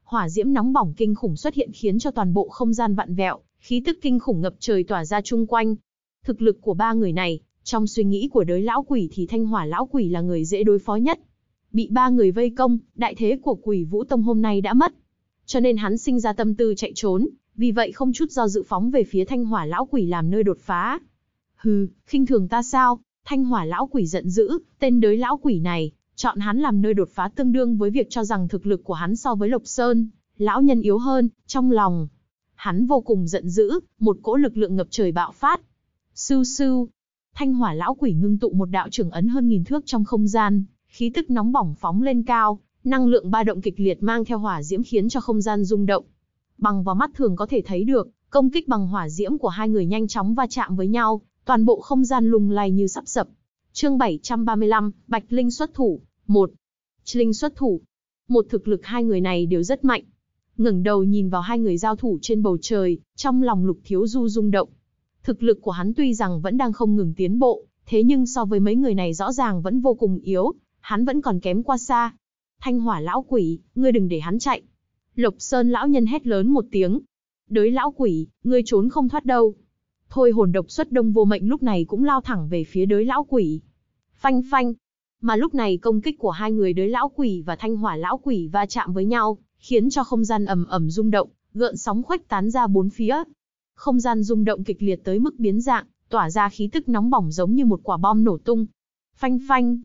Hỏa diễm nóng bỏng kinh khủng xuất hiện khiến cho toàn bộ không gian vặn vẹo, khí tức kinh khủng ngập trời tỏa ra chung quanh. Thực lực của ba người này trong suy nghĩ của đới lão quỷ thì thanh hỏa lão quỷ là người dễ đối phó nhất. Bị ba người vây công, đại thế của quỷ vũ tông hôm nay đã mất. Cho nên hắn sinh ra tâm tư chạy trốn, vì vậy không chút do dự phóng về phía thanh hỏa lão quỷ làm nơi đột phá. Hừ, khinh thường ta sao? Thanh hỏa lão quỷ giận dữ, tên đới lão quỷ này, chọn hắn làm nơi đột phá tương đương với việc cho rằng thực lực của hắn so với Lộc Sơn, lão nhân yếu hơn, trong lòng. Hắn vô cùng giận dữ, một cỗ lực lượng ngập trời bạo phát. Sưu sưu, Thanh hỏa lão quỷ ngưng tụ một đạo trường ấn hơn nghìn thước trong không gian, khí tức nóng bỏng phóng lên cao, năng lượng ba động kịch liệt mang theo hỏa diễm khiến cho không gian rung động. Bằng vào mắt thường có thể thấy được, công kích bằng hỏa diễm của hai người nhanh chóng va chạm với nhau, toàn bộ không gian lung lay như sắp sập. Chương 735, Bạch Linh xuất thủ, 1. Linh xuất thủ. Một thực lực hai người này đều rất mạnh. Ngẩng đầu nhìn vào hai người giao thủ trên bầu trời, trong lòng Lục Thiếu Du rung động. Thực lực của hắn tuy rằng vẫn đang không ngừng tiến bộ, thế nhưng so với mấy người này rõ ràng vẫn vô cùng yếu, hắn vẫn còn kém qua xa. Thanh hỏa lão quỷ, ngươi đừng để hắn chạy. Lộc Sơn lão nhân hét lớn một tiếng. Đới lão quỷ, ngươi trốn không thoát đâu. Thôi hồn độc xuất đông vô mệnh lúc này cũng lao thẳng về phía đới lão quỷ. Phanh phanh. Mà lúc này công kích của hai người đới lão quỷ và thanh hỏa lão quỷ va chạm với nhau, khiến cho không gian ầm ầm rung động, gợn sóng khuếch tán ra bốn phía, không gian rung động kịch liệt tới mức biến dạng, tỏa ra khí tức nóng bỏng giống như một quả bom nổ tung. Phanh phanh.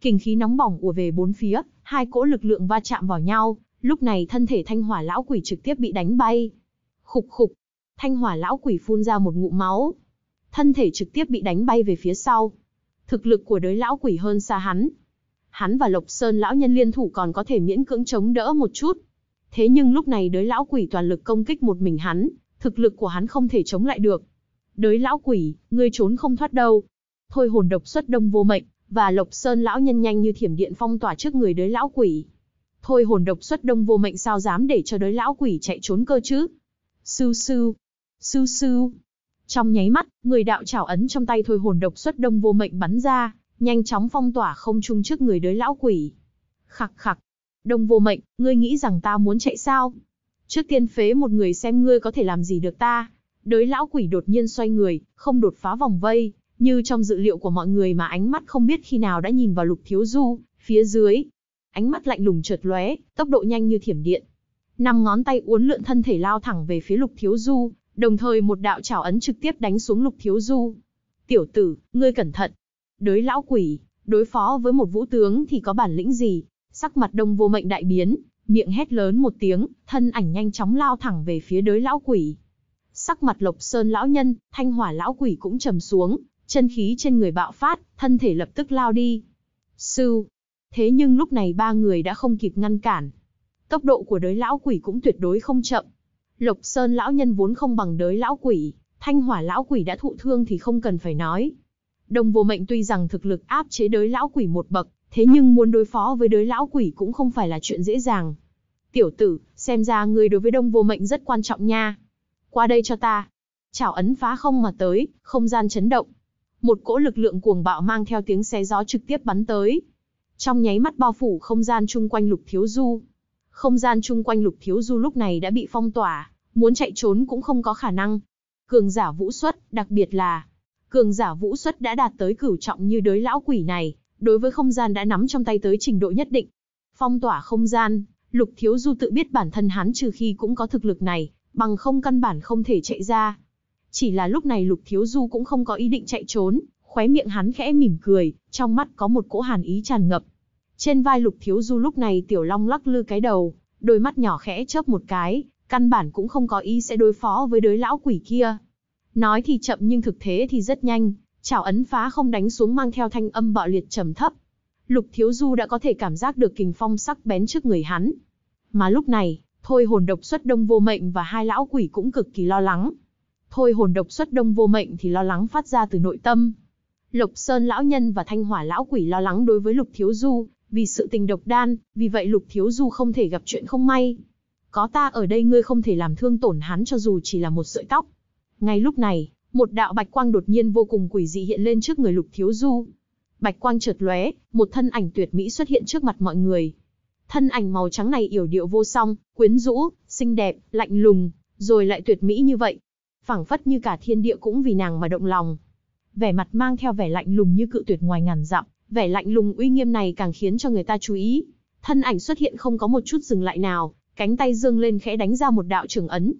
Kình khí nóng bỏng ùa về bốn phía, hai cỗ lực lượng va chạm vào nhau, lúc này thân thể thanh hỏa lão quỷ trực tiếp bị đánh bay. Khục khục. Thanh hỏa lão quỷ phun ra một ngụm máu. Thân thể trực tiếp bị đánh bay về phía sau. Thực lực của đới lão quỷ hơn xa hắn. Hắn và Lộc Sơn lão nhân liên thủ còn có thể miễn cưỡng chống đỡ một chút. Thế nhưng lúc này đới lão quỷ toàn lực công kích một mình hắn, thực lực của hắn không thể chống lại được. Đới lão quỷ, ngươi trốn không thoát đâu. Thôi hồn độc xuất đông vô mệnh, và lộc sơn lão nhân nhanh như thiểm điện phong tỏa trước người đới lão quỷ. Thôi hồn độc xuất đông vô mệnh sao dám để cho đới lão quỷ chạy trốn cơ chứ. Sư sư, sư sư. Trong nháy mắt, người đạo trảo ấn trong tay thôi hồn độc xuất đông vô mệnh bắn ra, nhanh chóng phong tỏa không trung trước người đới lão quỷ. Khắc khắc, đông vô mệnh, ngươi nghĩ rằng ta muốn chạy sao? Trước tiên phế một người xem ngươi có thể làm gì được ta. Đới lão quỷ đột nhiên xoay người, không đột phá vòng vây, như trong dự liệu của mọi người mà ánh mắt không biết khi nào đã nhìn vào lục thiếu du, phía dưới. Ánh mắt lạnh lùng chợt lóe, tốc độ nhanh như thiểm điện. Năm ngón tay uốn lượn thân thể lao thẳng về phía lục thiếu du, đồng thời một đạo chảo ấn trực tiếp đánh xuống lục thiếu du. Tiểu tử, ngươi cẩn thận. Đới lão quỷ, đối phó với một vũ tướng thì có bản lĩnh gì? Sắc mặt đông vô mệnh đại biến, miệng hét lớn một tiếng, thân ảnh nhanh chóng lao thẳng về phía đới lão quỷ. Sắc mặt Lộc Sơn lão nhân, Thanh Hỏa lão quỷ cũng trầm xuống, chân khí trên người bạo phát, thân thể lập tức lao đi. Sư. Thế nhưng lúc này ba người đã không kịp ngăn cản. Tốc độ của đới lão quỷ cũng tuyệt đối không chậm. Lộc Sơn lão nhân vốn không bằng đới lão quỷ, Thanh Hỏa lão quỷ đã thụ thương thì không cần phải nói. Đồng vô mệnh tuy rằng thực lực áp chế đới lão quỷ một bậc, thế nhưng muốn đối phó với đới lão quỷ cũng không phải là chuyện dễ dàng. Tiểu tử, xem ra ngươi đối với đông vô mệnh rất quan trọng nha. Qua đây cho ta. Chảo ấn phá không mà tới, không gian chấn động. Một cỗ lực lượng cuồng bạo mang theo tiếng xé gió trực tiếp bắn tới. Trong nháy mắt bao phủ không gian chung quanh lục thiếu du. Không gian chung quanh lục thiếu du lúc này đã bị phong tỏa, muốn chạy trốn cũng không có khả năng. Cường giả vũ xuất, đặc biệt là cường giả vũ xuất đã đạt tới cửu trọng như đới lão quỷ này, đối với không gian đã nắm trong tay tới trình độ nhất định. Phong tỏa không gian, Lục Thiếu Du tự biết bản thân hắn trừ khi cũng có thực lực này, bằng không căn bản không thể chạy ra. Chỉ là lúc này Lục Thiếu Du cũng không có ý định chạy trốn, khóe miệng hắn khẽ mỉm cười, trong mắt có một cỗ hàn ý tràn ngập. Trên vai Lục Thiếu Du lúc này Tiểu Long lắc lư cái đầu, đôi mắt nhỏ khẽ chớp một cái, căn bản cũng không có ý sẽ đối phó với đối lão quỷ kia. Nói thì chậm nhưng thực thế thì rất nhanh, chảo ấn phá không đánh xuống mang theo thanh âm bạo liệt trầm thấp. Lục Thiếu Du đã có thể cảm giác được kình phong sắc bén trước người hắn. Mà lúc này, thôi hồn độc xuất đông vô mệnh và hai lão quỷ cũng cực kỳ lo lắng. Thôi hồn độc xuất đông vô mệnh thì lo lắng phát ra từ nội tâm. lục Sơn lão nhân và Thanh Hỏa lão quỷ lo lắng đối với Lục Thiếu Du, vì sự tình độc đan, vì vậy Lục Thiếu Du không thể gặp chuyện không may. Có ta ở đây ngươi không thể làm thương tổn hắn cho dù chỉ là một sợi tóc. Ngay lúc này, một đạo bạch quang đột nhiên vô cùng quỷ dị hiện lên trước người Lục Thiếu Du. Bạch quang chợt lóe, một thân ảnh tuyệt mỹ xuất hiện trước mặt mọi người. Thân ảnh màu trắng này yểu điệu vô song, quyến rũ, xinh đẹp, lạnh lùng, rồi lại tuyệt mỹ như vậy. phảng phất như cả thiên địa cũng vì nàng mà động lòng. Vẻ mặt mang theo vẻ lạnh lùng như cự tuyệt ngoài ngàn dặm, vẻ lạnh lùng uy nghiêm này càng khiến cho người ta chú ý. Thân ảnh xuất hiện không có một chút dừng lại nào, cánh tay dương lên khẽ đánh ra một đạo trường ấn.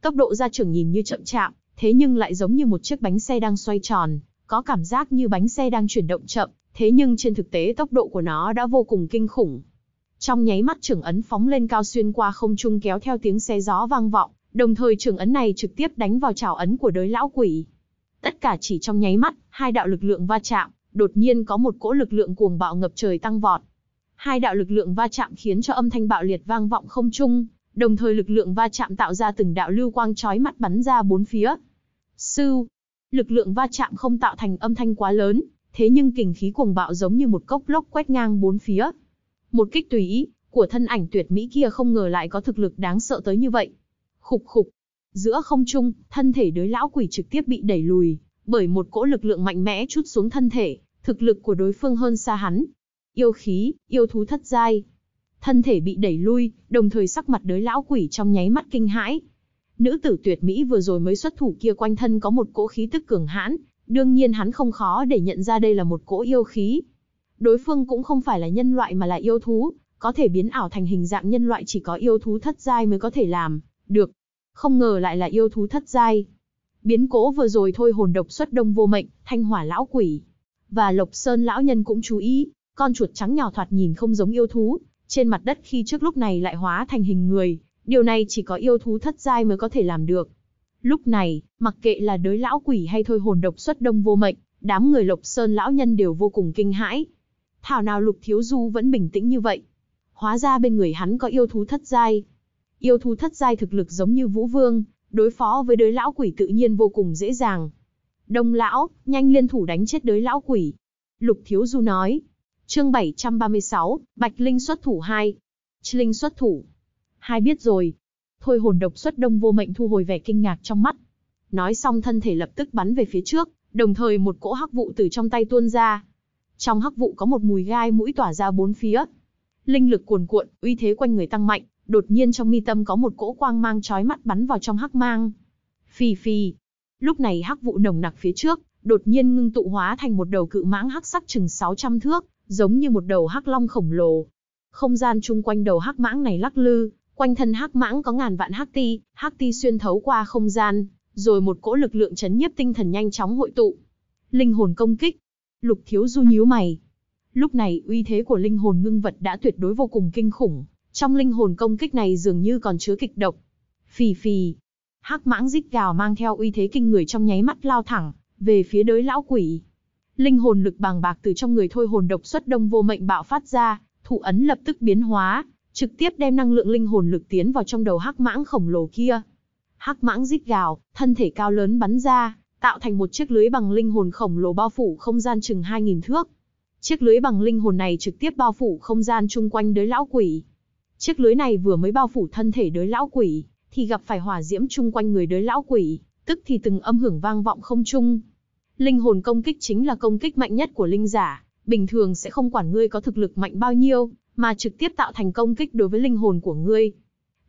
Tốc độ ra trưởng nhìn như chậm chạm, thế nhưng lại giống như một chiếc bánh xe đang xoay tròn, có cảm giác như bánh xe đang chuyển động chậm, thế nhưng trên thực tế tốc độ của nó đã vô cùng kinh khủng. Trong nháy mắt trưởng ấn phóng lên cao xuyên qua không trung kéo theo tiếng xe gió vang vọng, đồng thời trưởng ấn này trực tiếp đánh vào trào ấn của đới lão quỷ. Tất cả chỉ trong nháy mắt, hai đạo lực lượng va chạm, đột nhiên có một cỗ lực lượng cuồng bạo ngập trời tăng vọt. Hai đạo lực lượng va chạm khiến cho âm thanh bạo liệt vang vọng không trung, đồng thời lực lượng va chạm tạo ra từng đạo lưu quang chói mắt bắn ra bốn phía. Sư, Lực lượng va chạm không tạo thành âm thanh quá lớn, thế nhưng kình khí cuồng bạo giống như một cốc lốc quét ngang bốn phía. Một kích tùy ý, của thân ảnh tuyệt mỹ kia không ngờ lại có thực lực đáng sợ tới như vậy. Khục khục. Giữa không trung, thân thể đối lão quỷ trực tiếp bị đẩy lùi, bởi một cỗ lực lượng mạnh mẽ chút xuống thân thể, thực lực của đối phương hơn xa hắn. Yêu khí, yêu thú thất giai. Thân thể bị đẩy lui, đồng thời sắc mặt đối lão quỷ trong nháy mắt kinh hãi, Nữ tử tuyệt mỹ vừa rồi mới xuất thủ kia quanh thân có một cỗ khí tức cường hãn, đương nhiên hắn không khó để nhận ra đây là một cỗ yêu khí. Đối phương cũng không phải là nhân loại mà là yêu thú, có thể biến ảo thành hình dạng nhân loại chỉ có yêu thú thất giai mới có thể làm được. Không ngờ lại là yêu thú thất giai. Biến cố vừa rồi thôi hồn độc xuất đông vô mệnh, thanh hỏa lão quỷ. Và Lộc Sơn lão nhân cũng chú ý, con chuột trắng nhỏ thoạt nhìn không giống yêu thú, trên mặt đất khi trước lúc này lại hóa thành hình người, Điều này chỉ có yêu thú thất giai mới có thể làm được. Lúc này, mặc kệ là đới lão quỷ hay thôi hồn độc xuất đông vô mệnh, đám người Lộc Sơn lão nhân đều vô cùng kinh hãi. Thảo nào Lục Thiếu Du vẫn bình tĩnh như vậy. Hóa ra bên người hắn có yêu thú thất giai. Yêu thú thất giai thực lực giống như Vũ Vương, đối phó với đới lão quỷ tự nhiên vô cùng dễ dàng. Đông lão, nhanh liên thủ đánh chết đới lão quỷ. Lục Thiếu Du nói. Chương 736, Bạch Linh xuất thủ 2. Linh xuất thủ hai biết rồi. Thôi hồn độc xuất đông vô mệnh thu hồi vẻ kinh ngạc trong mắt. Nói xong thân thể lập tức bắn về phía trước, đồng thời một cỗ hắc vụ từ trong tay tuôn ra. Trong hắc vụ có một mùi gai mũi tỏa ra bốn phía. Linh lực cuồn cuộn, uy thế quanh người tăng mạnh, đột nhiên trong mi tâm có một cỗ quang mang chói mắt bắn vào trong hắc mang. Phì phì. Lúc này hắc vụ nồng nặc phía trước, đột nhiên ngưng tụ hóa thành một đầu cự mãng hắc sắc chừng 600 thước, giống như một đầu hắc long khổng lồ. Không gian chung quanh đầu hắc mãng này lắc lư, Quanh thân hắc mãng có ngàn vạn hắc ti, hắc ti xuyên thấu qua không gian, rồi một cỗ lực lượng chấn nhiếp tinh thần nhanh chóng hội tụ. Linh hồn công kích. Lục Thiếu Du nhíu mày. Lúc này, uy thế của linh hồn ngưng vật đã tuyệt đối vô cùng kinh khủng, trong linh hồn công kích này dường như còn chứa kịch độc. Phì phì. Hắc mãng rít gào mang theo uy thế kinh người trong nháy mắt lao thẳng về phía đối lão quỷ. Linh hồn lực bàng bạc từ trong người thôi hồn độc xuất đông vô mệnh bạo phát ra, thụ ấn lập tức biến hóa, trực tiếp đem năng lượng linh hồn lực tiến vào trong đầu hắc mãng khổng lồ kia. Hắc mãng rít gào, thân thể cao lớn bắn ra, tạo thành một chiếc lưới bằng linh hồn khổng lồ bao phủ không gian chừng 2000 thước. Chiếc lưới bằng linh hồn này trực tiếp bao phủ không gian chung quanh đới lão quỷ. Chiếc lưới này vừa mới bao phủ thân thể đới lão quỷ, thì gặp phải hỏa diễm chung quanh người đới lão quỷ, tức thì từng âm hưởng vang vọng không trung. Linh hồn công kích chính là công kích mạnh nhất của linh giả, bình thường sẽ không quản ngươi có thực lực mạnh bao nhiêu, mà trực tiếp tạo thành công kích đối với linh hồn của ngươi.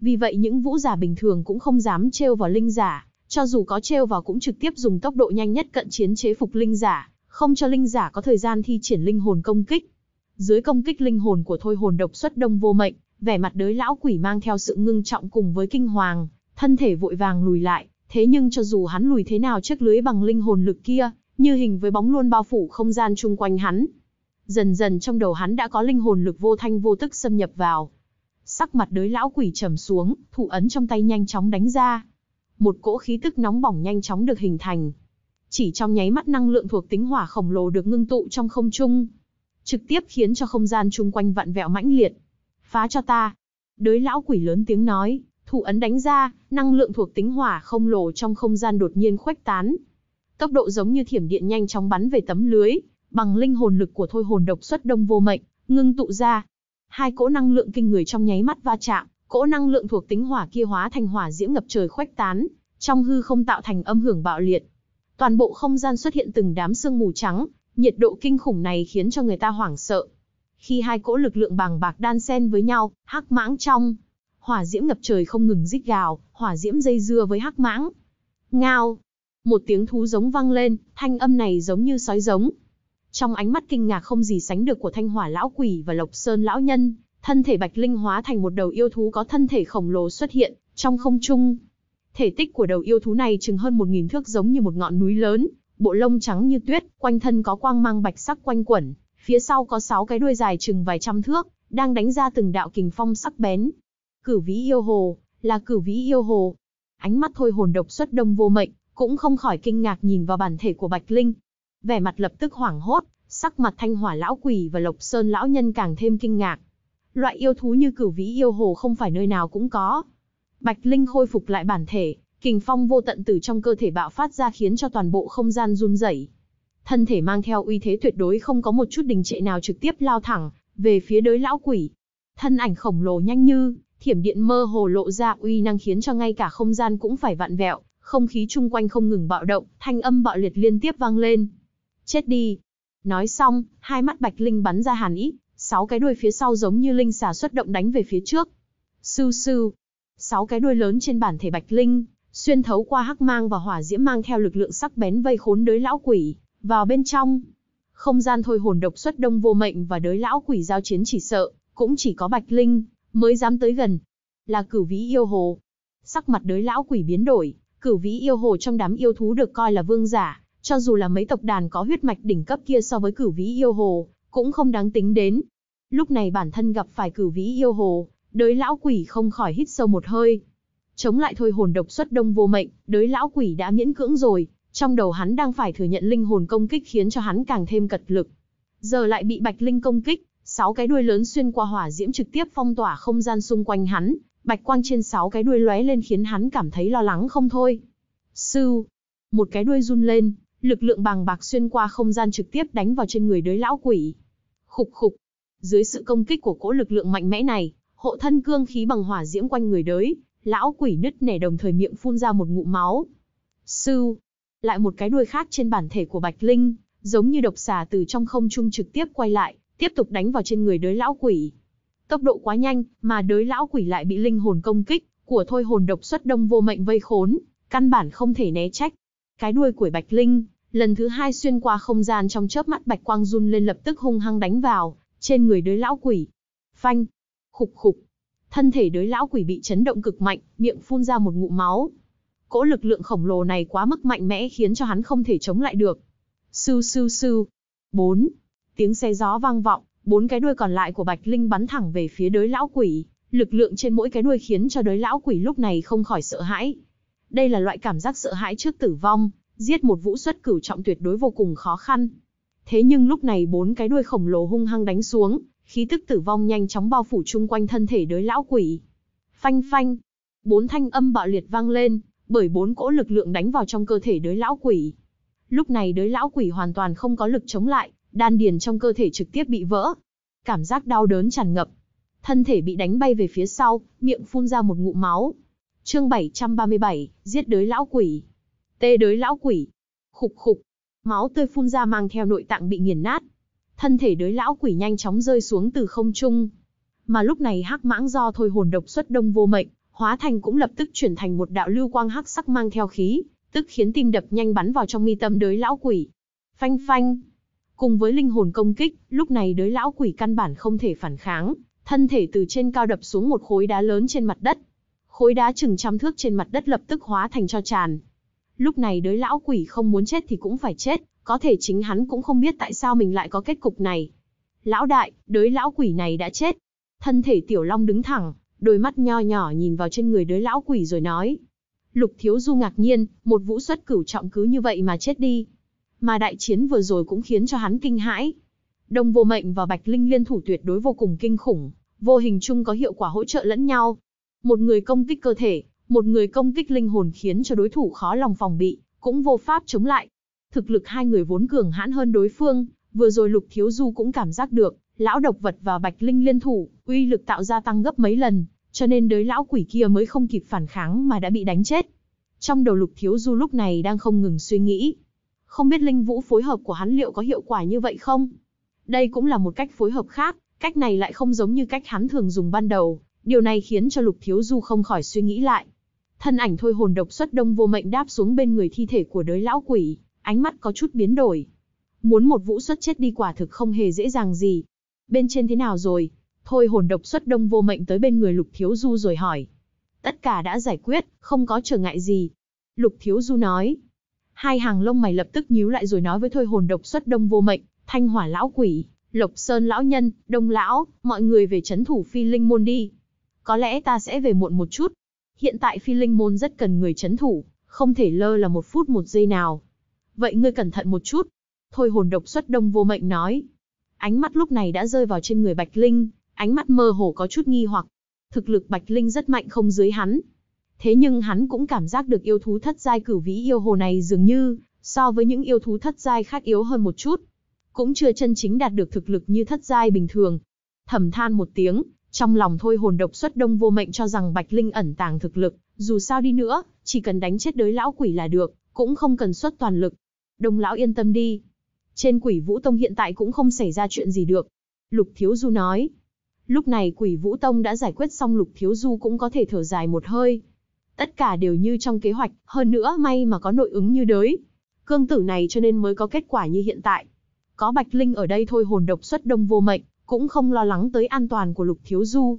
Vì vậy những vũ giả bình thường cũng không dám trêu vào linh giả, cho dù có trêu vào cũng trực tiếp dùng tốc độ nhanh nhất cận chiến chế phục linh giả, không cho linh giả có thời gian thi triển linh hồn công kích. Dưới công kích linh hồn của thôi hồn độc xuất đông vô mệnh, vẻ mặt đới lão quỷ mang theo sự ngưng trọng cùng với kinh hoàng, thân thể vội vàng lùi lại, thế nhưng cho dù hắn lùi thế nào chiếc lưới bằng linh hồn lực kia, như hình với bóng luôn bao phủ không gian chung quanh hắn, Dần dần trong đầu hắn đã có linh hồn lực vô thanh vô tức xâm nhập vào. Sắc mặt đối lão quỷ trầm xuống, thủ ấn trong tay nhanh chóng đánh ra. Một cỗ khí tức nóng bỏng nhanh chóng được hình thành. Chỉ trong nháy mắt năng lượng thuộc tính hỏa khổng lồ được ngưng tụ trong không trung, trực tiếp khiến cho không gian chung quanh vặn vẹo mãnh liệt. "Phá cho ta!" đối lão quỷ lớn tiếng nói, thủ ấn đánh ra, năng lượng thuộc tính hỏa khổng lồ trong không gian đột nhiên khuếch tán. Tốc độ giống như thiểm điện nhanh chóng bắn về tấm lưới, bằng linh hồn lực của thôi hồn độc xuất đông vô mệnh, ngưng tụ ra. Hai cỗ năng lượng kinh người trong nháy mắt va chạm, cỗ năng lượng thuộc tính hỏa kia hóa thành hỏa diễm ngập trời khoách tán, trong hư không tạo thành âm hưởng bạo liệt. Toàn bộ không gian xuất hiện từng đám sương mù trắng, nhiệt độ kinh khủng này khiến cho người ta hoảng sợ. Khi hai cỗ lực lượng bàng bạc đan xen với nhau, hắc mãng trong, hỏa diễm ngập trời không ngừng rít gào, hỏa diễm dây dưa với hắc mãng. Ngao! Một tiếng thú giống vang lên, thanh âm này giống như sói giống, trong ánh mắt kinh ngạc không gì sánh được của thanh hỏa lão quỷ và lộc sơn lão nhân, thân thể bạch linh hóa thành một đầu yêu thú có thân thể khổng lồ xuất hiện trong không trung. Thể tích của đầu yêu thú này chừng hơn một nghìn thước giống như một ngọn núi lớn, bộ lông trắng như tuyết, quanh thân có quang mang bạch sắc quanh quẩn, phía sau có sáu cái đuôi dài chừng vài trăm thước, đang đánh ra từng đạo kình phong sắc bén. Cử vĩ yêu hồ, là cử vĩ yêu hồ. Ánh mắt thôi hồn độc xuất đông vô mệnh, cũng không khỏi kinh ngạc nhìn vào bản thể của Bạch Linh, vẻ mặt lập tức hoảng hốt, sắc mặt thanh hỏa lão quỷ và lộc sơn lão nhân càng thêm kinh ngạc. Loại yêu thú như cửu vĩ yêu hồ không phải nơi nào cũng có. Bạch Linh khôi phục lại bản thể, kình phong vô tận từ trong cơ thể bạo phát ra khiến cho toàn bộ không gian run rẩy. Thân thể mang theo uy thế tuyệt đối không có một chút đình trệ nào trực tiếp lao thẳng về phía đối lão quỷ. Thân ảnh khổng lồ nhanh như thiểm điện mơ hồ lộ ra uy năng khiến cho ngay cả không gian cũng phải vặn vẹo, không khí chung quanh không ngừng bạo động, thanh âm bạo liệt liên tiếp vang lên. Chết đi. Nói xong, hai mắt Bạch Linh bắn ra hàn ý, sáu cái đuôi phía sau giống như linh xà xuất động đánh về phía trước. Sưu sưu. Sáu cái đuôi lớn trên bản thể Bạch Linh, xuyên thấu qua hắc mang và hỏa diễm mang theo lực lượng sắc bén vây khốn đới lão quỷ, vào bên trong. Không gian thôi hồn độc xuất đông vô mệnh và đới lão quỷ giao chiến chỉ sợ, cũng chỉ có Bạch Linh, mới dám tới gần. Là cửu vĩ yêu hồ. Sắc mặt đới lão quỷ biến đổi, cửu vĩ yêu hồ trong đám yêu thú được coi là vương giả, cho dù là mấy tộc đàn có huyết mạch đỉnh cấp kia so với cửu vĩ yêu hồ, cũng không đáng tính đến. Lúc này bản thân gặp phải cửu vĩ yêu hồ, đới lão quỷ không khỏi hít sâu một hơi. Chống lại thôi hồn độc xuất đông vô mệnh, đới lão quỷ đã miễn cưỡng rồi, trong đầu hắn đang phải thừa nhận linh hồn công kích khiến cho hắn càng thêm cật lực. Giờ lại bị bạch linh công kích, sáu cái đuôi lớn xuyên qua hỏa diễm trực tiếp phong tỏa không gian xung quanh hắn, bạch quang trên sáu cái đuôi lóe lên khiến hắn cảm thấy lo lắng không thôi. Sư, một cái đuôi run lên, lực lượng bàng bạc xuyên qua không gian trực tiếp đánh vào trên người đới lão quỷ. Khục khục. Dưới sự công kích của cỗ lực lượng mạnh mẽ này, hộ thân cương khí bằng hỏa diễm quanh người đới, lão quỷ nứt nẻ đồng thời miệng phun ra một ngụm máu. Sư. Lại một cái đuôi khác trên bản thể của Bạch Linh, giống như độc xà từ trong không trung trực tiếp quay lại, tiếp tục đánh vào trên người đới lão quỷ. Tốc độ quá nhanh, mà đới lão quỷ lại bị linh hồn công kích, của thôi hồn độc xuất đông vô mệnh vây khốn, căn bản không thể né trách. Cái đuôi của Bạch Linh Lần thứ hai xuyên qua không gian trong chớp mắt bạch quang run lên lập tức hung hăng đánh vào, trên người đới lão quỷ. Phanh, khục khục. Thân thể đới lão quỷ bị chấn động cực mạnh, miệng phun ra một ngụm máu. Cỗ lực lượng khổng lồ này quá mức mạnh mẽ khiến cho hắn không thể chống lại được. Sư sư sư, Bốn. Tiếng xe gió vang vọng, bốn cái đuôi còn lại của Bạch Linh bắn thẳng về phía đới lão quỷ. Lực lượng trên mỗi cái đuôi khiến cho đới lão quỷ lúc này không khỏi sợ hãi. Đây là loại cảm giác sợ hãi trước tử vong, Giết một vũ xuất cửu trọng tuyệt đối vô cùng khó khăn. Thế nhưng lúc này bốn cái đuôi khổng lồ hung hăng đánh xuống, khí tức tử vong nhanh chóng bao phủ chung quanh thân thể đới lão quỷ. Phanh phanh, bốn thanh âm bạo liệt vang lên, bởi bốn cỗ lực lượng đánh vào trong cơ thể đới lão quỷ. Lúc này đới lão quỷ hoàn toàn không có lực chống lại, đan điền trong cơ thể trực tiếp bị vỡ. Cảm giác đau đớn tràn ngập. Thân thể bị đánh bay về phía sau, miệng phun ra một ngụm máu. Chương 737, giết đới lão quỷ. Tê đới lão quỷ. Khục khục. Máu tươi phun ra mang theo nội tạng bị nghiền nát. Thân thể đới lão quỷ nhanh chóng rơi xuống từ không trung. Mà lúc này hắc mãng do thôi hồn độc xuất đông vô mệnh, hóa thành cũng lập tức chuyển thành một đạo lưu quang hắc sắc mang theo khí, tức khiến tim đập nhanh bắn vào trong mi tâm đới lão quỷ. Phanh phanh. Cùng với linh hồn công kích, lúc này đới lão quỷ căn bản không thể phản kháng, thân thể từ trên cao đập xuống một khối đá lớn trên mặt đất. Khối đá chừng trăm thước trên mặt đất lập tức hóa thành cho tràn, Lúc này đới lão quỷ không muốn chết thì cũng phải chết, có thể chính hắn cũng không biết tại sao mình lại có kết cục này. Lão đại, đới lão quỷ này đã chết. Thân thể tiểu long đứng thẳng, đôi mắt nho nhỏ nhìn vào trên người đới lão quỷ rồi nói. Lục thiếu du ngạc nhiên, một vũ xuất cửu trọng cứ như vậy mà chết đi. Mà đại chiến vừa rồi cũng khiến cho hắn kinh hãi. Đồng vô mệnh và bạch linh liên thủ tuyệt đối vô cùng kinh khủng, vô hình chung có hiệu quả hỗ trợ lẫn nhau. Một người công kích cơ thể, một người công kích linh hồn khiến cho đối thủ khó lòng phòng bị, cũng vô pháp chống lại. Thực lực hai người vốn cường hãn hơn đối phương, vừa rồi Lục Thiếu Du cũng cảm giác được, lão độc vật và Bạch Linh liên thủ, uy lực tạo ra tăng gấp mấy lần, cho nên đới lão quỷ kia mới không kịp phản kháng mà đã bị đánh chết. Trong đầu Lục Thiếu Du lúc này đang không ngừng suy nghĩ, không biết Linh Vũ phối hợp của hắn liệu có hiệu quả như vậy không? Đây cũng là một cách phối hợp khác, cách này lại không giống như cách hắn thường dùng ban đầu, điều này khiến cho Lục Thiếu Du không khỏi suy nghĩ lại. Thân ảnh thôi hồn độc xuất đông vô mệnh đáp xuống bên người thi thể của đới lão quỷ, ánh mắt có chút biến đổi. Muốn một vũ xuất chết đi quả thực không hề dễ dàng gì. Bên trên thế nào rồi? Thôi hồn độc xuất đông vô mệnh tới bên người lục thiếu du rồi hỏi. Tất cả đã giải quyết, không có trở ngại gì. Lục thiếu du nói. Hai hàng lông mày lập tức nhíu lại rồi nói với thôi hồn độc xuất đông vô mệnh, thanh hỏa lão quỷ, Lộc Sơn lão nhân, Đông lão, mọi người về chấn thủ Phi Linh môn đi. Có lẽ ta sẽ về muộn một chút, Hiện tại phi linh môn rất cần người chấn thủ, không thể lơ là một phút một giây nào. Vậy ngươi cẩn thận một chút. Thôi hồn độc xuất đông vô mệnh nói. Ánh mắt lúc này đã rơi vào trên người Bạch Linh, ánh mắt mơ hồ có chút nghi hoặc. Thực lực Bạch Linh rất mạnh không dưới hắn. Thế nhưng hắn cũng cảm giác được yêu thú thất giai cửu vĩ yêu hồ này dường như, so với những yêu thú thất giai khác yếu hơn một chút. Cũng chưa chân chính đạt được thực lực như thất giai bình thường. Thầm than một tiếng, trong lòng thôi hồn độc xuất đông vô mệnh cho rằng Bạch Linh ẩn tàng thực lực, dù sao đi nữa, chỉ cần đánh chết đới lão quỷ là được, cũng không cần xuất toàn lực. Đông lão yên tâm đi. Trên quỷ vũ tông hiện tại cũng không xảy ra chuyện gì được. Lục Thiếu Du nói. Lúc này quỷ vũ tông đã giải quyết xong Lục Thiếu Du cũng có thể thở dài một hơi. Tất cả đều như trong kế hoạch, hơn nữa may mà có nội ứng như đới. Cương tử này cho nên mới có kết quả như hiện tại. Có Bạch Linh ở đây thôi hồn độc xuất đông vô mệnh, cũng không lo lắng tới an toàn của Lục Thiếu Du.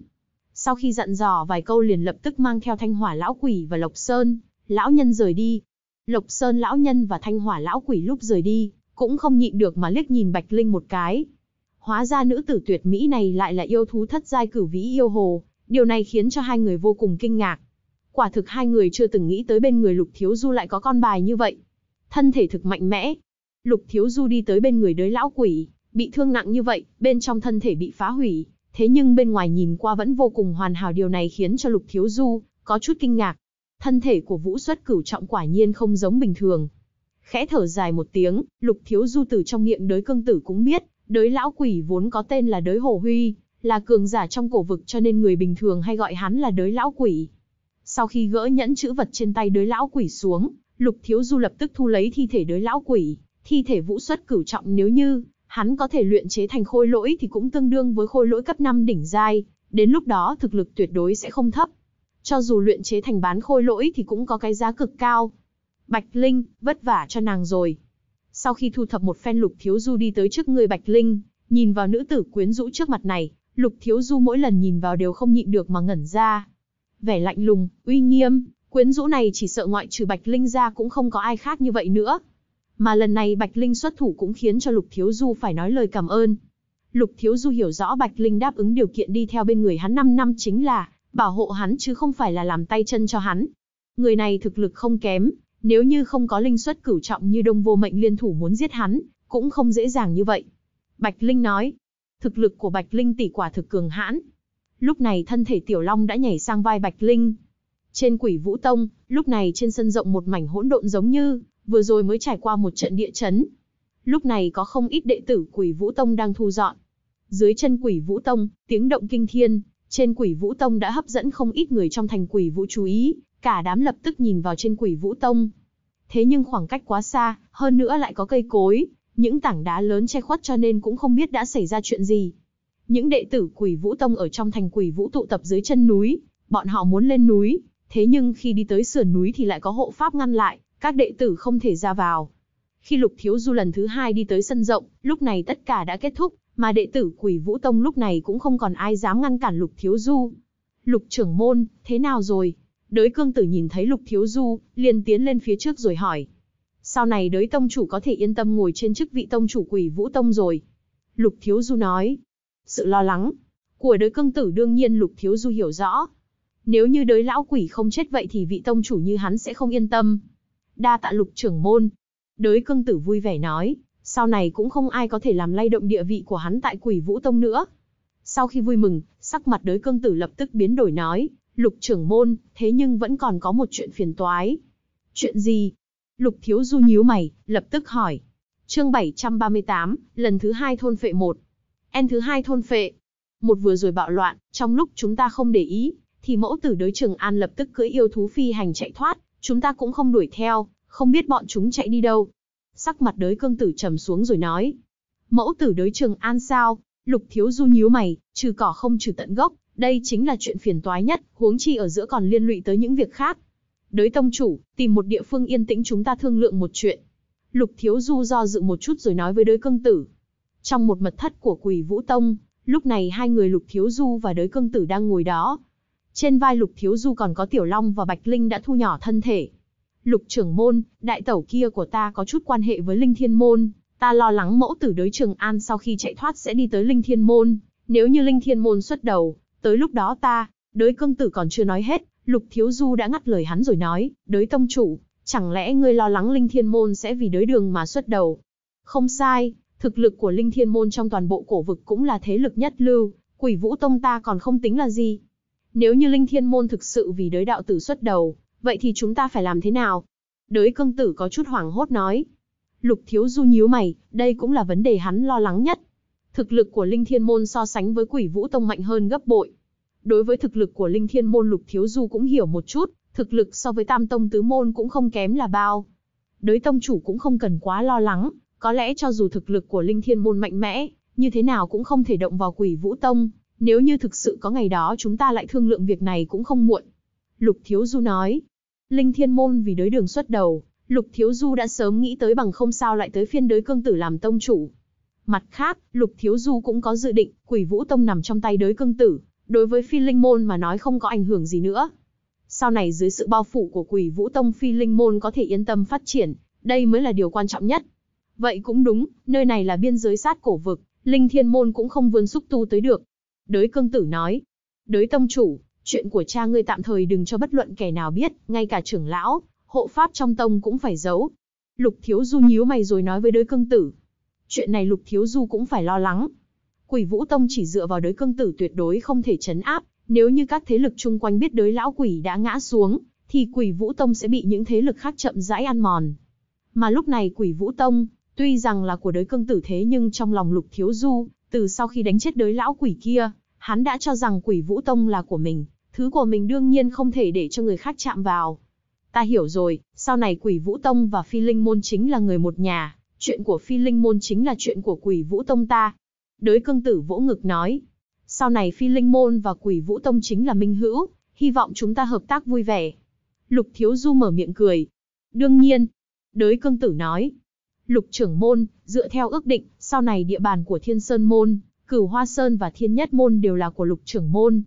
Sau khi dặn dò vài câu liền lập tức mang theo Thanh Hỏa Lão Quỷ và Lộc Sơn, Lão Nhân rời đi. Lộc Sơn Lão Nhân và Thanh Hỏa Lão Quỷ lúc rời đi, cũng không nhịn được mà liếc nhìn Bạch Linh một cái. Hóa ra nữ tử tuyệt mỹ này lại là yêu thú thất giai cử vĩ yêu hồ, điều này khiến cho hai người vô cùng kinh ngạc. Quả thực hai người chưa từng nghĩ tới bên người Lục Thiếu Du lại có con bài như vậy. Thân thể thực mạnh mẽ. Lục Thiếu Du đi tới bên người đới lão quỷ, bị thương nặng như vậy, bên trong thân thể bị phá hủy, thế nhưng bên ngoài nhìn qua vẫn vô cùng hoàn hảo điều này khiến cho Lục Thiếu Du có chút kinh ngạc. Thân thể của Vũ Xuất Cửu trọng quả nhiên không giống bình thường. Khẽ thở dài một tiếng, Lục Thiếu Du từ trong miệng đối cương tử cũng biết, đối lão quỷ vốn có tên là đối hồ huy, là cường giả trong cổ vực cho nên người bình thường hay gọi hắn là đối lão quỷ. Sau khi gỡ nhẫn chữ vật trên tay đối lão quỷ xuống, Lục Thiếu Du lập tức thu lấy thi thể đối lão quỷ, thi thể vũ xuất cửu trọng nếu như hắn có thể luyện chế thành khôi lỗi thì cũng tương đương với khôi lỗi cấp 5 đỉnh giai, đến lúc đó thực lực tuyệt đối sẽ không thấp. Cho dù luyện chế thành bán khôi lỗi thì cũng có cái giá cực cao. Bạch Linh, vất vả cho nàng rồi. Sau khi thu thập một phen Lục Thiếu Du đi tới trước người Bạch Linh, nhìn vào nữ tử quyến rũ trước mặt này, Lục Thiếu Du mỗi lần nhìn vào đều không nhịn được mà ngẩn ra. Vẻ lạnh lùng, uy nghiêm, quyến rũ này chỉ sợ ngoại trừ Bạch Linh ra cũng không có ai khác như vậy nữa. Mà lần này Bạch Linh xuất thủ cũng khiến cho Lục Thiếu Du phải nói lời cảm ơn. Lục Thiếu Du hiểu rõ Bạch Linh đáp ứng điều kiện đi theo bên người hắn 5 năm chính là bảo hộ hắn chứ không phải là làm tay chân cho hắn. Người này thực lực không kém, nếu như không có linh xuất cửu trọng như đông vô mệnh liên thủ muốn giết hắn, cũng không dễ dàng như vậy. Bạch Linh nói, thực lực của Bạch Linh tỷ quả thực cường hãn. Lúc này thân thể Tiểu Long đã nhảy sang vai Bạch Linh. Trên quỷ Vũ Tông, lúc này trên sân rộng một mảnh hỗn độn giống như vừa rồi mới trải qua một trận địa chấn. Lúc này có không ít đệ tử quỷ Vũ Tông đang thu dọn. Dưới chân quỷ Vũ Tông, tiếng động kinh thiên, trên quỷ Vũ Tông đã hấp dẫn không ít người trong thành quỷ Vũ chú ý, cả đám lập tức nhìn vào trên quỷ Vũ Tông. Thế nhưng khoảng cách quá xa, hơn nữa lại có cây cối, những tảng đá lớn che khuất cho nên cũng không biết đã xảy ra chuyện gì. Những đệ tử quỷ Vũ Tông ở trong thành quỷ Vũ tụ tập dưới chân núi, bọn họ muốn lên núi, thế nhưng khi đi tới sườn núi thì lại có hộ pháp ngăn lại các đệ tử không thể ra vào. Khi Lục Thiếu Du lần thứ hai đi tới sân rộng, lúc này tất cả đã kết thúc, mà đệ tử Quỷ Vũ Tông lúc này cũng không còn ai dám ngăn cản Lục Thiếu Du. Lục trưởng môn, thế nào rồi? Đới cương tử nhìn thấy Lục Thiếu Du, liền tiến lên phía trước rồi hỏi. Sau này đới tông chủ có thể yên tâm ngồi trên chức vị tông chủ Quỷ Vũ Tông rồi. Lục Thiếu Du nói. Sự lo lắng của đới cương tử đương nhiên Lục Thiếu Du hiểu rõ. Nếu như đới lão quỷ không chết vậy thì vị tông chủ như hắn sẽ không yên tâm đa tạ lục trưởng môn. Đới cương tử vui vẻ nói, sau này cũng không ai có thể làm lay động địa vị của hắn tại quỷ vũ tông nữa. Sau khi vui mừng, sắc mặt đới cương tử lập tức biến đổi nói, lục trưởng môn, thế nhưng vẫn còn có một chuyện phiền toái. Chuyện gì? Lục thiếu du nhíu mày, lập tức hỏi. Chương 738, lần thứ hai thôn phệ một En thứ hai thôn phệ. Một vừa rồi bạo loạn, trong lúc chúng ta không để ý, thì mẫu tử đối trường An lập tức cưỡi yêu thú phi hành chạy thoát, Chúng ta cũng không đuổi theo, không biết bọn chúng chạy đi đâu. Sắc mặt đới cương tử trầm xuống rồi nói. Mẫu tử đới trường an sao, lục thiếu du nhíu mày, trừ cỏ không trừ tận gốc, đây chính là chuyện phiền toái nhất, huống chi ở giữa còn liên lụy tới những việc khác. Đới tông chủ, tìm một địa phương yên tĩnh chúng ta thương lượng một chuyện. Lục thiếu du do dự một chút rồi nói với đới cương tử. Trong một mật thất của quỷ vũ tông, lúc này hai người lục thiếu du và đới cương tử đang ngồi đó, trên vai Lục Thiếu Du còn có Tiểu Long và Bạch Linh đã thu nhỏ thân thể. Lục trưởng môn, đại tẩu kia của ta có chút quan hệ với Linh Thiên Môn, ta lo lắng mẫu tử đới Trường An sau khi chạy thoát sẽ đi tới Linh Thiên Môn. Nếu như Linh Thiên Môn xuất đầu, tới lúc đó ta, đới cương tử còn chưa nói hết, Lục Thiếu Du đã ngắt lời hắn rồi nói, đới tông chủ, chẳng lẽ ngươi lo lắng Linh Thiên Môn sẽ vì đới đường mà xuất đầu? Không sai, thực lực của Linh Thiên Môn trong toàn bộ cổ vực cũng là thế lực nhất lưu, quỷ vũ tông ta còn không tính là gì. Nếu như linh thiên môn thực sự vì đới đạo tử xuất đầu, vậy thì chúng ta phải làm thế nào? Đới Cương tử có chút hoảng hốt nói. Lục thiếu du nhíu mày, đây cũng là vấn đề hắn lo lắng nhất. Thực lực của linh thiên môn so sánh với quỷ vũ tông mạnh hơn gấp bội. Đối với thực lực của linh thiên môn lục thiếu du cũng hiểu một chút, thực lực so với tam tông tứ môn cũng không kém là bao. Đới tông chủ cũng không cần quá lo lắng, có lẽ cho dù thực lực của linh thiên môn mạnh mẽ, như thế nào cũng không thể động vào quỷ vũ tông, nếu như thực sự có ngày đó chúng ta lại thương lượng việc này cũng không muộn. Lục Thiếu Du nói. Linh Thiên Môn vì đới đường xuất đầu, Lục Thiếu Du đã sớm nghĩ tới bằng không sao lại tới phiên đới cương tử làm tông chủ. Mặt khác, Lục Thiếu Du cũng có dự định, quỷ vũ tông nằm trong tay đới cương tử, đối với phi linh môn mà nói không có ảnh hưởng gì nữa. Sau này dưới sự bao phủ của quỷ vũ tông phi linh môn có thể yên tâm phát triển, đây mới là điều quan trọng nhất. Vậy cũng đúng, nơi này là biên giới sát cổ vực, linh thiên môn cũng không vươn xúc tu tới được, Đới cương tử nói, đới tông chủ, chuyện của cha ngươi tạm thời đừng cho bất luận kẻ nào biết, ngay cả trưởng lão, hộ pháp trong tông cũng phải giấu. Lục thiếu du nhíu mày rồi nói với đới cương tử. Chuyện này lục thiếu du cũng phải lo lắng. Quỷ vũ tông chỉ dựa vào đới cương tử tuyệt đối không thể chấn áp, nếu như các thế lực chung quanh biết đới lão quỷ đã ngã xuống, thì quỷ vũ tông sẽ bị những thế lực khác chậm rãi ăn mòn. Mà lúc này quỷ vũ tông, tuy rằng là của đới cương tử thế nhưng trong lòng lục thiếu du, từ sau khi đánh chết đới lão quỷ kia, hắn đã cho rằng quỷ vũ tông là của mình, thứ của mình đương nhiên không thể để cho người khác chạm vào. Ta hiểu rồi, sau này quỷ vũ tông và phi linh môn chính là người một nhà, chuyện của phi linh môn chính là chuyện của quỷ vũ tông ta. Đới cương tử vỗ ngực nói, sau này phi linh môn và quỷ vũ tông chính là minh hữu, hy vọng chúng ta hợp tác vui vẻ. Lục thiếu du mở miệng cười. Đương nhiên, đới cương tử nói. Lục trưởng môn, Dựa theo ước định, sau này địa bàn của Thiên Sơn Môn, Cửu Hoa Sơn và Thiên Nhất Môn đều là của lục trưởng môn.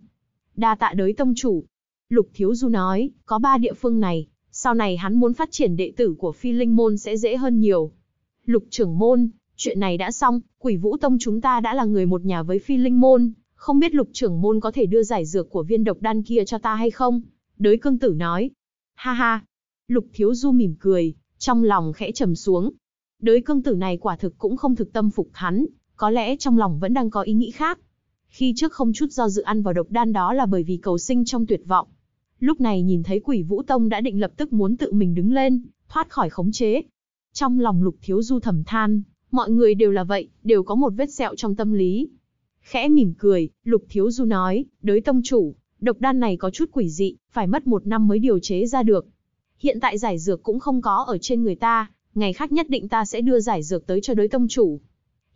Đa tạ đới tông chủ. Lục Thiếu Du nói, có ba địa phương này, sau này hắn muốn phát triển đệ tử của phi linh môn sẽ dễ hơn nhiều. Lục trưởng môn, chuyện này đã xong, quỷ vũ tông chúng ta đã là người một nhà với phi linh môn, không biết lục trưởng môn có thể đưa giải dược của viên độc đan kia cho ta hay không? Đới cương tử nói. Ha ha. Lục thiếu du mỉm cười, trong lòng khẽ trầm xuống, Đới công tử này quả thực cũng không thực tâm phục hắn, có lẽ trong lòng vẫn đang có ý nghĩ khác. Khi trước không chút do dự ăn vào độc đan đó là bởi vì cầu sinh trong tuyệt vọng. Lúc này nhìn thấy quỷ vũ tông đã định lập tức muốn tự mình đứng lên, thoát khỏi khống chế. Trong lòng lục thiếu du thầm than, mọi người đều là vậy, đều có một vết sẹo trong tâm lý. Khẽ mỉm cười, lục thiếu du nói, đới tông chủ, độc đan này có chút quỷ dị, phải mất một năm mới điều chế ra được. Hiện tại giải dược cũng không có ở trên người ta, ngày khác nhất định ta sẽ đưa giải dược tới cho đối tông chủ.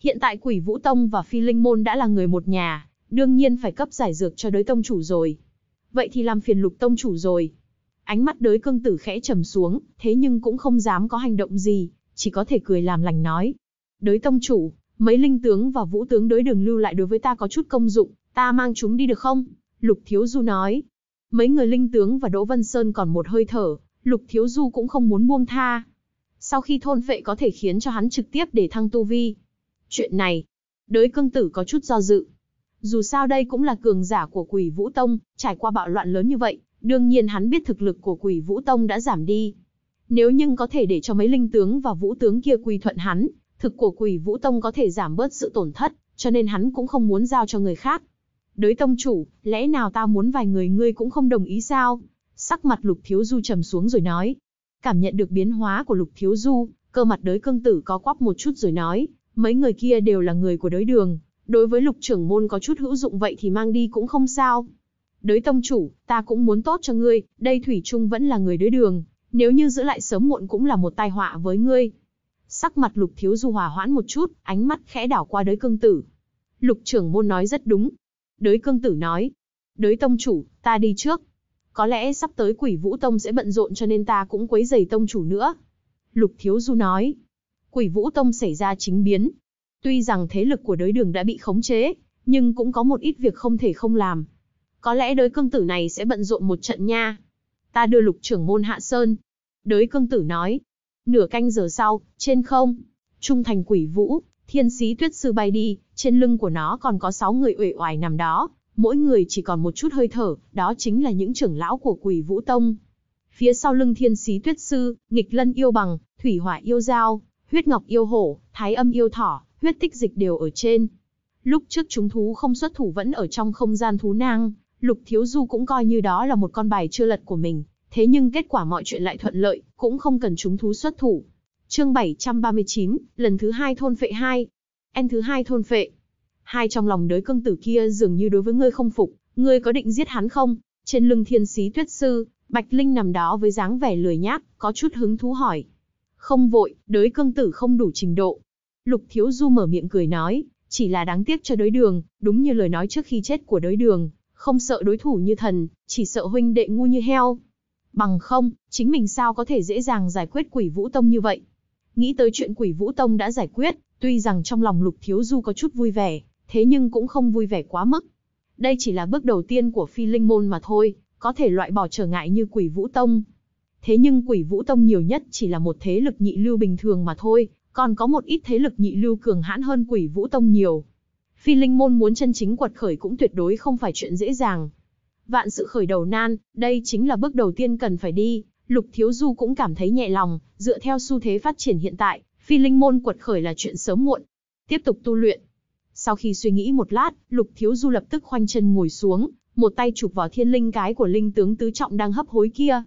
Hiện tại quỷ vũ tông và phi linh môn đã là người một nhà, đương nhiên phải cấp giải dược cho đối tông chủ rồi. Vậy thì làm phiền lục tông chủ rồi. Ánh mắt đới cương tử khẽ trầm xuống, thế nhưng cũng không dám có hành động gì, chỉ có thể cười làm lành nói. Đới tông chủ, mấy linh tướng và vũ tướng đối đường lưu lại đối với ta có chút công dụng, ta mang chúng đi được không? Lục Thiếu Du nói. Mấy người linh tướng và Đỗ Vân Sơn còn một hơi thở, Lục Thiếu Du cũng không muốn buông tha, sau khi thôn phệ có thể khiến cho hắn trực tiếp để thăng tu vi. Chuyện này, đới cương tử có chút do dự. Dù sao đây cũng là cường giả của quỷ Vũ Tông, trải qua bạo loạn lớn như vậy, đương nhiên hắn biết thực lực của quỷ Vũ Tông đã giảm đi. Nếu nhưng có thể để cho mấy linh tướng và vũ tướng kia quy thuận hắn, thực của quỷ Vũ Tông có thể giảm bớt sự tổn thất, cho nên hắn cũng không muốn giao cho người khác. Đới tông chủ, lẽ nào ta muốn vài người ngươi cũng không đồng ý sao? Sắc mặt lục thiếu du trầm xuống rồi nói, Cảm nhận được biến hóa của Lục Thiếu Du, cơ mặt đới cương tử có quắp một chút rồi nói, mấy người kia đều là người của đới đường, đối với lục trưởng môn có chút hữu dụng vậy thì mang đi cũng không sao. Đới tông chủ, ta cũng muốn tốt cho ngươi, đây Thủy Trung vẫn là người đới đường, nếu như giữ lại sớm muộn cũng là một tai họa với ngươi. Sắc mặt lục thiếu du hòa hoãn một chút, ánh mắt khẽ đảo qua đới cương tử. Lục trưởng môn nói rất đúng. Đới cương tử nói, đới tông chủ, ta đi trước, có lẽ sắp tới quỷ vũ tông sẽ bận rộn cho nên ta cũng quấy giày tông chủ nữa. Lục Thiếu Du nói. Quỷ vũ tông xảy ra chính biến. Tuy rằng thế lực của đới đường đã bị khống chế, nhưng cũng có một ít việc không thể không làm. Có lẽ đới cương tử này sẽ bận rộn một trận nha. Ta đưa lục trưởng môn hạ sơn. Đới cương tử nói. Nửa canh giờ sau, trên không, trung thành quỷ vũ, thiên sĩ tuyết sư bay đi, trên lưng của nó còn có sáu người uể oải nằm đó, mỗi người chỉ còn một chút hơi thở, đó chính là những trưởng lão của quỷ vũ tông. Phía sau lưng thiên sĩ tuyết sư, nghịch lân yêu bằng, thủy hỏa yêu dao, huyết ngọc yêu hổ, thái âm yêu thỏ, huyết tích dịch đều ở trên. Lúc trước chúng thú không xuất thủ vẫn ở trong không gian thú nang, lục thiếu du cũng coi như đó là một con bài chưa lật của mình, thế nhưng kết quả mọi chuyện lại thuận lợi, cũng không cần chúng thú xuất thủ. Chương 739, lần thứ hai thôn phệ 2. N thứ hai thôn phệ. Hai trong lòng đới cương tử kia dường như đối với ngươi không phục, ngươi có định giết hắn không? Trên lưng thiên sĩ tuyết sư, Bạch Linh nằm đó với dáng vẻ lười nhác, có chút hứng thú hỏi. Không vội, đới cương tử không đủ trình độ. Lục Thiếu Du mở miệng cười nói, chỉ là đáng tiếc cho đối đường, đúng như lời nói trước khi chết của đối đường, không sợ đối thủ như thần, chỉ sợ huynh đệ ngu như heo. Bằng không, chính mình sao có thể dễ dàng giải quyết quỷ vũ tông như vậy? Nghĩ tới chuyện quỷ vũ tông đã giải quyết, tuy rằng trong lòng lục thiếu du có chút vui vẻ, thế nhưng cũng không vui vẻ quá mức. Đây chỉ là bước đầu tiên của phi linh môn mà thôi, có thể loại bỏ trở ngại như quỷ vũ tông. Thế nhưng quỷ vũ tông nhiều nhất chỉ là một thế lực nhị lưu bình thường mà thôi, còn có một ít thế lực nhị lưu cường hãn hơn quỷ vũ tông nhiều. Phi linh môn muốn chân chính quật khởi cũng tuyệt đối không phải chuyện dễ dàng. Vạn sự khởi đầu nan, đây chính là bước đầu tiên cần phải đi, Lục Thiếu Du cũng cảm thấy nhẹ lòng, dựa theo xu thế phát triển hiện tại, phi linh môn quật khởi là chuyện sớm muộn. Tiếp tục tu luyện, sau khi suy nghĩ một lát, Lục Thiếu Du lập tức khoanh chân ngồi xuống, một tay chụp vào thiên linh cái của linh tướng tứ trọng đang hấp hối kia.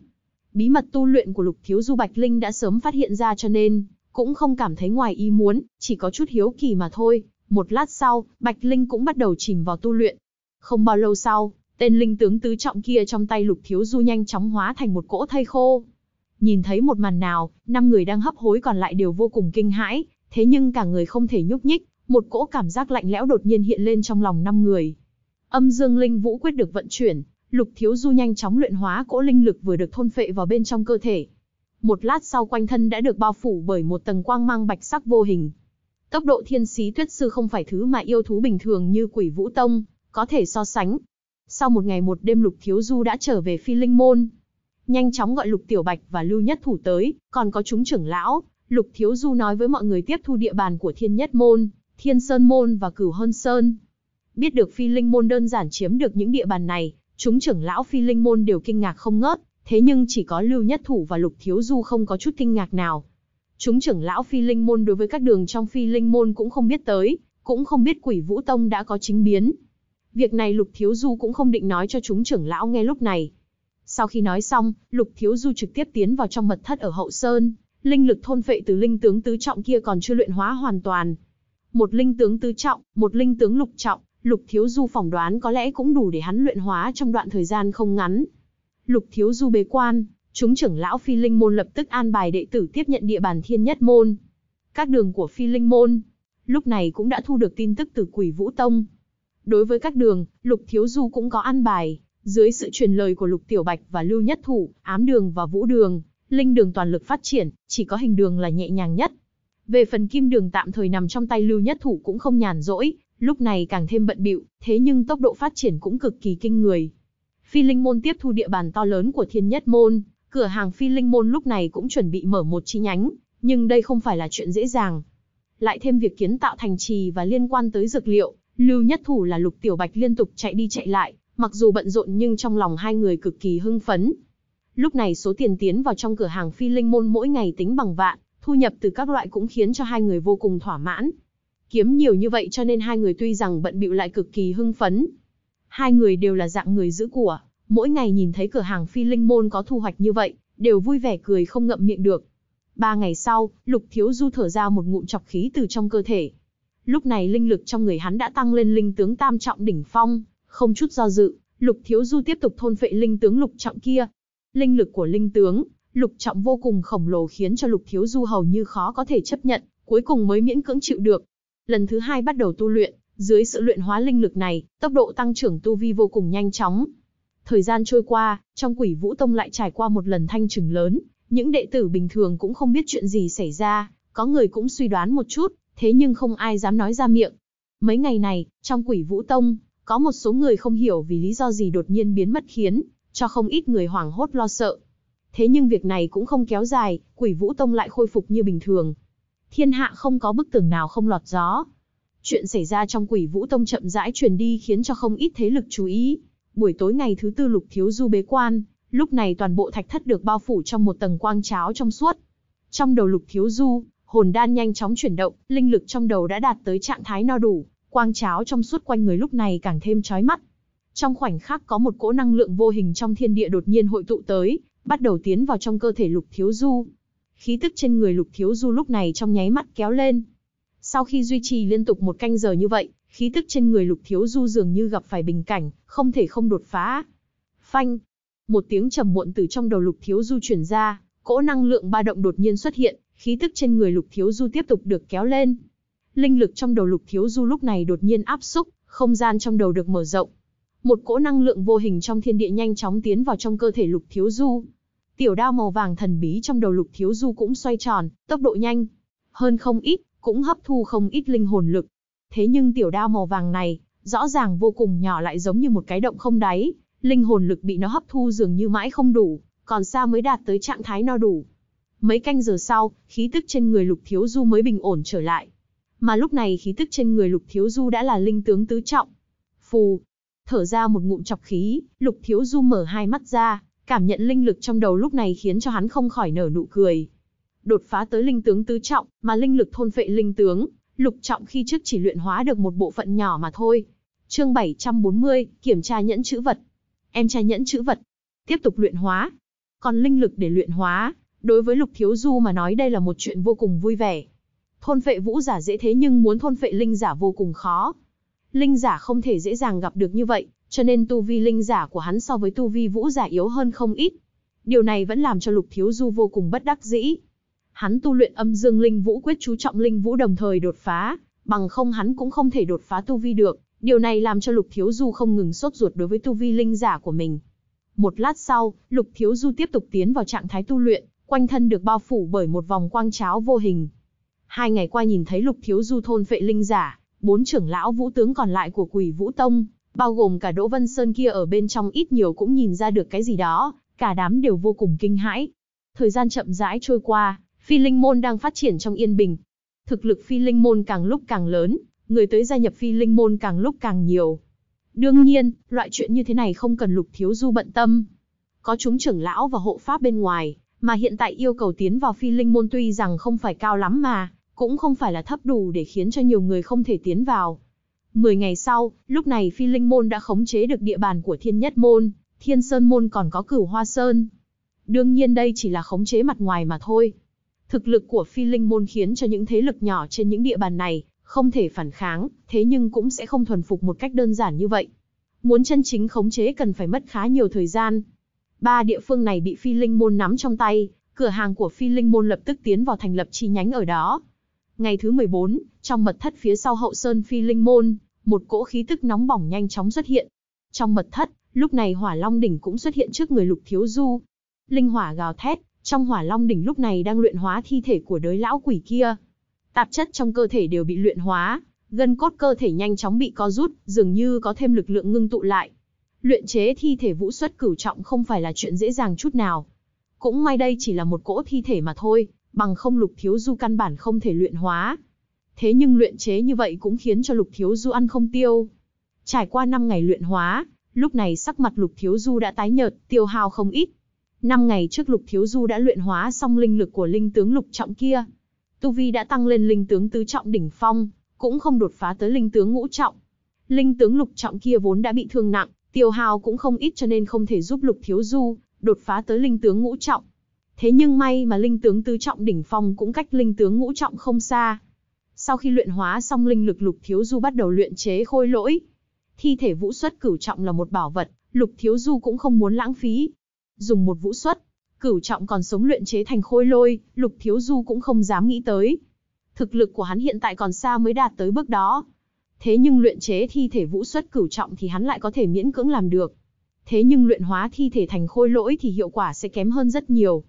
Bí mật tu luyện của Lục Thiếu Du Bạch Linh đã sớm phát hiện ra cho nên, cũng không cảm thấy ngoài ý muốn, chỉ có chút hiếu kỳ mà thôi. Một lát sau, Bạch Linh cũng bắt đầu chìm vào tu luyện. Không bao lâu sau, tên linh tướng tứ trọng kia trong tay Lục Thiếu Du nhanh chóng hóa thành một cỗ thây khô. Nhìn thấy một màn nào, năm người đang hấp hối còn lại đều vô cùng kinh hãi, thế nhưng cả người không thể nhúc nhích, một cỗ cảm giác lạnh lẽo đột nhiên hiện lên trong lòng năm người. Âm dương linh vũ quyết được vận chuyển, Lục Thiếu Du nhanh chóng luyện hóa cỗ linh lực vừa được thôn phệ vào bên trong cơ thể. Một lát sau quanh thân đã được bao phủ bởi một tầng quang mang bạch sắc vô hình. Tốc độ thiên sĩ tuyết sư không phải thứ mà yêu thú bình thường như quỷ vũ tông, có thể so sánh. Sau một ngày một đêm Lục Thiếu Du đã trở về phi linh môn. Nhanh chóng gọi Lục Tiểu Bạch và Lưu Nhất Thủ tới, còn có chúng trưởng lão. Lục Thiếu Du nói với mọi người tiếp thu địa bàn của thiên nhất môn, Thiên Sơn Môn và Cửu Hân Sơn. Biết được phi linh môn đơn giản chiếm được những địa bàn này, chúng trưởng lão phi linh môn đều kinh ngạc không ngớt, thế nhưng chỉ có Lưu Nhất Thủ và Lục Thiếu Du không có chút kinh ngạc nào. Chúng trưởng lão phi linh môn đối với các đường trong phi linh môn cũng không biết tới, cũng không biết quỷ vũ tông đã có chính biến. Việc này Lục Thiếu Du cũng không định nói cho chúng trưởng lão nghe lúc này. Sau khi nói xong, Lục Thiếu Du trực tiếp tiến vào trong mật thất ở hậu sơn, linh lực thôn phệ từ linh tướng tứ trọng kia còn chưa luyện hóa hoàn toàn một linh tướng tứ trọng, một linh tướng lục trọng, Lục Thiếu Du phỏng đoán có lẽ cũng đủ để hắn luyện hóa trong đoạn thời gian không ngắn. Lục Thiếu Du bế quan, chúng trưởng lão Phi Linh Môn lập tức an bài đệ tử tiếp nhận địa bàn thiên nhất môn. Các đường của Phi Linh Môn, lúc này cũng đã thu được tin tức từ quỷ Vũ Tông. Đối với các đường, Lục Thiếu Du cũng có an bài, dưới sự truyền lời của Lục Tiểu Bạch và Lưu Nhất Thủ, ám đường và vũ đường, linh đường toàn lực phát triển, chỉ có hình đường là nhẹ nhàng nhất, về phần kim đường tạm thời nằm trong tay Lưu Nhất Thủ cũng không nhàn rỗi, lúc này càng thêm bận bịu, thế nhưng tốc độ phát triển cũng cực kỳ kinh người. Phi Linh Môn tiếp thu địa bàn to lớn của Thiên Nhất Môn, cửa hàng Phi Linh Môn lúc này cũng chuẩn bị mở một chi nhánh, nhưng đây không phải là chuyện dễ dàng. Lại thêm việc kiến tạo thành trì và liên quan tới dược liệu, Lưu Nhất Thủ là Lục Tiểu Bạch liên tục chạy đi chạy lại, mặc dù bận rộn nhưng trong lòng hai người cực kỳ hưng phấn. Lúc này số tiền tiến vào trong cửa hàng Phi Linh Môn mỗi ngày tính bằng vạn, thu nhập từ các loại cũng khiến cho hai người vô cùng thỏa mãn. Kiếm nhiều như vậy cho nên hai người tuy rằng bận bịu lại cực kỳ hưng phấn. Hai người đều là dạng người giữ của, mỗi ngày nhìn thấy cửa hàng phi linh môn có thu hoạch như vậy, đều vui vẻ cười không ngậm miệng được. Ba ngày sau, Lục Thiếu Du thở ra một ngụm chọc khí từ trong cơ thể. Lúc này linh lực trong người hắn đã tăng lên linh tướng tam trọng đỉnh phong, không chút do dự, Lục Thiếu Du tiếp tục thôn phệ linh tướng lục trọng kia. Linh lực của linh tướng Lục trọng vô cùng khổng lồ khiến cho Lục Thiếu Du hầu như khó có thể chấp nhận, cuối cùng mới miễn cưỡng chịu được. Lần thứ hai bắt đầu tu luyện, dưới sự luyện hóa linh lực này, tốc độ tăng trưởng tu vi vô cùng nhanh chóng. Thời gian trôi qua, trong quỷ vũ tông lại trải qua một lần thanh trừng lớn, những đệ tử bình thường cũng không biết chuyện gì xảy ra, có người cũng suy đoán một chút, thế nhưng không ai dám nói ra miệng. Mấy ngày này, trong quỷ vũ tông, có một số người không hiểu vì lý do gì đột nhiên biến mất khiến, cho không ít người hoảng hốt lo sợ. Thế nhưng việc này cũng không kéo dài, quỷ vũ tông lại khôi phục như bình thường. Thiên hạ không có bức tường nào không lọt gió. Chuyện xảy ra trong quỷ vũ tông chậm rãi truyền đi khiến cho không ít thế lực chú ý. Buổi tối ngày thứ tư lục thiếu du bế quan, lúc này toàn bộ thạch thất được bao phủ trong một tầng quang cháo trong suốt. Trong đầu lục thiếu du, hồn đan nhanh chóng chuyển động, linh lực trong đầu đã đạt tới trạng thái no đủ, quang cháo trong suốt quanh người lúc này càng thêm chói mắt. Trong khoảnh khắc có một cỗ năng lượng vô hình trong thiên địa đột nhiên hội tụ tới, bắt đầu tiến vào trong cơ thể Lục Thiếu Du. Khí tức trên người Lục Thiếu Du lúc này trong nháy mắt kéo lên. Sau khi duy trì liên tục một canh giờ như vậy, khí tức trên người Lục Thiếu Du dường như gặp phải bình cảnh, không thể không đột phá. Phanh! Một tiếng trầm muộn từ trong đầu Lục Thiếu Du truyền ra, cỗ năng lượng ba động đột nhiên xuất hiện, khí tức trên người Lục Thiếu Du tiếp tục được kéo lên. Linh lực trong đầu Lục Thiếu Du lúc này đột nhiên áp xúc, không gian trong đầu được mở rộng một cỗ năng lượng vô hình trong thiên địa nhanh chóng tiến vào trong cơ thể Lục Thiếu Du. Tiểu đao màu vàng thần bí trong đầu Lục Thiếu Du cũng xoay tròn, tốc độ nhanh, hơn không ít, cũng hấp thu không ít linh hồn lực. Thế nhưng tiểu đao màu vàng này, rõ ràng vô cùng nhỏ lại giống như một cái động không đáy, linh hồn lực bị nó hấp thu dường như mãi không đủ, còn xa mới đạt tới trạng thái no đủ. Mấy canh giờ sau, khí tức trên người Lục Thiếu Du mới bình ổn trở lại. Mà lúc này khí tức trên người Lục Thiếu Du đã là linh tướng tứ trọng. Phù, thở ra một ngụm chọc khí, Lục Thiếu Du mở hai mắt ra, cảm nhận linh lực trong đầu lúc này khiến cho hắn không khỏi nở nụ cười. Đột phá tới linh tướng tứ trọng, mà linh lực thôn phệ linh tướng, Lục Trọng khi trước chỉ luyện hóa được một bộ phận nhỏ mà thôi. Chương 740, kiểm tra nhẫn chữ vật. Em tra nhẫn chữ vật, tiếp tục luyện hóa. Còn linh lực để luyện hóa, đối với Lục Thiếu Du mà nói đây là một chuyện vô cùng vui vẻ. Thôn phệ vũ giả dễ thế nhưng muốn thôn phệ linh giả vô cùng khó, linh giả không thể dễ dàng gặp được như vậy, cho nên tu vi linh giả của hắn so với tu vi vũ giả yếu hơn không ít. Điều này vẫn làm cho Lục Thiếu Du vô cùng bất đắc dĩ. Hắn tu luyện âm dương linh vũ quyết chú trọng linh vũ đồng thời đột phá, bằng không hắn cũng không thể đột phá tu vi được, điều này làm cho Lục Thiếu Du không ngừng sốt ruột đối với tu vi linh giả của mình. Một lát sau, Lục Thiếu Du tiếp tục tiến vào trạng thái tu luyện, quanh thân được bao phủ bởi một vòng quang cháo vô hình. Hai ngày qua nhìn thấy Lục Thiếu Du thôn phệ linh giả, bốn trưởng lão vũ tướng còn lại của quỷ vũ tông, bao gồm cả Đỗ Vân Sơn kia ở bên trong ít nhiều cũng nhìn ra được cái gì đó, cả đám đều vô cùng kinh hãi. Thời gian chậm rãi trôi qua, phi linh môn đang phát triển trong yên bình. Thực lực phi linh môn càng lúc càng lớn, người tới gia nhập phi linh môn càng lúc càng nhiều. Đương nhiên, loại chuyện như thế này không cần lục thiếu du bận tâm. Có chúng trưởng lão và hộ pháp bên ngoài, mà hiện tại yêu cầu tiến vào phi linh môn tuy rằng không phải cao lắm mà, cũng không phải là thấp đủ để khiến cho nhiều người không thể tiến vào. Mười ngày sau, lúc này phi linh môn đã khống chế được địa bàn của thiên nhất môn, thiên sơn môn còn có cửu hoa sơn. Đương nhiên đây chỉ là khống chế mặt ngoài mà thôi. Thực lực của phi linh môn khiến cho những thế lực nhỏ trên những địa bàn này không thể phản kháng, thế nhưng cũng sẽ không thuần phục một cách đơn giản như vậy. Muốn chân chính khống chế cần phải mất khá nhiều thời gian. Ba địa phương này bị phi linh môn nắm trong tay, cửa hàng của phi linh môn lập tức tiến vào thành lập chi nhánh ở đó. Ngày thứ 14, trong mật thất phía sau hậu sơn phi linh môn, một cỗ khí tức nóng bỏng nhanh chóng xuất hiện. Trong mật thất, lúc này hỏa long đỉnh cũng xuất hiện trước người lục thiếu du. Linh hỏa gào thét, trong hỏa long đỉnh lúc này đang luyện hóa thi thể của đới lão quỷ kia. Tạp chất trong cơ thể đều bị luyện hóa, gân cốt cơ thể nhanh chóng bị co rút, dường như có thêm lực lượng ngưng tụ lại. Luyện chế thi thể vũ xuất cửu trọng không phải là chuyện dễ dàng chút nào. Cũng may đây chỉ là một cỗ thi thể mà thôi, bằng không Lục Thiếu Du căn bản không thể luyện hóa. Thế nhưng luyện chế như vậy cũng khiến cho Lục Thiếu Du ăn không tiêu. Trải qua 5 ngày luyện hóa, lúc này sắc mặt Lục Thiếu Du đã tái nhợt, tiêu hao không ít. 5 ngày trước Lục Thiếu Du đã luyện hóa xong linh lực của linh tướng lục trọng kia. Tu Vi đã tăng lên linh tướng tứ trọng đỉnh phong, cũng không đột phá tới linh tướng ngũ trọng. Linh tướng lục trọng kia vốn đã bị thương nặng, tiêu hao cũng không ít cho nên không thể giúp Lục Thiếu Du đột phá tới linh tướng ngũ trọng. Thế nhưng may mà linh tướng tứ trọng đỉnh phong cũng cách linh tướng ngũ trọng không xa. Sau khi luyện hóa xong linh lực Lục Thiếu Du bắt đầu luyện chế khôi lỗi. Thi thể vũ xuất cửu trọng là một bảo vật, Lục Thiếu Du cũng không muốn lãng phí. Dùng một vũ xuất, cửu trọng còn sống luyện chế thành khôi lôi, Lục Thiếu Du cũng không dám nghĩ tới. Thực lực của hắn hiện tại còn xa mới đạt tới bước đó. Thế nhưng luyện chế thi thể vũ xuất cửu trọng thì hắn lại có thể miễn cưỡng làm được. Thế nhưng luyện hóa thi thể thành khôi lỗi thì hiệu quả sẽ kém hơn rất nhiều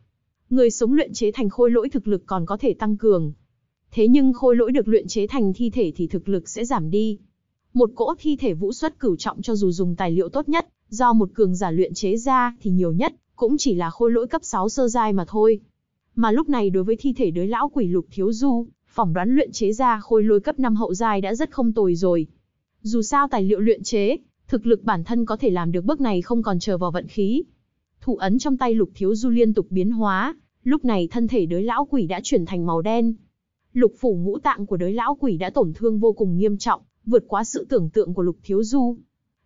người sống luyện chế thành khôi lỗi thực lực còn có thể tăng cường. Thế nhưng khôi lỗi được luyện chế thành thi thể thì thực lực sẽ giảm đi. Một cỗ thi thể vũ xuất cửu trọng cho dù dùng tài liệu tốt nhất, do một cường giả luyện chế ra thì nhiều nhất, cũng chỉ là khôi lỗi cấp 6 sơ giai mà thôi. Mà lúc này đối với thi thể đới lão quỷ lục thiếu du, phỏng đoán luyện chế ra khôi lỗi cấp 5 hậu giai đã rất không tồi rồi. Dù sao tài liệu luyện chế, thực lực bản thân có thể làm được bước này không còn chờ vào vận khí, Thụ ấn trong tay Lục Thiếu Du liên tục biến hóa, lúc này thân thể đới lão quỷ đã chuyển thành màu đen. Lục phủ ngũ tạng của đới lão quỷ đã tổn thương vô cùng nghiêm trọng, vượt quá sự tưởng tượng của Lục Thiếu Du.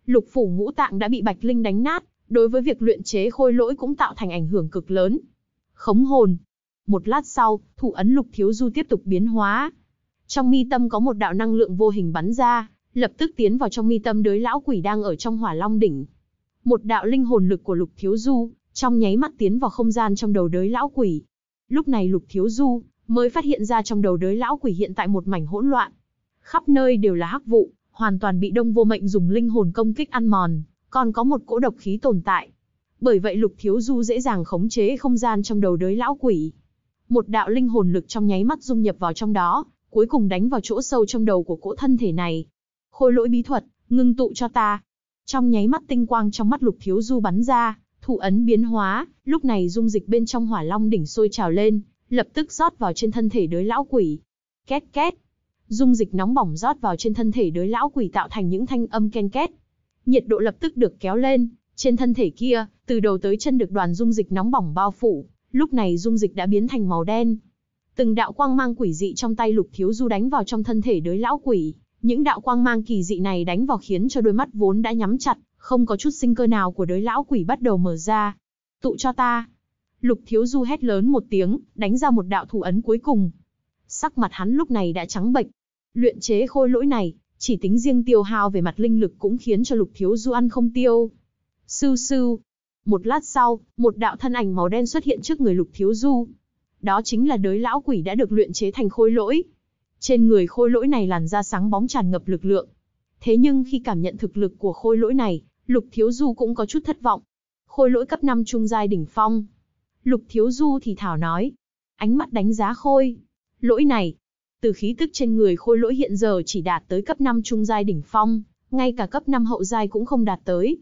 Lục phủ ngũ tạng đã bị Bạch Linh đánh nát, đối với việc luyện chế khôi lỗi cũng tạo thành ảnh hưởng cực lớn. Khống hồn. Một lát sau, thủ ấn Lục Thiếu Du tiếp tục biến hóa. Trong mi tâm có một đạo năng lượng vô hình bắn ra, lập tức tiến vào trong mi tâm đới lão quỷ đang ở trong hỏa long đỉnh một đạo linh hồn lực của Lục Thiếu Du, trong nháy mắt tiến vào không gian trong đầu đới lão quỷ. Lúc này Lục Thiếu Du mới phát hiện ra trong đầu đới lão quỷ hiện tại một mảnh hỗn loạn. Khắp nơi đều là hắc vụ, hoàn toàn bị đông vô mệnh dùng linh hồn công kích ăn mòn, còn có một cỗ độc khí tồn tại. Bởi vậy Lục Thiếu Du dễ dàng khống chế không gian trong đầu đới lão quỷ. Một đạo linh hồn lực trong nháy mắt dung nhập vào trong đó, cuối cùng đánh vào chỗ sâu trong đầu của cỗ thân thể này. Khôi lỗi bí thuật, ngưng tụ cho ta. Trong nháy mắt tinh quang trong mắt Lục Thiếu Du bắn ra, thụ ấn biến hóa, lúc này dung dịch bên trong hỏa long đỉnh sôi trào lên, lập tức rót vào trên thân thể đới lão quỷ. Két két. Dung dịch nóng bỏng rót vào trên thân thể đới lão quỷ tạo thành những thanh âm ken két. Nhiệt độ lập tức được kéo lên, trên thân thể kia, từ đầu tới chân được đoàn dung dịch nóng bỏng bao phủ, lúc này dung dịch đã biến thành màu đen. Từng đạo quang mang quỷ dị trong tay Lục Thiếu Du đánh vào trong thân thể đới lão quỷ. Những đạo quang mang kỳ dị này đánh vào khiến cho đôi mắt vốn đã nhắm chặt, không có chút sinh cơ nào của đới lão quỷ bắt đầu mở ra. Tụ cho ta. Lục thiếu du hét lớn một tiếng, đánh ra một đạo thủ ấn cuối cùng. Sắc mặt hắn lúc này đã trắng bệch. Luyện chế khôi lỗi này, chỉ tính riêng tiêu hao về mặt linh lực cũng khiến cho lục thiếu du ăn không tiêu. Sư sư. Một lát sau, một đạo thân ảnh màu đen xuất hiện trước người lục thiếu du. Đó chính là đới lão quỷ đã được luyện chế thành khôi lỗi. Trên người khôi lỗi này làn da sáng bóng tràn ngập lực lượng. Thế nhưng khi cảm nhận thực lực của khôi lỗi này, Lục Thiếu Du cũng có chút thất vọng. Khôi lỗi cấp 5 trung giai đỉnh phong. Lục Thiếu Du thì thảo nói. Ánh mắt đánh giá khôi. Lỗi này. Từ khí tức trên người khôi lỗi hiện giờ chỉ đạt tới cấp 5 trung giai đỉnh phong, ngay cả cấp 5 hậu giai cũng không đạt tới.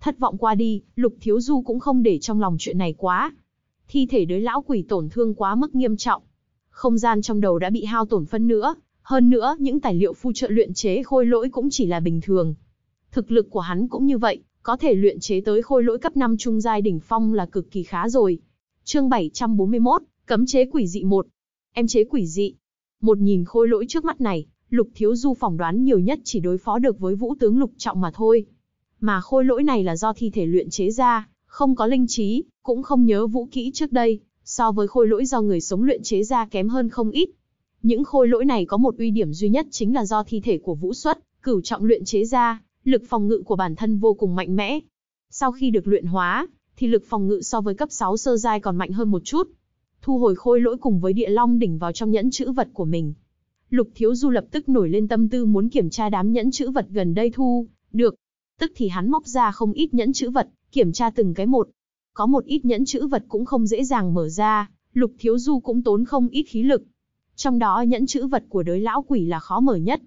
Thất vọng qua đi, Lục Thiếu Du cũng không để trong lòng chuyện này quá. Thi thể đối lão quỷ tổn thương quá mức nghiêm trọng, không gian trong đầu đã bị hao tổn phân nữa, hơn nữa những tài liệu phụ trợ luyện chế khôi lỗi cũng chỉ là bình thường. Thực lực của hắn cũng như vậy, có thể luyện chế tới khôi lỗi cấp 5 trung giai đỉnh phong là cực kỳ khá rồi. Chương 741, cấm chế quỷ dị 1. Em chế quỷ dị. Một nhìn khôi lỗi trước mắt này, Lục Thiếu Du phỏng đoán nhiều nhất chỉ đối phó được với Vũ tướng Lục Trọng mà thôi. Mà khôi lỗi này là do thi thể luyện chế ra, không có linh trí, cũng không nhớ vũ kỹ trước đây, so với khôi lỗi do người sống luyện chế ra kém hơn không ít. Những khôi lỗi này có một uy điểm duy nhất chính là do thi thể của Vũ Xuất, cửu trọng luyện chế ra, lực phòng ngự của bản thân vô cùng mạnh mẽ. Sau khi được luyện hóa, thì lực phòng ngự so với cấp 6 sơ giai còn mạnh hơn một chút. Thu hồi khôi lỗi cùng với địa long đỉnh vào trong nhẫn chữ vật của mình. Lục Thiếu Du lập tức nổi lên tâm tư muốn kiểm tra đám nhẫn chữ vật gần đây thu, được. Tức thì hắn móc ra không ít nhẫn chữ vật, kiểm tra từng cái một có một ít nhẫn chữ vật cũng không dễ dàng mở ra, Lục Thiếu Du cũng tốn không ít khí lực. Trong đó nhẫn chữ vật của đới lão quỷ là khó mở nhất.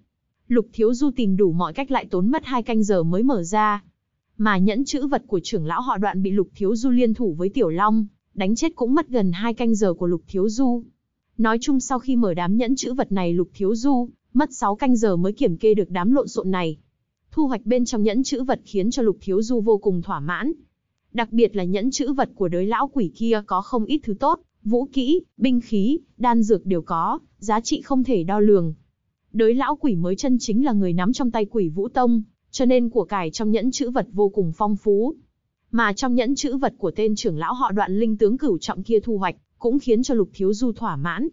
Lục Thiếu Du tìm đủ mọi cách lại tốn mất hai canh giờ mới mở ra. Mà nhẫn chữ vật của trưởng lão họ đoạn bị Lục Thiếu Du liên thủ với Tiểu Long, đánh chết cũng mất gần hai canh giờ của Lục Thiếu Du. Nói chung sau khi mở đám nhẫn chữ vật này Lục Thiếu Du, mất sáu canh giờ mới kiểm kê được đám lộn xộn này. Thu hoạch bên trong nhẫn chữ vật khiến cho Lục Thiếu Du vô cùng thỏa mãn, Đặc biệt là nhẫn chữ vật của đới lão quỷ kia có không ít thứ tốt, vũ kỹ, binh khí, đan dược đều có, giá trị không thể đo lường. Đới lão quỷ mới chân chính là người nắm trong tay quỷ vũ tông, cho nên của cải trong nhẫn chữ vật vô cùng phong phú. Mà trong nhẫn chữ vật của tên trưởng lão họ đoạn linh tướng cửu trọng kia thu hoạch, cũng khiến cho lục thiếu du thỏa mãn.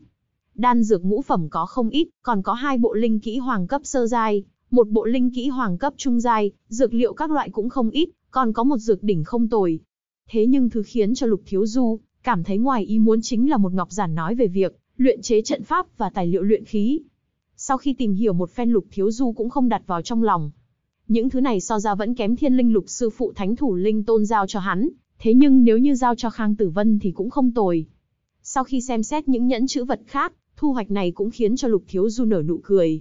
Đan dược ngũ phẩm có không ít, còn có hai bộ linh kỹ hoàng cấp sơ giai, một bộ linh kỹ hoàng cấp trung giai, dược liệu các loại cũng không ít, còn có một dược đỉnh không tồi. Thế nhưng thứ khiến cho Lục Thiếu Du cảm thấy ngoài ý muốn chính là một ngọc giản nói về việc luyện chế trận pháp và tài liệu luyện khí. Sau khi tìm hiểu một phen Lục Thiếu Du cũng không đặt vào trong lòng. Những thứ này so ra vẫn kém thiên linh lục sư phụ thánh thủ linh tôn giao cho hắn, thế nhưng nếu như giao cho Khang Tử Vân thì cũng không tồi. Sau khi xem xét những nhẫn chữ vật khác, thu hoạch này cũng khiến cho Lục Thiếu Du nở nụ cười.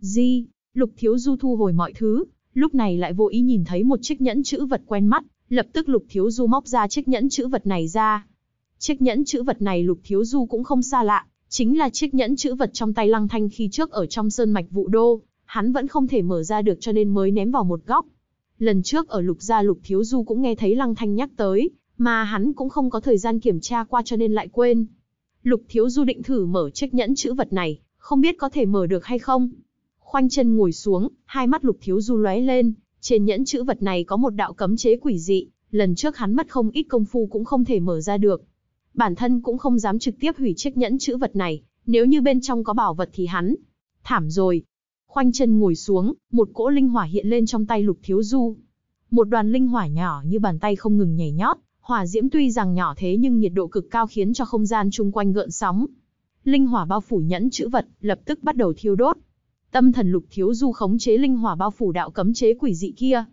Di, Lục Thiếu Du thu hồi mọi thứ, lúc này lại vô ý nhìn thấy một chiếc nhẫn chữ vật quen mắt, lập tức Lục Thiếu Du móc ra chiếc nhẫn chữ vật này ra. Chiếc nhẫn chữ vật này Lục Thiếu Du cũng không xa lạ, chính là chiếc nhẫn chữ vật trong tay Lăng Thanh khi trước ở trong sơn mạch vũ đô, hắn vẫn không thể mở ra được cho nên mới ném vào một góc. Lần trước ở Lục gia Lục Thiếu Du cũng nghe thấy Lăng Thanh nhắc tới, mà hắn cũng không có thời gian kiểm tra qua cho nên lại quên. Lục Thiếu Du định thử mở chiếc nhẫn chữ vật này, không biết có thể mở được hay không khoanh chân ngồi xuống, hai mắt lục thiếu du lóe lên, trên nhẫn chữ vật này có một đạo cấm chế quỷ dị, lần trước hắn mất không ít công phu cũng không thể mở ra được. Bản thân cũng không dám trực tiếp hủy chiếc nhẫn chữ vật này, nếu như bên trong có bảo vật thì hắn thảm rồi. Khoanh chân ngồi xuống, một cỗ linh hỏa hiện lên trong tay Lục Thiếu Du. Một đoàn linh hỏa nhỏ như bàn tay không ngừng nhảy nhót, hỏa diễm tuy rằng nhỏ thế nhưng nhiệt độ cực cao khiến cho không gian chung quanh gợn sóng. Linh hỏa bao phủ nhẫn chữ vật, lập tức bắt đầu thiêu đốt, Tâm thần Lục Thiếu Du khống chế linh hỏa bao phủ đạo cấm chế quỷ dị kia.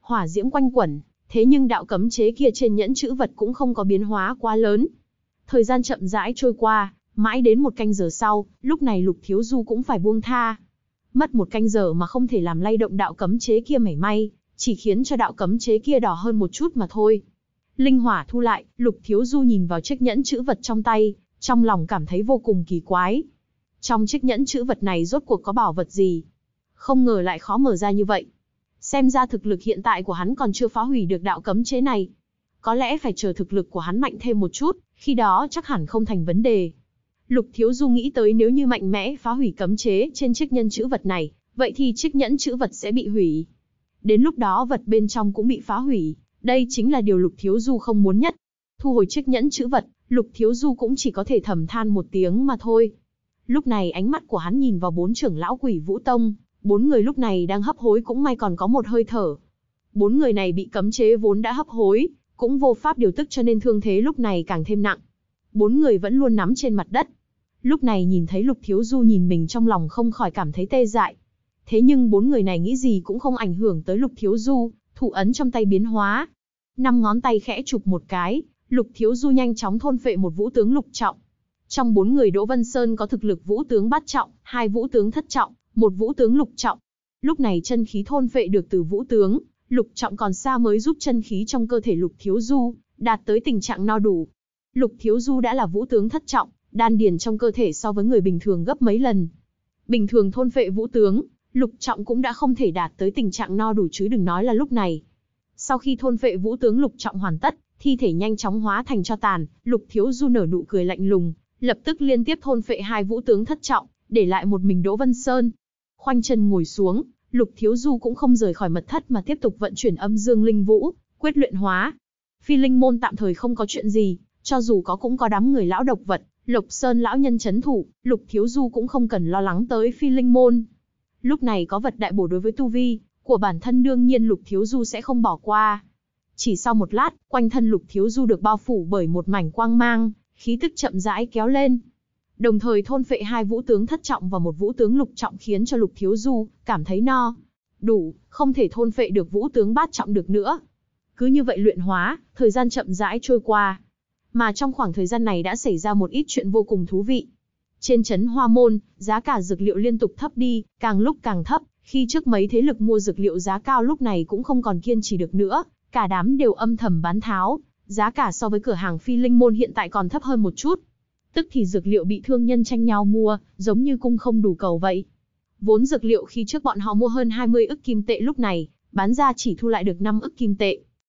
Hỏa diễm quanh quẩn, thế nhưng đạo cấm chế kia trên nhẫn chữ vật cũng không có biến hóa quá lớn. Thời gian chậm rãi trôi qua, mãi đến một canh giờ sau, lúc này Lục Thiếu Du cũng phải buông tha. Mất một canh giờ mà không thể làm lay động đạo cấm chế kia mảy may, chỉ khiến cho đạo cấm chế kia đỏ hơn một chút mà thôi. Linh hỏa thu lại, Lục Thiếu Du nhìn vào chiếc nhẫn chữ vật trong tay, trong lòng cảm thấy vô cùng kỳ quái. Trong chiếc nhẫn chữ vật này rốt cuộc có bảo vật gì? Không ngờ lại khó mở ra như vậy. Xem ra thực lực hiện tại của hắn còn chưa phá hủy được đạo cấm chế này. Có lẽ phải chờ thực lực của hắn mạnh thêm một chút, khi đó chắc hẳn không thành vấn đề. Lục Thiếu Du nghĩ tới nếu như mạnh mẽ phá hủy cấm chế trên chiếc nhẫn chữ vật này, vậy thì chiếc nhẫn chữ vật sẽ bị hủy. Đến lúc đó vật bên trong cũng bị phá hủy, đây chính là điều Lục Thiếu Du không muốn nhất. Thu hồi chiếc nhẫn chữ vật, Lục Thiếu Du cũng chỉ có thể thầm than một tiếng mà thôi. Lúc này ánh mắt của hắn nhìn vào bốn trưởng lão quỷ Vũ Tông, bốn người lúc này đang hấp hối cũng may còn có một hơi thở. Bốn người này bị cấm chế vốn đã hấp hối, cũng vô pháp điều tức cho nên thương thế lúc này càng thêm nặng. Bốn người vẫn luôn nắm trên mặt đất. Lúc này nhìn thấy Lục Thiếu Du nhìn mình trong lòng không khỏi cảm thấy tê dại. Thế nhưng bốn người này nghĩ gì cũng không ảnh hưởng tới Lục Thiếu Du, thủ ấn trong tay biến hóa. Năm ngón tay khẽ chụp một cái, Lục Thiếu Du nhanh chóng thôn phệ một vũ tướng lục trọng. Trong bốn người Đỗ Vân Sơn có thực lực vũ tướng bát trọng, hai vũ tướng thất trọng, một vũ tướng lục trọng. Lúc này chân khí thôn vệ được từ vũ tướng, lục trọng còn xa mới giúp chân khí trong cơ thể lục thiếu du, đạt tới tình trạng no đủ. Lục thiếu du đã là vũ tướng thất trọng, đan điền trong cơ thể so với người bình thường gấp mấy lần. Bình thường thôn vệ vũ tướng, lục trọng cũng đã không thể đạt tới tình trạng no đủ chứ đừng nói là lúc này. Sau khi thôn vệ vũ tướng lục trọng hoàn tất, thi thể nhanh chóng hóa thành cho tàn, lục thiếu du nở nụ cười lạnh lùng, lập tức liên tiếp thôn phệ hai vũ tướng thất trọng, để lại một mình Đỗ Vân Sơn. Khoanh chân ngồi xuống, Lục Thiếu Du cũng không rời khỏi mật thất mà tiếp tục vận chuyển âm dương linh vũ, quyết luyện hóa. Phi linh môn tạm thời không có chuyện gì, cho dù có cũng có đám người lão độc vật, lục Sơn lão nhân chấn thủ, Lục Thiếu Du cũng không cần lo lắng tới phi linh môn. Lúc này có vật đại bổ đối với tu vi của bản thân đương nhiên Lục Thiếu Du sẽ không bỏ qua. Chỉ sau một lát, quanh thân Lục Thiếu Du được bao phủ bởi một mảnh quang mang, khí tức chậm rãi kéo lên. Đồng thời thôn phệ hai vũ tướng thất trọng và một vũ tướng lục trọng khiến cho Lục Thiếu Du cảm thấy no, đủ, không thể thôn phệ được vũ tướng bát trọng được nữa. Cứ như vậy luyện hóa, thời gian chậm rãi trôi qua. Mà trong khoảng thời gian này đã xảy ra một ít chuyện vô cùng thú vị. Trên chấn Hoa Môn, giá cả dược liệu liên tục thấp đi, càng lúc càng thấp, khi trước mấy thế lực mua dược liệu giá cao lúc này cũng không còn kiên trì được nữa, cả đám đều âm thầm bán tháo, giá cả so với cửa hàng phi linh môn hiện tại còn thấp hơn một chút. Tức thì dược liệu bị thương nhân tranh nhau mua, giống như cung không đủ cầu vậy. Vốn dược liệu khi trước bọn họ mua hơn 20 ức kim tệ lúc này, bán ra chỉ thu lại được 5 ức kim tệ.